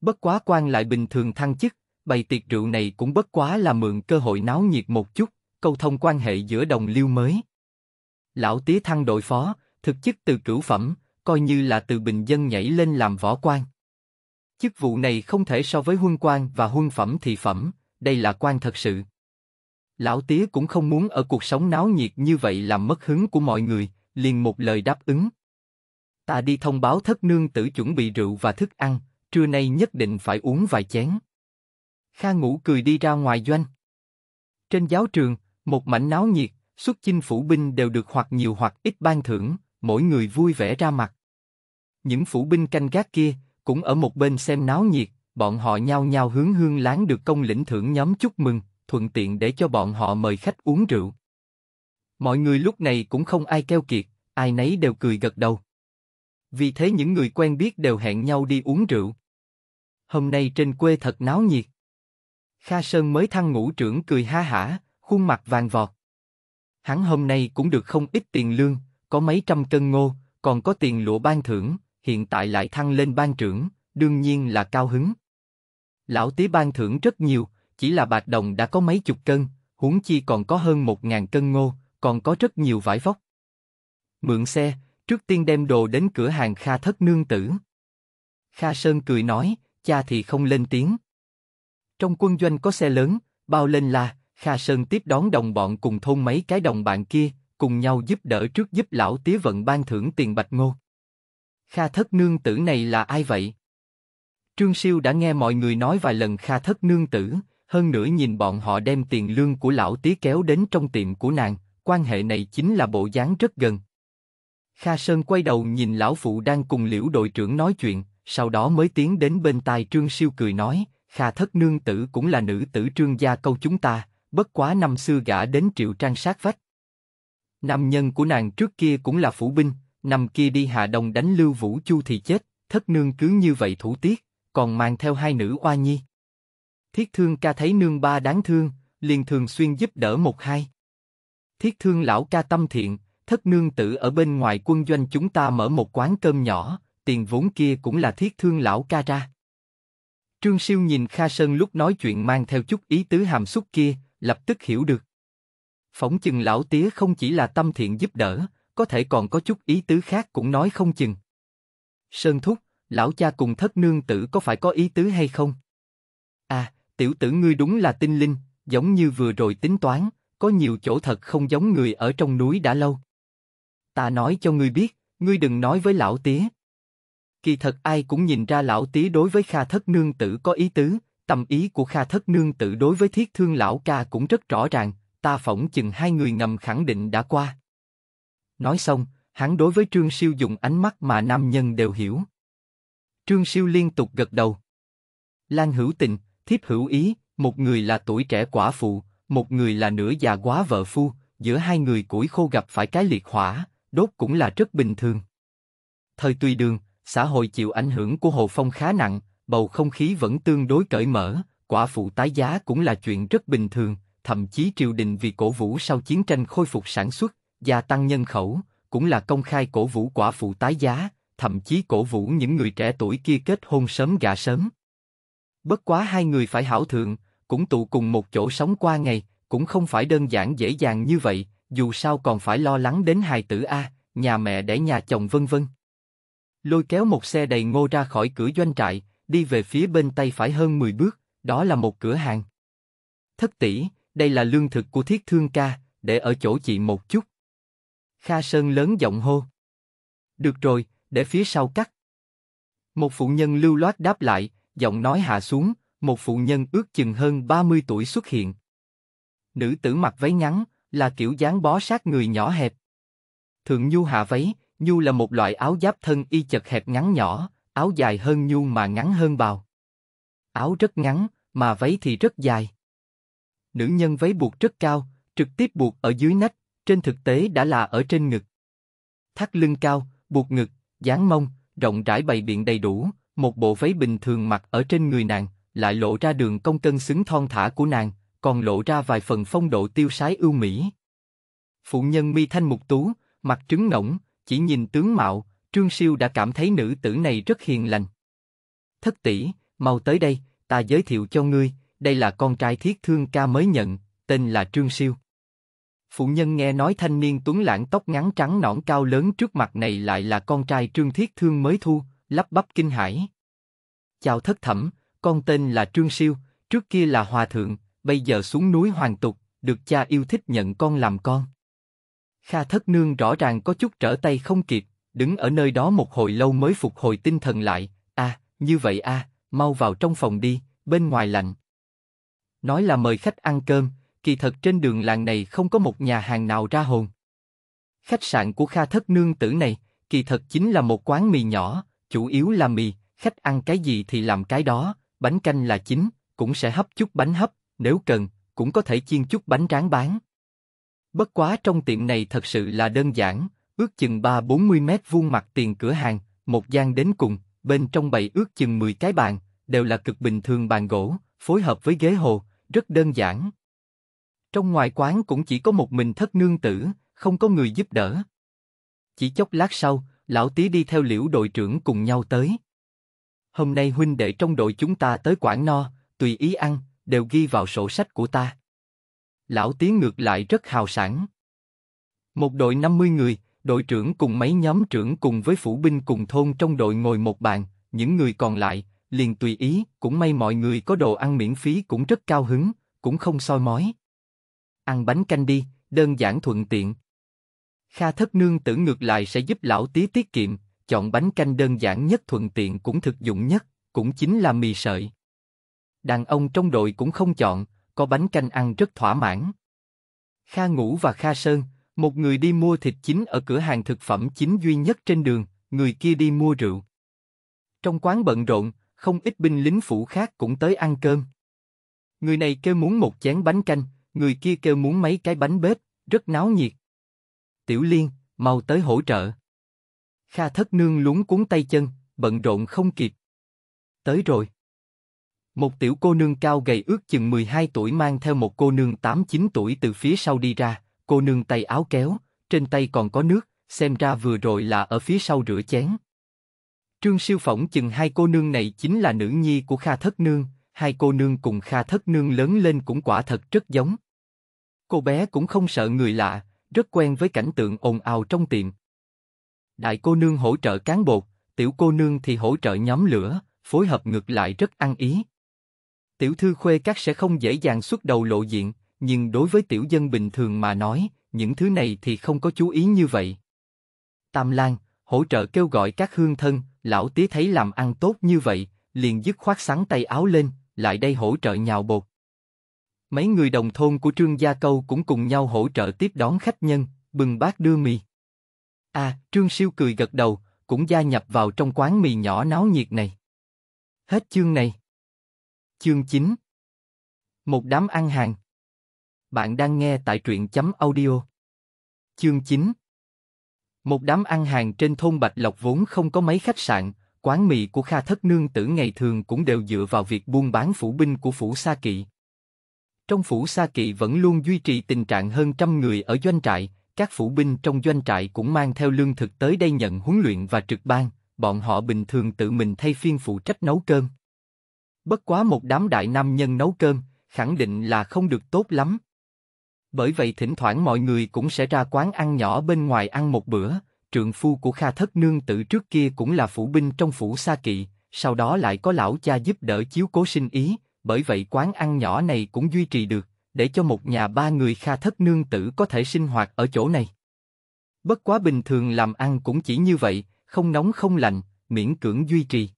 Bất quá quan lại bình thường thăng chức, bày tiệc rượu này cũng bất quá là mượn cơ hội náo nhiệt một chút, câu thông quan hệ giữa đồng lưu mới. Lão tía thăng đội phó, thực chức từ cửu phẩm, coi như là từ bình dân nhảy lên làm võ quan. Chức vụ này không thể so với huân quan và huân phẩm thị phẩm, đây là quan thật sự. Lão tía cũng không muốn ở cuộc sống náo nhiệt như vậy làm mất hứng của mọi người, liền một lời đáp ứng. Ta đi thông báo thất nương tử chuẩn bị rượu và thức ăn, trưa nay nhất định phải uống vài chén. Kha ngủ cười đi ra ngoài doanh. Trên giáo trường, một mảnh náo nhiệt, xuất chinh phủ binh đều được hoặc nhiều hoặc ít ban thưởng, mỗi người vui vẻ ra mặt. Những phủ binh canh gác kia cũng ở một bên xem náo nhiệt, bọn họ nhao nhao hướng hương láng được công lĩnh thưởng nhóm chúc mừng, thuận tiện để cho bọn họ mời khách uống rượu. Mọi người lúc này cũng không ai keo kiệt, ai nấy đều cười gật đầu. Vì thế những người quen biết đều hẹn nhau đi uống rượu. Hôm nay trên quê thật náo nhiệt. Kha Sơn mới thăng ngũ trưởng cười ha hả, khuôn mặt vàng vọt. Hắn hôm nay cũng được không ít tiền lương, có mấy trăm cân ngô, còn có tiền lụa ban thưởng, hiện tại lại thăng lên ban trưởng, đương nhiên là cao hứng. Lão tí ban thưởng rất nhiều, chỉ là bạc đồng đã có mấy chục cân, huống chi còn có hơn một ngàn cân ngô, còn có rất nhiều vải vóc. Mượn xe, trước tiên đem đồ đến cửa hàng Kha Thất Nương Tử. Kha Sơn cười nói, cha thì không lên tiếng. Trong quân doanh có xe lớn, bao lên là, Kha Sơn tiếp đón đồng bọn cùng thôn mấy cái đồng bạn kia, cùng nhau giúp đỡ trước giúp lão tí vận ban thưởng tiền bạch ngô. Kha Thất Nương Tử này là ai vậy? Trương Siêu đã nghe mọi người nói vài lần Kha Thất Nương Tử, hơn nữa nhìn bọn họ đem tiền lương của lão tí kéo đến trong tiệm của nàng, quan hệ này chính là bộ dáng rất gần. Kha Sơn quay đầu nhìn lão phụ đang cùng liễu đội trưởng nói chuyện, sau đó mới tiến đến bên tai Trương Siêu cười nói, Kha Thất Nương Tử cũng là nữ tử trương gia câu chúng ta, bất quá năm xưa gã đến triệu trang sát vách. Nam nhân của nàng trước kia cũng là phủ binh, năm kia đi Hà Đông đánh Lưu Vũ Chu thì chết, Thất Nương cứ như vậy thủ tiết còn mang theo hai nữ oa nhi. Thiết thương ca thấy nương ba đáng thương, liền thường xuyên giúp đỡ một hai. Thiết thương lão ca tâm thiện, thất nương tử ở bên ngoài quân doanh chúng ta mở một quán cơm nhỏ, tiền vốn kia cũng là thiết thương lão ca ra. Trương Siêu nhìn Kha Sơn lúc nói chuyện mang theo chút ý tứ hàm xúc kia, lập tức hiểu được. Phỏng chừng lão tía không chỉ là tâm thiện giúp đỡ, có thể còn có chút ý tứ khác cũng nói không chừng. Sơn Thúc, lão cha cùng thất nương tử có phải có ý tứ hay không? À, tiểu tử ngươi đúng là tinh linh, giống như vừa rồi tính toán, có nhiều chỗ thật không giống người ở trong núi đã lâu. Ta nói cho ngươi biết, ngươi đừng nói với lão tía. Kỳ thật ai cũng nhìn ra lão tía đối với Kha Thất Nương Tử có ý tứ, tâm ý của Kha Thất Nương Tử đối với thiết thương lão ca cũng rất rõ ràng, ta phỏng chừng hai người ngầm khẳng định đã qua. Nói xong, hắn đối với Trương Siêu dùng ánh mắt mà nam nhân đều hiểu. Trương Siêu liên tục gật đầu. Lan hữu tình, thiếp hữu ý, một người là tuổi trẻ quả phụ, một người là nửa già quá vợ phu, giữa hai người củi khô gặp phải cái liệt hỏa, đốt cũng là rất bình thường. Thời tùy đường, xã hội chịu ảnh hưởng của Hồ Phong khá nặng, bầu không khí vẫn tương đối cởi mở, quả phụ tái giá cũng là chuyện rất bình thường, thậm chí triều đình vì cổ vũ sau chiến tranh khôi phục sản xuất, gia tăng nhân khẩu, cũng là công khai cổ vũ quả phụ tái giá, thậm chí cổ vũ những người trẻ tuổi kia kết hôn sớm gả sớm. Bất quá hai người phải hảo thượng, cũng tụ cùng một chỗ sống qua ngày, cũng không phải đơn giản dễ dàng như vậy, dù sao còn phải lo lắng đến hài tử A, nhà mẹ để nhà chồng vân vân. Lôi kéo một xe đầy ngô ra khỏi cửa doanh trại, đi về phía bên tay phải hơn 10 bước, đó là một cửa hàng. Thất tỷ, đây là lương thực của thiết thương ca, để ở chỗ chị một chút. Kha Sơn lớn giọng hô. Được rồi, để phía sau cắt. Một phụ nhân lưu loát đáp lại, giọng nói hạ xuống, một phụ nhân ước chừng hơn 30 tuổi xuất hiện. Nữ tử mặc váy ngắn, là kiểu dáng bó sát người nhỏ hẹp. Thường nhu hạ váy, nhu là một loại áo giáp thân y chật hẹp ngắn nhỏ, áo dài hơn nhu mà ngắn hơn bào. Áo rất ngắn, mà váy thì rất dài. Nữ nhân váy buộc rất cao, trực tiếp buộc ở dưới nách, trên thực tế đã là ở trên ngực. Thắt lưng cao, buộc ngực, dáng mông, rộng rãi bày biện đầy đủ, một bộ váy bình thường mặc ở trên người nàng, lại lộ ra đường cong cân xứng thon thả của nàng, còn lộ ra vài phần phong độ tiêu sái ưu mỹ. Phụ nhân mi thanh mục tú, mặt trứng ngỗng, chỉ nhìn tướng mạo, Trương Siêu đã cảm thấy nữ tử này rất hiền lành. Thất tỷ, mau tới đây, ta giới thiệu cho ngươi, đây là con trai thiết thương ca mới nhận, tên là Trương Siêu phụ nhân nghe nói thanh niên tuấn lãng tóc ngắn trắng nõn cao lớn trước mặt này lại là con trai Trương Thiết Thương mới thu, lắp bắp kinh hãi. Chào thất thẩm, con tên là Trương Siêu, trước kia là hòa thượng, bây giờ xuống núi hoàng tục, được cha yêu thích nhận con làm con. Kha thất nương rõ ràng có chút trở tay không kịp, đứng ở nơi đó một hồi lâu mới phục hồi tinh thần lại, a à, như vậy a à, mau vào trong phòng đi, bên ngoài lạnh. Nói là mời khách ăn cơm, kỳ thật trên đường làng này không có một nhà hàng nào ra hồn. Khách sạn của Kha Thất Nương Tử này, kỳ thật chính là một quán mì nhỏ, chủ yếu là mì, khách ăn cái gì thì làm cái đó, bánh canh là chính, cũng sẽ hấp chút bánh hấp, nếu cần, cũng có thể chiên chút bánh tráng bán. Bất quá trong tiệm này thật sự là đơn giản, ước chừng 3-40 mét vuông mặt tiền cửa hàng, một gian đến cùng, bên trong bày ước chừng 10 cái bàn, đều là cực bình thường bàn gỗ, phối hợp với ghế hồ, rất đơn giản. Trong ngoài quán cũng chỉ có một mình thất nương tử, không có người giúp đỡ. Chỉ chốc lát sau, lão tí đi theo liễu đội trưởng cùng nhau tới. Hôm nay huynh đệ trong đội chúng ta tới quảng no, tùy ý ăn, đều ghi vào sổ sách của ta. Lão tí ngược lại rất hào sản. Một đội 50 người, đội trưởng cùng mấy nhóm trưởng cùng với phủ binh cùng thôn trong đội ngồi một bàn, những người còn lại, liền tùy ý, cũng may mọi người có đồ ăn miễn phí cũng rất cao hứng, cũng không soi mói ăn bánh canh đi, đơn giản thuận tiện. Kha thất nương tử ngược lại sẽ giúp lão tí tiết kiệm, chọn bánh canh đơn giản nhất thuận tiện cũng thực dụng nhất, cũng chính là mì sợi. Đàn ông trong đội cũng không chọn, có bánh canh ăn rất thỏa mãn. Kha ngủ và Kha Sơn, một người đi mua thịt chính ở cửa hàng thực phẩm chính duy nhất trên đường, người kia đi mua rượu. Trong quán bận rộn, không ít binh lính phủ khác cũng tới ăn cơm. Người này kêu muốn một chén bánh canh, người kia kêu muốn mấy cái bánh bếp, rất náo nhiệt. Tiểu Liên, mau tới hỗ trợ. Kha thất nương lúng cuốn tay chân, bận rộn không kịp. Tới rồi. Một tiểu cô nương cao gầy ước chừng 12 tuổi mang theo một cô nương 8-9 tuổi từ phía sau đi ra, cô nương tay áo kéo, trên tay còn có nước, xem ra vừa rồi là ở phía sau rửa chén. Trương siêu phỏng chừng hai cô nương này chính là nữ nhi của Kha Thất Nương, hai cô nương cùng Kha Thất Nương lớn lên cũng quả thật rất giống. Cô bé cũng không sợ người lạ, rất quen với cảnh tượng ồn ào trong tiệm. Đại cô nương hỗ trợ cán bộ, tiểu cô nương thì hỗ trợ nhóm lửa, phối hợp ngược lại rất ăn ý. Tiểu thư khuê các sẽ không dễ dàng xuất đầu lộ diện, nhưng đối với tiểu dân bình thường mà nói, những thứ này thì không có chú ý như vậy. Tam Lan, hỗ trợ kêu gọi các hương thân, lão tía thấy làm ăn tốt như vậy, liền dứt khoát sắn tay áo lên, lại đây hỗ trợ nhào bột. Mấy người đồng thôn của Trương Gia Câu cũng cùng nhau hỗ trợ tiếp đón khách nhân, bừng bát đưa mì. À, Trương Siêu cười gật đầu, cũng gia nhập vào trong quán mì nhỏ náo nhiệt này. Hết chương này. Chương 9 Một đám ăn hàng Bạn đang nghe tại truyện chấm audio. Chương 9 Một đám ăn hàng trên thôn Bạch Lộc vốn không có mấy khách sạn, quán mì của Kha Thất Nương Tử ngày thường cũng đều dựa vào việc buôn bán phủ binh của phủ Sa Kỵ. Trong phủ Sa Kỵ vẫn luôn duy trì tình trạng hơn trăm người ở doanh trại, các phủ binh trong doanh trại cũng mang theo lương thực tới đây nhận huấn luyện và trực ban, bọn họ bình thường tự mình thay phiên phụ trách nấu cơm. Bất quá một đám đại nam nhân nấu cơm, khẳng định là không được tốt lắm. Bởi vậy thỉnh thoảng mọi người cũng sẽ ra quán ăn nhỏ bên ngoài ăn một bữa, trượng phu của Kha Thất Nương tự trước kia cũng là phủ binh trong phủ Sa Kỵ, sau đó lại có lão cha giúp đỡ chiếu cố sinh ý, bởi vậy quán ăn nhỏ này cũng duy trì được, để cho một nhà ba người kha thất nương tử có thể sinh hoạt ở chỗ này. Bất quá bình thường làm ăn cũng chỉ như vậy, không nóng không lạnh, miễn cưỡng duy trì.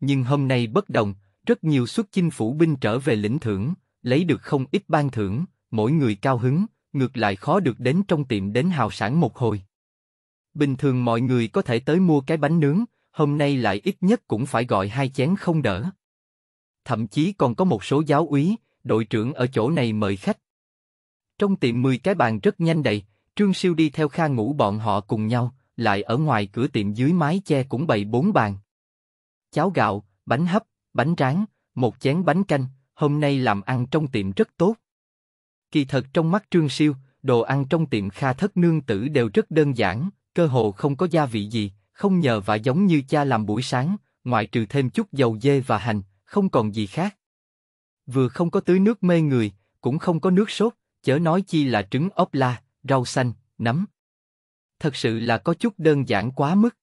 Nhưng hôm nay bất đồng, rất nhiều xuất chinh phủ binh trở về lĩnh thưởng, lấy được không ít ban thưởng, mỗi người cao hứng, ngược lại khó được đến trong tiệm đến hào sản một hồi. Bình thường mọi người có thể tới mua cái bánh nướng, hôm nay lại ít nhất cũng phải gọi hai chén không đỡ thậm chí còn có một số giáo úy, đội trưởng ở chỗ này mời khách. Trong tiệm 10 cái bàn rất nhanh đầy, Trương Siêu đi theo Kha Ngũ bọn họ cùng nhau, lại ở ngoài cửa tiệm dưới mái che cũng bày bốn bàn. Cháo gạo, bánh hấp, bánh tráng, một chén bánh canh, hôm nay làm ăn trong tiệm rất tốt. Kỳ thật trong mắt Trương Siêu, đồ ăn trong tiệm Kha Thất Nương Tử đều rất đơn giản, cơ hồ không có gia vị gì, không nhờ và giống như cha làm buổi sáng, ngoại trừ thêm chút dầu dê và hành, không còn gì khác. Vừa không có tưới nước mê người, cũng không có nước sốt, chớ nói chi là trứng ốc la, rau xanh, nấm. Thật sự là có chút đơn giản quá mức.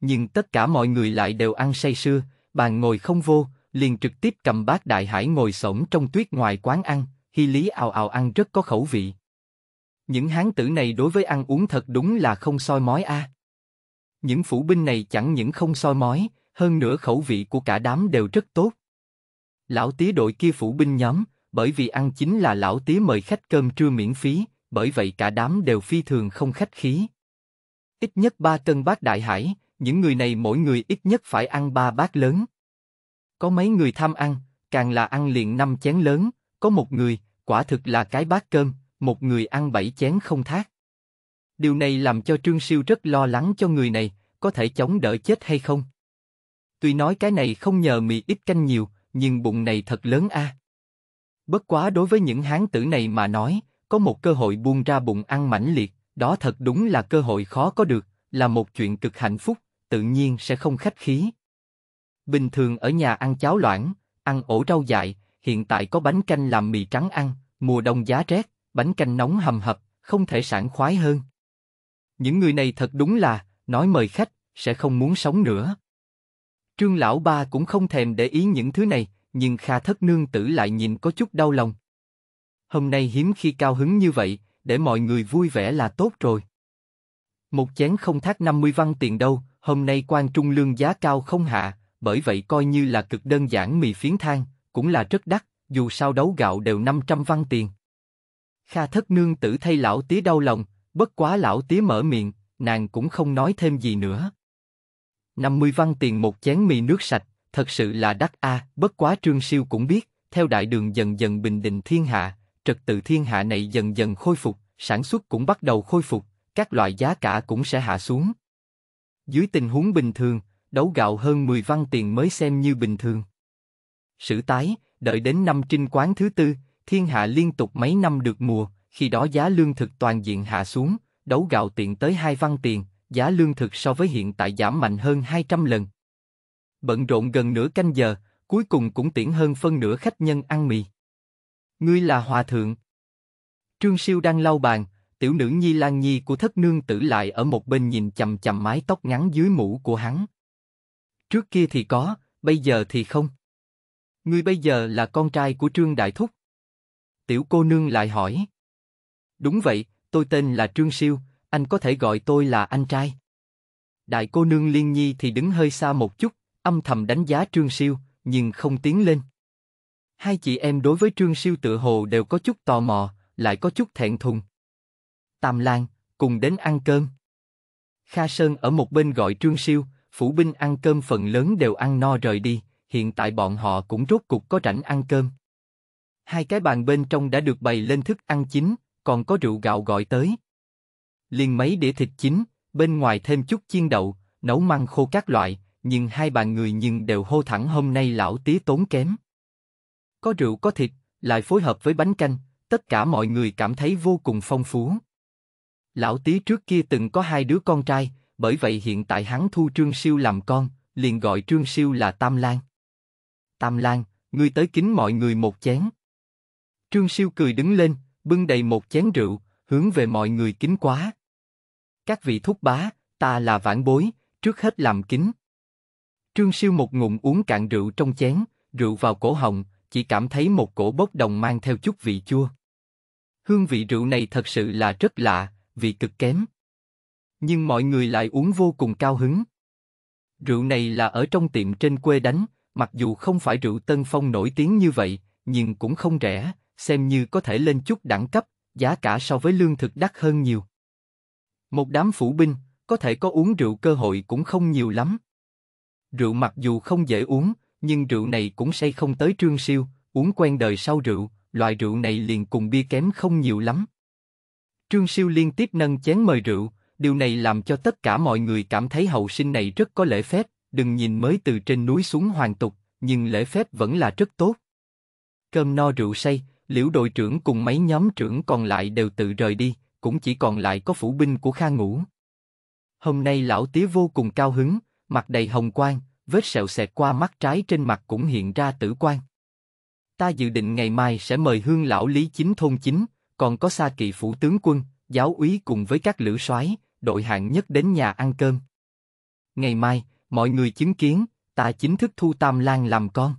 Nhưng tất cả mọi người lại đều ăn say sưa, bàn ngồi không vô, liền trực tiếp cầm bát đại hải ngồi xổm trong tuyết ngoài quán ăn, hy lý ào ào ăn rất có khẩu vị. Những hán tử này đối với ăn uống thật đúng là không soi mói a. À. Những phủ binh này chẳng những không soi mói, hơn nữa khẩu vị của cả đám đều rất tốt. Lão tía đội kia phủ binh nhóm, bởi vì ăn chính là lão tía mời khách cơm trưa miễn phí, bởi vậy cả đám đều phi thường không khách khí. Ít nhất ba cân bát đại hải, những người này mỗi người ít nhất phải ăn ba bát lớn. Có mấy người tham ăn, càng là ăn liền năm chén lớn, có một người, quả thực là cái bát cơm, một người ăn bảy chén không thác. Điều này làm cho Trương Siêu rất lo lắng cho người này, có thể chống đỡ chết hay không. Tuy nói cái này không nhờ mì ít canh nhiều, nhưng bụng này thật lớn a. À. Bất quá đối với những hán tử này mà nói, có một cơ hội buông ra bụng ăn mãnh liệt, đó thật đúng là cơ hội khó có được, là một chuyện cực hạnh phúc, tự nhiên sẽ không khách khí. Bình thường ở nhà ăn cháo loãng, ăn ổ rau dại, hiện tại có bánh canh làm mì trắng ăn, mùa đông giá rét, bánh canh nóng hầm hập, không thể sản khoái hơn. Những người này thật đúng là, nói mời khách, sẽ không muốn sống nữa. Trương lão ba cũng không thèm để ý những thứ này, nhưng Kha Thất Nương tử lại nhìn có chút đau lòng. Hôm nay hiếm khi cao hứng như vậy, để mọi người vui vẻ là tốt rồi. Một chén không thác 50 văn tiền đâu, hôm nay quan trung lương giá cao không hạ, bởi vậy coi như là cực đơn giản mì phiến thang, cũng là rất đắt, dù sao đấu gạo đều 500 văn tiền. Kha thất nương tử thay lão tía đau lòng, bất quá lão tía mở miệng, nàng cũng không nói thêm gì nữa. 50 văn tiền một chén mì nước sạch, thật sự là đắt a, à, bất quá Trương Siêu cũng biết, theo đại đường dần dần bình định thiên hạ, trật tự thiên hạ này dần dần khôi phục, sản xuất cũng bắt đầu khôi phục, các loại giá cả cũng sẽ hạ xuống. Dưới tình huống bình thường, đấu gạo hơn 10 văn tiền mới xem như bình thường. Sử tái, đợi đến năm trinh quán thứ tư, thiên hạ liên tục mấy năm được mùa, khi đó giá lương thực toàn diện hạ xuống, đấu gạo tiện tới hai văn tiền, giá lương thực so với hiện tại giảm mạnh hơn 200 lần. Bận rộn gần nửa canh giờ, cuối cùng cũng tiễn hơn phân nửa khách nhân ăn mì. Ngươi là hòa thượng. Trương Siêu đang lau bàn, tiểu nữ Nhi Lan Nhi của thất nương tử lại ở một bên nhìn chầm chầm mái tóc ngắn dưới mũ của hắn. Trước kia thì có, bây giờ thì không. Ngươi bây giờ là con trai của Trương Đại Thúc. Tiểu cô nương lại hỏi. Đúng vậy, tôi tên là Trương Siêu, anh có thể gọi tôi là anh trai. Đại cô nương Liên Nhi thì đứng hơi xa một chút, âm thầm đánh giá Trương Siêu, nhưng không tiến lên. Hai chị em đối với Trương Siêu tự hồ đều có chút tò mò, lại có chút thẹn thùng. Tam Lan, cùng đến ăn cơm. Kha Sơn ở một bên gọi Trương Siêu, phủ binh ăn cơm phần lớn đều ăn no rời đi, hiện tại bọn họ cũng rốt cục có rảnh ăn cơm. Hai cái bàn bên trong đã được bày lên thức ăn chính còn có rượu gạo gọi tới liền mấy đĩa thịt chín, bên ngoài thêm chút chiên đậu, nấu măng khô các loại, nhưng hai bàn người nhưng đều hô thẳng hôm nay lão tí tốn kém. Có rượu có thịt, lại phối hợp với bánh canh, tất cả mọi người cảm thấy vô cùng phong phú. Lão tí trước kia từng có hai đứa con trai, bởi vậy hiện tại hắn thu Trương Siêu làm con, liền gọi Trương Siêu là Tam Lan. Tam Lan, ngươi tới kính mọi người một chén. Trương Siêu cười đứng lên, bưng đầy một chén rượu, hướng về mọi người kính quá. Các vị thúc bá, ta là vãn bối, trước hết làm kính. Trương Siêu một ngụm uống cạn rượu trong chén, rượu vào cổ họng, chỉ cảm thấy một cổ bốc đồng mang theo chút vị chua. Hương vị rượu này thật sự là rất lạ, vị cực kém. Nhưng mọi người lại uống vô cùng cao hứng. Rượu này là ở trong tiệm trên quê đánh, mặc dù không phải rượu Tân Phong nổi tiếng như vậy, nhưng cũng không rẻ, xem như có thể lên chút đẳng cấp, giá cả so với lương thực đắt hơn nhiều. Một đám phủ binh, có thể có uống rượu cơ hội cũng không nhiều lắm. Rượu mặc dù không dễ uống, nhưng rượu này cũng say không tới trương siêu, uống quen đời sau rượu, loại rượu này liền cùng bia kém không nhiều lắm. Trương siêu liên tiếp nâng chén mời rượu, điều này làm cho tất cả mọi người cảm thấy hậu sinh này rất có lễ phép, đừng nhìn mới từ trên núi xuống hoàng tục, nhưng lễ phép vẫn là rất tốt. Cơm no rượu say, liễu đội trưởng cùng mấy nhóm trưởng còn lại đều tự rời đi, cũng chỉ còn lại có phủ binh của Kha Ngũ. Hôm nay lão tía vô cùng cao hứng, mặt đầy hồng quang, vết sẹo xẹt qua mắt trái trên mặt cũng hiện ra tử quang. Ta dự định ngày mai sẽ mời hương lão lý chính thôn chính, còn có sa kỵ phủ tướng quân, giáo úy cùng với các lữ soái, đội hạng nhất đến nhà ăn cơm. Ngày mai, mọi người chứng kiến, ta chính thức thu Tam Lan làm con.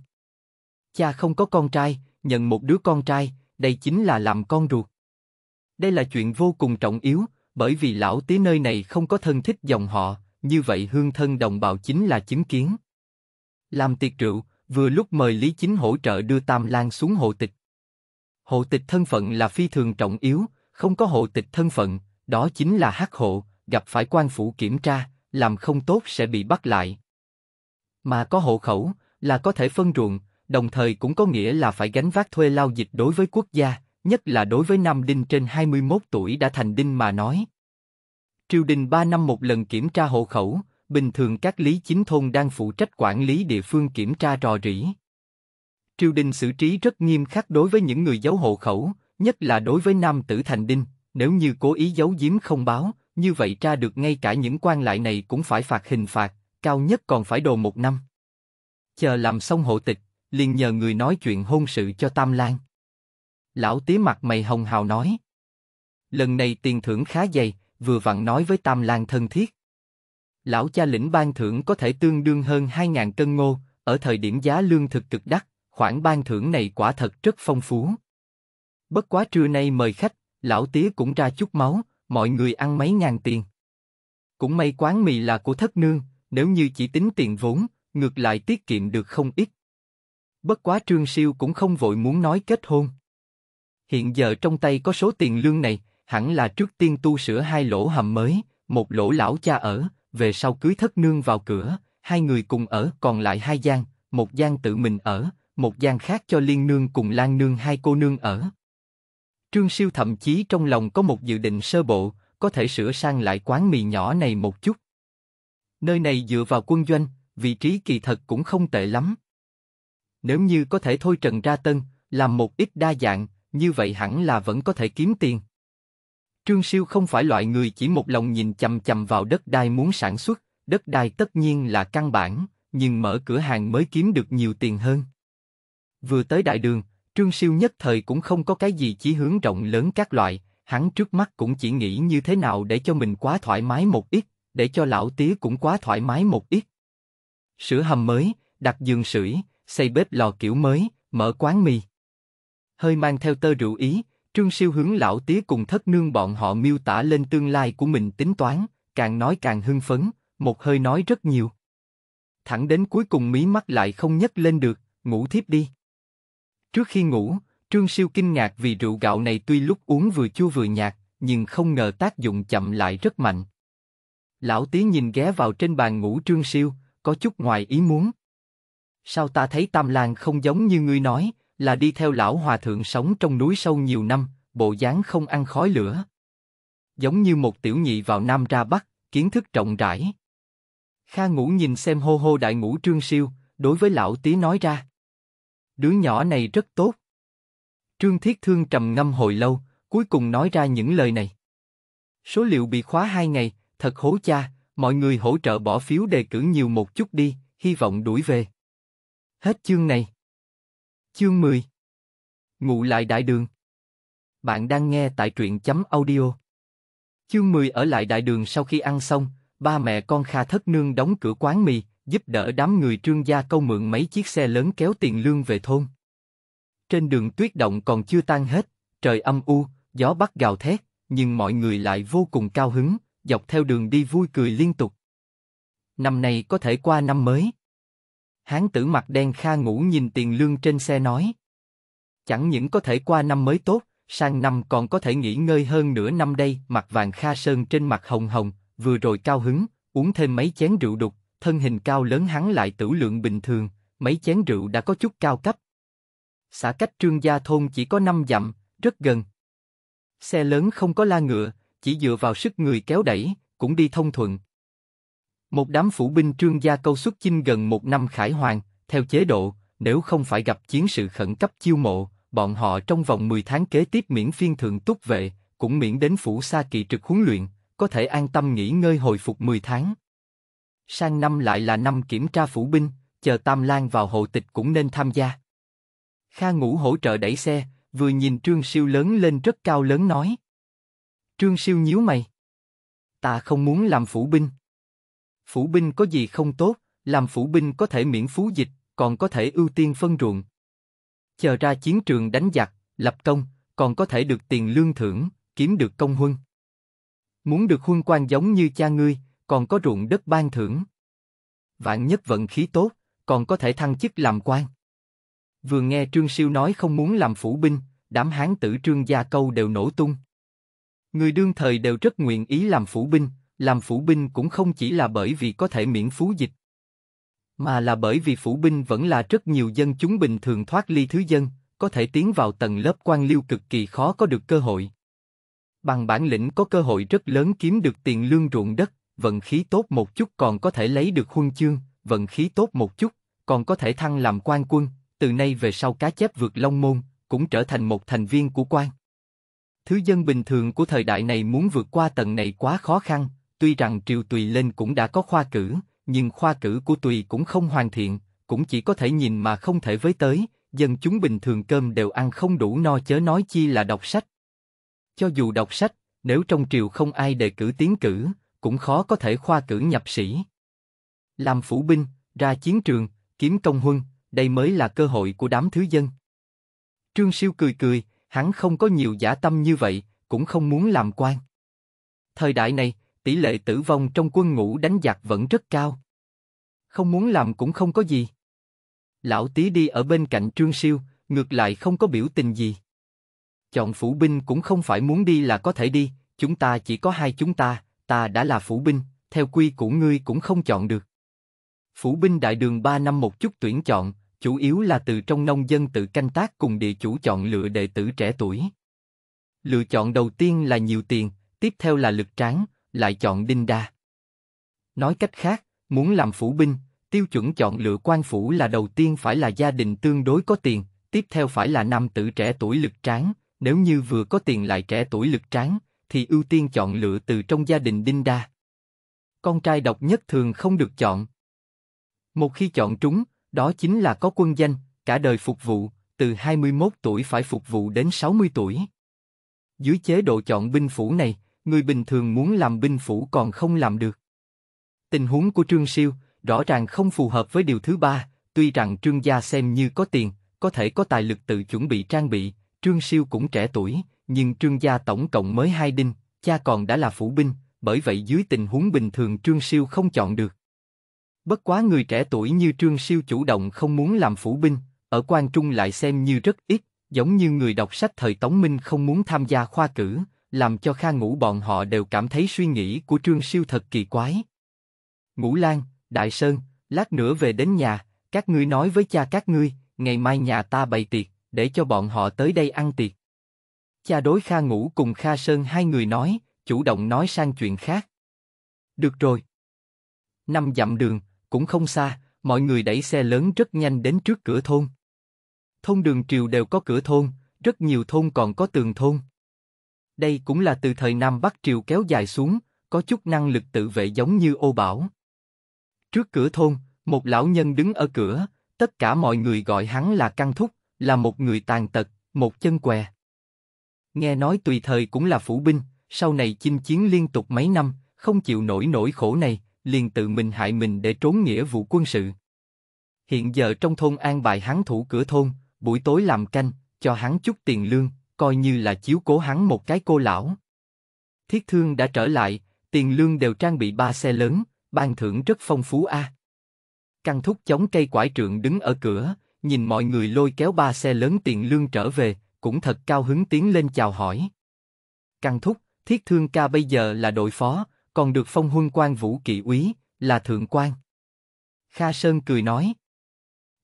Cha không có con trai, nhận một đứa con trai, đây chính là làm con ruột. Đây là chuyện vô cùng trọng yếu, bởi vì lão tía nơi này không có thân thích dòng họ, như vậy hương thân đồng bào chính là chứng kiến. Làm tiệc rượu, vừa lúc mời Lý Chính hỗ trợ đưa Tam Lan xuống hộ tịch. Hộ tịch thân phận là phi thường trọng yếu, không có hộ tịch thân phận, đó chính là hắc hộ, gặp phải quan phủ kiểm tra, làm không tốt sẽ bị bắt lại. Mà có hộ khẩu, là có thể phân ruộng, đồng thời cũng có nghĩa là phải gánh vác thuê lao dịch đối với quốc gia, nhất là đối với nam đinh trên 21 tuổi đã thành đinh mà nói. Triều đình 3 năm một lần kiểm tra hộ khẩu, bình thường các lý chính thôn đang phụ trách quản lý địa phương kiểm tra rò rỉ. Triều đình xử trí rất nghiêm khắc đối với những người giấu hộ khẩu, nhất là đối với nam tử thành đinh, nếu như cố ý giấu giếm không báo, như vậy tra được ngay cả những quan lại này cũng phải phạt hình phạt, cao nhất còn phải đồ một năm. Chờ làm xong hộ tịch, liền nhờ người nói chuyện hôn sự cho Tam Lan. Lão tía mặt mày hồng hào nói. Lần này tiền thưởng khá dày, vừa vặn nói với Tam Lan thân thiết. Lão cha lĩnh ban thưởng có thể tương đương hơn 2.000 cân ngô, ở thời điểm giá lương thực cực đắt, khoản ban thưởng này quả thật rất phong phú. Bất quá trưa nay mời khách, lão tía cũng ra chút máu, mọi người ăn mấy ngàn tiền. Cũng may quán mì là của thất nương, nếu như chỉ tính tiền vốn, ngược lại tiết kiệm được không ít. Bất quá Trương Siêu cũng không vội muốn nói kết hôn. Hiện giờ trong tay có số tiền lương này, hẳn là trước tiên tu sửa hai lỗ hầm mới, một lỗ lão cha ở, về sau cưới thất nương vào cửa, hai người cùng ở còn lại hai gian, một gian tự mình ở, một gian khác cho liên nương cùng lan nương hai cô nương ở. Trương Siêu thậm chí trong lòng có một dự định sơ bộ, có thể sửa sang lại quán mì nhỏ này một chút. Nơi này dựa vào quân doanh, vị trí kỳ thật cũng không tệ lắm. Nếu như có thể thôi trần ra tân, làm một ít đa dạng, như vậy hẳn là vẫn có thể kiếm tiền. Trương Siêu không phải loại người chỉ một lòng nhìn chầm chầm vào đất đai muốn sản xuất, đất đai tất nhiên là căn bản, nhưng mở cửa hàng mới kiếm được nhiều tiền hơn. Vừa tới đại đường, Trương Siêu nhất thời cũng không có cái gì chỉ hướng rộng lớn các loại, hắn trước mắt cũng chỉ nghĩ như thế nào để cho mình quá thoải mái một ít, để cho lão tía cũng quá thoải mái một ít. Sữa hầm mới, đặt giường sưởi, xây bếp lò kiểu mới, mở quán mì. Hơi mang theo tơ rượu ý, Trương Siêu hướng lão tía cùng thất nương bọn họ miêu tả lên tương lai của mình tính toán, càng nói càng hưng phấn, một hơi nói rất nhiều. Thẳng đến cuối cùng mí mắt lại không nhấc lên được, ngủ thiếp đi. Trước khi ngủ, Trương Siêu kinh ngạc vì rượu gạo này tuy lúc uống vừa chua vừa nhạt, nhưng không ngờ tác dụng chậm lại rất mạnh. Lão tía nhìn ghé vào trên bàn ngủ Trương Siêu, có chút ngoài ý muốn, Sao ta thấy Tam lang không giống như ngươi nói, là đi theo lão hòa thượng sống trong núi sâu nhiều năm, bộ dáng không ăn khói lửa. Giống như một tiểu nhị vào Nam ra Bắc, kiến thức rộng rãi. Kha ngủ nhìn xem hô hô đại ngũ trương siêu, đối với lão tí nói ra. Đứa nhỏ này rất tốt. Trương Thiết Thương trầm ngâm hồi lâu, cuối cùng nói ra những lời này. Số liệu bị khóa hai ngày, thật hố cha, mọi người hỗ trợ bỏ phiếu đề cử nhiều một chút đi, hy vọng đuổi về. Hết chương này. Chương 10 ngủ lại đại đường Bạn đang nghe tại truyện chấm audio Chương 10 ở lại đại đường sau khi ăn xong, ba mẹ con Kha Thất Nương đóng cửa quán mì, giúp đỡ đám người trương gia câu mượn mấy chiếc xe lớn kéo tiền lương về thôn. Trên đường tuyết động còn chưa tan hết, trời âm u, gió bắt gào thét, nhưng mọi người lại vô cùng cao hứng, dọc theo đường đi vui cười liên tục. Năm nay có thể qua năm mới, Hán tử mặt đen kha ngủ nhìn tiền lương trên xe nói. Chẳng những có thể qua năm mới tốt, sang năm còn có thể nghỉ ngơi hơn nửa năm đây. Mặt vàng kha sơn trên mặt hồng hồng, vừa rồi cao hứng, uống thêm mấy chén rượu đục, thân hình cao lớn hắn lại tử lượng bình thường, mấy chén rượu đã có chút cao cấp. Xã cách trương gia thôn chỉ có 5 dặm, rất gần. Xe lớn không có la ngựa, chỉ dựa vào sức người kéo đẩy, cũng đi thông thuận. Một đám phủ binh trương gia câu xuất chinh gần một năm khải hoàng theo chế độ, nếu không phải gặp chiến sự khẩn cấp chiêu mộ, bọn họ trong vòng 10 tháng kế tiếp miễn phiên thượng túc vệ, cũng miễn đến phủ xa kỳ trực huấn luyện, có thể an tâm nghỉ ngơi hồi phục 10 tháng. Sang năm lại là năm kiểm tra phủ binh, chờ Tam Lan vào hộ tịch cũng nên tham gia. Kha Ngũ hỗ trợ đẩy xe, vừa nhìn Trương Siêu lớn lên rất cao lớn nói. Trương Siêu nhíu mày. Ta không muốn làm phủ binh phủ binh có gì không tốt, làm phủ binh có thể miễn phú dịch, còn có thể ưu tiên phân ruộng. Chờ ra chiến trường đánh giặc, lập công, còn có thể được tiền lương thưởng, kiếm được công huân. Muốn được huân quan giống như cha ngươi, còn có ruộng đất ban thưởng. Vạn nhất vận khí tốt, còn có thể thăng chức làm quan. Vừa nghe Trương Siêu nói không muốn làm phủ binh, đám hán tử Trương Gia Câu đều nổ tung. Người đương thời đều rất nguyện ý làm phủ binh, làm phủ binh cũng không chỉ là bởi vì có thể miễn phú dịch, mà là bởi vì phủ binh vẫn là rất nhiều dân chúng bình thường thoát ly thứ dân, có thể tiến vào tầng lớp quan liêu cực kỳ khó có được cơ hội. Bằng bản lĩnh có cơ hội rất lớn kiếm được tiền lương ruộng đất, vận khí tốt một chút còn có thể lấy được huân chương, vận khí tốt một chút còn có thể thăng làm quan quân, từ nay về sau cá chép vượt long môn cũng trở thành một thành viên của quan. Thứ dân bình thường của thời đại này muốn vượt qua tầng này quá khó khăn, Tuy rằng triều Tùy lên cũng đã có khoa cử, nhưng khoa cử của Tùy cũng không hoàn thiện, cũng chỉ có thể nhìn mà không thể với tới, dân chúng bình thường cơm đều ăn không đủ no chớ nói chi là đọc sách. Cho dù đọc sách, nếu trong triều không ai đề cử tiến cử, cũng khó có thể khoa cử nhập sĩ. Làm phủ binh, ra chiến trường, kiếm công huân, đây mới là cơ hội của đám thứ dân. Trương Siêu cười cười, hắn không có nhiều giả tâm như vậy, cũng không muốn làm quan. Thời đại này, tỷ lệ tử vong trong quân ngũ đánh giặc vẫn rất cao. Không muốn làm cũng không có gì. Lão tí đi ở bên cạnh Trương Siêu, ngược lại không có biểu tình gì. Chọn phủ binh cũng không phải muốn đi là có thể đi, chúng ta chỉ có hai chúng ta, ta đã là phủ binh, theo quy của ngươi cũng không chọn được. Phủ binh đại đường 3 năm một chút tuyển chọn, chủ yếu là từ trong nông dân tự canh tác cùng địa chủ chọn lựa đệ tử trẻ tuổi. Lựa chọn đầu tiên là nhiều tiền, tiếp theo là lực tráng, lại chọn Đinh Đa. Nói cách khác, muốn làm phủ binh, tiêu chuẩn chọn lựa quan phủ là đầu tiên phải là gia đình tương đối có tiền, tiếp theo phải là nam tử trẻ tuổi lực tráng, nếu như vừa có tiền lại trẻ tuổi lực tráng, thì ưu tiên chọn lựa từ trong gia đình Đinh Đa. Con trai độc nhất thường không được chọn. Một khi chọn trúng, đó chính là có quân danh, cả đời phục vụ, từ 21 tuổi phải phục vụ đến 60 tuổi. Dưới chế độ chọn binh phủ này, người bình thường muốn làm binh phủ còn không làm được. Tình huống của Trương Siêu rõ ràng không phù hợp với điều thứ ba, tuy rằng Trương gia xem như có tiền, có thể có tài lực tự chuẩn bị trang bị, Trương Siêu cũng trẻ tuổi, nhưng Trương gia tổng cộng mới hai đinh, cha còn đã là phủ binh, bởi vậy dưới tình huống bình thường Trương Siêu không chọn được. Bất quá người trẻ tuổi như Trương Siêu chủ động không muốn làm phủ binh, ở quan trung lại xem như rất ít, giống như người đọc sách thời Tống Minh không muốn tham gia khoa cử, làm cho Kha Ngũ bọn họ đều cảm thấy suy nghĩ của Trương Siêu thật kỳ quái. Ngũ Lan, Đại Sơn, lát nữa về đến nhà, các ngươi nói với cha các ngươi, ngày mai nhà ta bày tiệc, để cho bọn họ tới đây ăn tiệc. Cha đối Kha Ngũ cùng Kha Sơn hai người nói, chủ động nói sang chuyện khác. Được rồi. Năm dặm đường, cũng không xa, mọi người đẩy xe lớn rất nhanh đến trước cửa thôn. Thôn đường triều đều có cửa thôn, rất nhiều thôn còn có tường thôn. Đây cũng là từ thời Nam Bắc Triều kéo dài xuống, có chút năng lực tự vệ giống như ô bảo. Trước cửa thôn, một lão nhân đứng ở cửa, tất cả mọi người gọi hắn là Căn Thúc, là một người tàn tật, một chân què. Nghe nói tùy thời cũng là phủ binh, sau này chinh chiến liên tục mấy năm, không chịu nổi nỗi khổ này, liền tự mình hại mình để trốn nghĩa vụ quân sự. Hiện giờ trong thôn an bài hắn thủ cửa thôn, buổi tối làm canh, cho hắn chút tiền lương, coi như là chiếu cố hắn một cái cô lão. Thiết thương đã trở lại, tiền lương đều trang bị ba xe lớn, ban thưởng rất phong phú a. À. Căn thúc chống cây quải trượng đứng ở cửa, nhìn mọi người lôi kéo ba xe lớn tiền lương trở về, cũng thật cao hứng tiến lên chào hỏi. Căng thúc, thiết thương ca bây giờ là đội phó, còn được phong huân quan vũ kỵ úy, là thượng quan. Kha Sơn cười nói.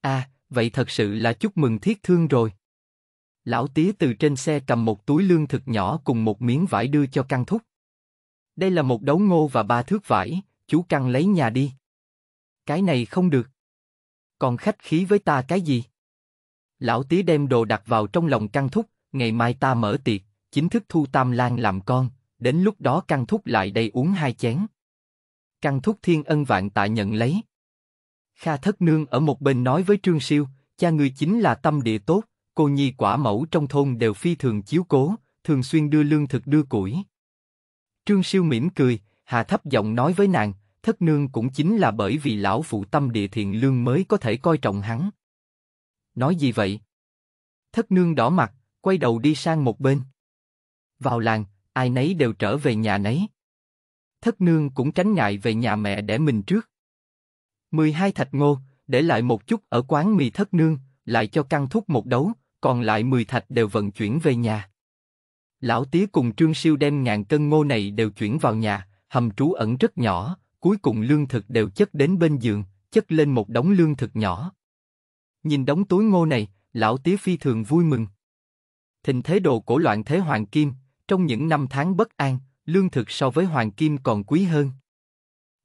À, vậy thật sự là chúc mừng thiết thương rồi. Lão tía từ trên xe cầm một túi lương thực nhỏ cùng một miếng vải đưa cho căn thúc. Đây là một đấu ngô và ba thước vải, chú căn lấy nhà đi. Cái này không được. Còn khách khí với ta cái gì? Lão tía đem đồ đặt vào trong lòng căn thúc, ngày mai ta mở tiệc, chính thức thu tam lang làm con, đến lúc đó căn thúc lại đây uống hai chén. Căn thúc thiên ân vạn tạ nhận lấy. Kha thất nương ở một bên nói với Trương Siêu, cha người chính là tâm địa tốt, cô nhi quả mẫu trong thôn đều phi thường chiếu cố, thường xuyên đưa lương thực đưa củi. Trương Siêu mỉm cười, hạ thấp giọng nói với nàng, thất nương cũng chính là bởi vì lão phụ tâm địa thiện lương mới có thể coi trọng hắn. Nói gì vậy? Thất nương đỏ mặt, quay đầu đi sang một bên. Vào làng, ai nấy đều trở về nhà nấy. Thất nương cũng tránh ngại về nhà mẹ để mình trước. 12 thạch ngô, để lại một chút ở quán mì thất nương, lại cho căn thúc một đấu, còn lại 10 thạch đều vận chuyển về nhà. Lão Tía cùng Trương Siêu đem ngàn cân ngô này đều chuyển vào nhà, hầm trú ẩn rất nhỏ, cuối cùng lương thực đều chất đến bên giường, chất lên một đống lương thực nhỏ. Nhìn đống túi ngô này, lão Tía phi thường vui mừng. Thình thế đồ cổ loạn thế hoàng kim, trong những năm tháng bất an, lương thực so với hoàng kim còn quý hơn.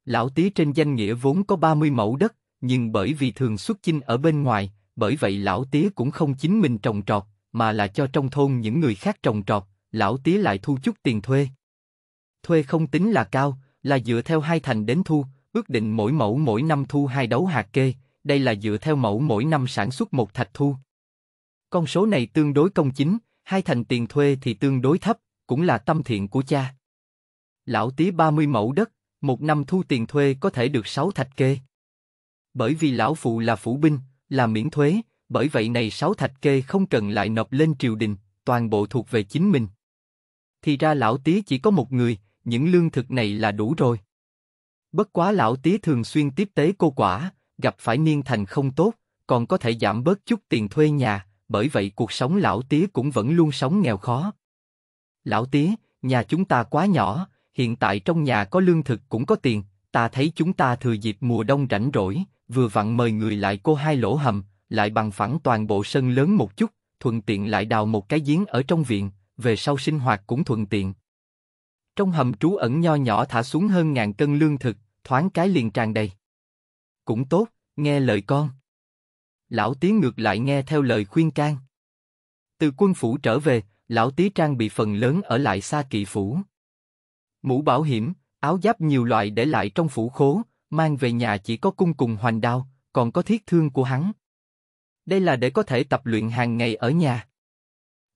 Lão Tía trên danh nghĩa vốn có 30 mẫu đất, nhưng bởi vì thường xuất chinh ở bên ngoài, bởi vậy lão tía cũng không chính mình trồng trọt, mà là cho trong thôn những người khác trồng trọt, lão tía lại thu chút tiền thuê. Thuê không tính là cao, là dựa theo hai thành đến thu, ước định mỗi mẫu mỗi năm thu hai đấu hạt kê, đây là dựa theo mẫu mỗi năm sản xuất một thạch thu. Con số này tương đối công chính, hai thành tiền thuê thì tương đối thấp, cũng là tâm thiện của cha. Lão tía 30 mẫu đất, một năm thu tiền thuê có thể được 6 thạch kê. Bởi vì lão phụ là phủ binh, là miễn thuế, bởi vậy này sáu thạch kê không cần lại nộp lên triều đình, toàn bộ thuộc về chính mình. Thì ra lão tía chỉ có một người, những lương thực này là đủ rồi. Bất quá lão tía thường xuyên tiếp tế cô quả, gặp phải niên thành không tốt, còn có thể giảm bớt chút tiền thuê nhà, bởi vậy cuộc sống lão tía cũng vẫn luôn sống nghèo khó. Lão tía, nhà chúng ta quá nhỏ, hiện tại trong nhà có lương thực cũng có tiền, ta thấy chúng ta thừa dịp mùa đông rảnh rỗi, vừa vặn mời người lại cô hai lỗ hầm, lại bằng phẳng toàn bộ sân lớn một chút, thuận tiện lại đào một cái giếng ở trong viện, về sau sinh hoạt cũng thuận tiện. Trong hầm trú ẩn nho nhỏ thả xuống hơn ngàn cân lương thực, thoáng cái liền tràn đầy. Cũng tốt, nghe lời con. Lão Tý ngược lại nghe theo lời khuyên can. Từ quân phủ trở về, lão Tý trang bị phần lớn ở lại xa kỵ phủ. Mũ bảo hiểm, áo giáp nhiều loại để lại trong phủ khố, mang về nhà chỉ có cung cùng hoành đao, còn có thiết thương của hắn. Đây là để có thể tập luyện hàng ngày ở nhà.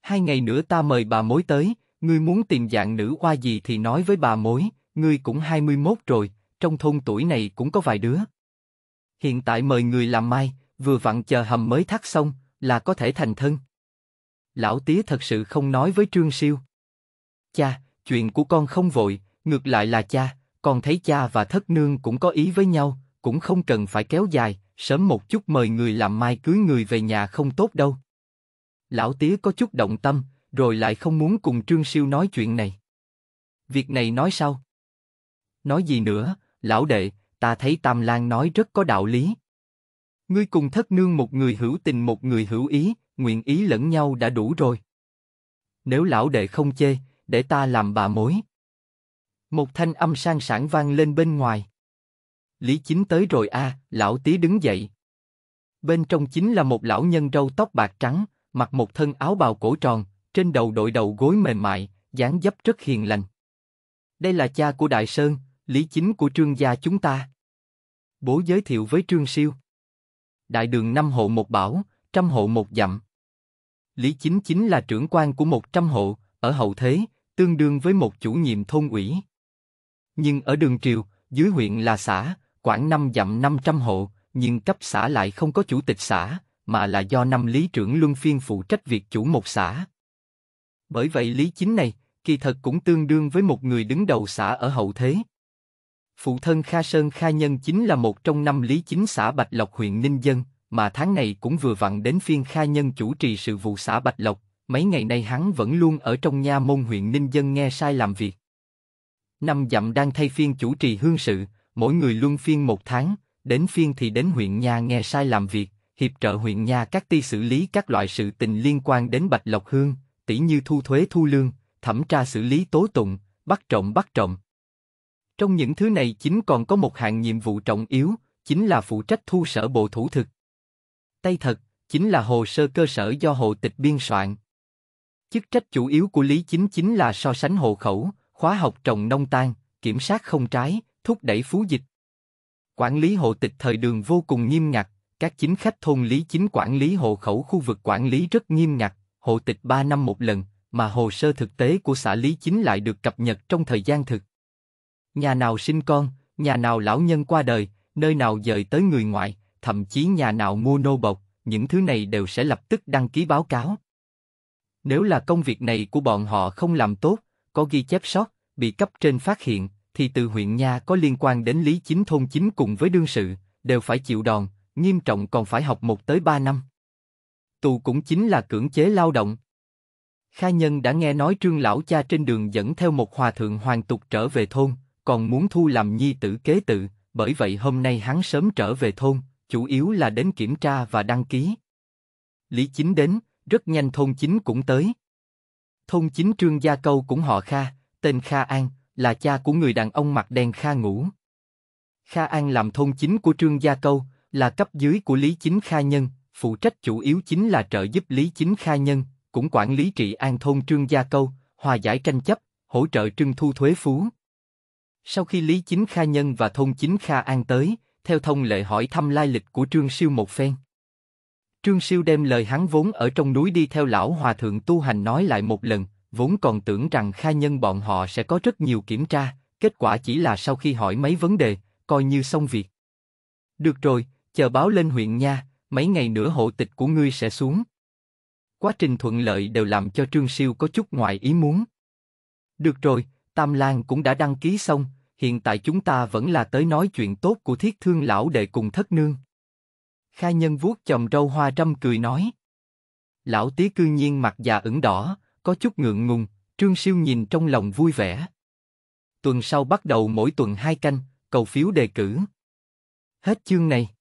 Hai ngày nữa ta mời bà mối tới, ngươi muốn tìm dạng nữ qua gì thì nói với bà mối, ngươi cũng 21 rồi, trong thôn tuổi này cũng có vài đứa. Hiện tại mời người làm mai, vừa vặn chờ hầm mới thắt xong, là có thể thành thân. Lão tía thật sự không nói với Trương Siêu. Cha, chuyện của con không vội, ngược lại là cha, con thấy cha và thất nương cũng có ý với nhau, cũng không cần phải kéo dài, sớm một chút mời người làm mai cưới người về nhà không tốt đâu. Lão tía có chút động tâm, rồi lại không muốn cùng Trương Siêu nói chuyện này. Việc này nói sao? Nói gì nữa, lão đệ, ta thấy Tam Lan nói rất có đạo lý. Ngươi cùng thất nương một người hữu tình một người hữu ý, nguyện ý lẫn nhau đã đủ rồi. Nếu lão đệ không chê, để ta làm bà mối. Một thanh âm sang sảng vang lên bên ngoài. Lý Chính tới rồi a, à, lão tí đứng dậy. Bên trong chính là một lão nhân râu tóc bạc trắng, mặc một thân áo bào cổ tròn, trên đầu đội đầu gối mềm mại, dáng dấp rất hiền lành. Đây là cha của Đại Sơn, Lý Chính của Trương gia chúng ta. Bố giới thiệu với Trương Siêu. Đại đường năm hộ một bảo, trăm hộ một dặm. Lý Chính chính là trưởng quan của một trăm hộ, ở hậu thế, tương đương với một chủ nhiệm thôn ủy. Nhưng ở đường triều, dưới huyện là xã, khoảng năm dặm 500 hộ, nhưng cấp xã lại không có chủ tịch xã, mà là do năm lý trưởng luân phiên phụ trách việc chủ một xã. Bởi vậy lý chính này, kỳ thật cũng tương đương với một người đứng đầu xã ở hậu thế. Phụ thân Kha Sơn Kha Nhân chính là một trong năm lý chính xã Bạch Lộc huyện Ninh Dân, mà tháng này cũng vừa vặn đến phiên Kha Nhân chủ trì sự vụ xã Bạch Lộc, mấy ngày nay hắn vẫn luôn ở trong nha môn huyện Ninh Dân nghe sai làm việc năm dặm đang thay phiên chủ trì hương sự, mỗi người luân phiên một tháng, đến phiên thì đến huyện nhà nghe sai làm việc, hiệp trợ huyện nhà các ty xử lý các loại sự tình liên quan đến Bạch Lộc Hương, tỉ như thu thuế thu lương, thẩm tra xử lý tố tụng, bắt trộm bắt trộm. Trong những thứ này chính còn có một hạng nhiệm vụ trọng yếu, chính là phụ trách thu sở bộ thủ thực. Tây thật, chính là hồ sơ cơ sở do hộ tịch biên soạn. Chức trách chủ yếu của Lý Chính chính là so sánh hộ khẩu, khóa học trồng nông tan, kiểm soát không trái, thúc đẩy phú dịch. Quản lý hộ tịch thời đường vô cùng nghiêm ngặt, các chính khách thôn lý chính quản lý hộ khẩu khu vực quản lý rất nghiêm ngặt, hộ tịch 3 năm một lần, mà hồ sơ thực tế của xã lý chính lại được cập nhật trong thời gian thực. Nhà nào sinh con, nhà nào lão nhân qua đời, nơi nào dời tới người ngoại, thậm chí nhà nào mua nô bộc, những thứ này đều sẽ lập tức đăng ký báo cáo. Nếu là công việc này của bọn họ không làm tốt, có ghi chép sót, bị cấp trên phát hiện, thì từ huyện nha có liên quan đến lý chính thôn chính cùng với đương sự, đều phải chịu đòn, nghiêm trọng còn phải học một tới ba năm. Tù cũng chính là cưỡng chế lao động. khai Nhân đã nghe nói trương lão cha trên đường dẫn theo một hòa thượng hoàng tục trở về thôn, còn muốn thu làm nhi tử kế tự, bởi vậy hôm nay hắn sớm trở về thôn, chủ yếu là đến kiểm tra và đăng ký. Lý Chính đến, rất nhanh thôn chính cũng tới. Thôn chính Trương Gia Câu cũng họ Kha, tên Kha An, là cha của người đàn ông mặt đen Kha Ngũ. Kha An làm thôn chính của Trương Gia Câu, là cấp dưới của Lý Chính Kha Nhân, phụ trách chủ yếu chính là trợ giúp Lý Chính Kha Nhân, cũng quản lý trị an thôn Trương Gia Câu, hòa giải tranh chấp, hỗ trợ trưng thu thuế phú. Sau khi Lý Chính Kha Nhân và thôn Chính Kha An tới, theo thông lệ hỏi thăm lai lịch của Trương Siêu một phen. Trương Siêu đem lời hắn vốn ở trong núi đi theo lão hòa thượng tu hành nói lại một lần, vốn còn tưởng rằng khai nhân bọn họ sẽ có rất nhiều kiểm tra, kết quả chỉ là sau khi hỏi mấy vấn đề, coi như xong việc. Được rồi, chờ báo lên huyện nha, mấy ngày nữa hộ tịch của ngươi sẽ xuống. Quá trình thuận lợi đều làm cho Trương Siêu có chút ngoài ý muốn. Được rồi, Tam Lan cũng đã đăng ký xong, hiện tại chúng ta vẫn là tới nói chuyện tốt của thiết thương lão đệ cùng thất nương. Khai nhân vuốt chồng râu hoa râm cười nói. Lão tí cư nhiên mặt già ửng đỏ, có chút ngượng ngùng, trương siêu nhìn trong lòng vui vẻ. Tuần sau bắt đầu mỗi tuần hai canh, cầu phiếu đề cử. Hết chương này.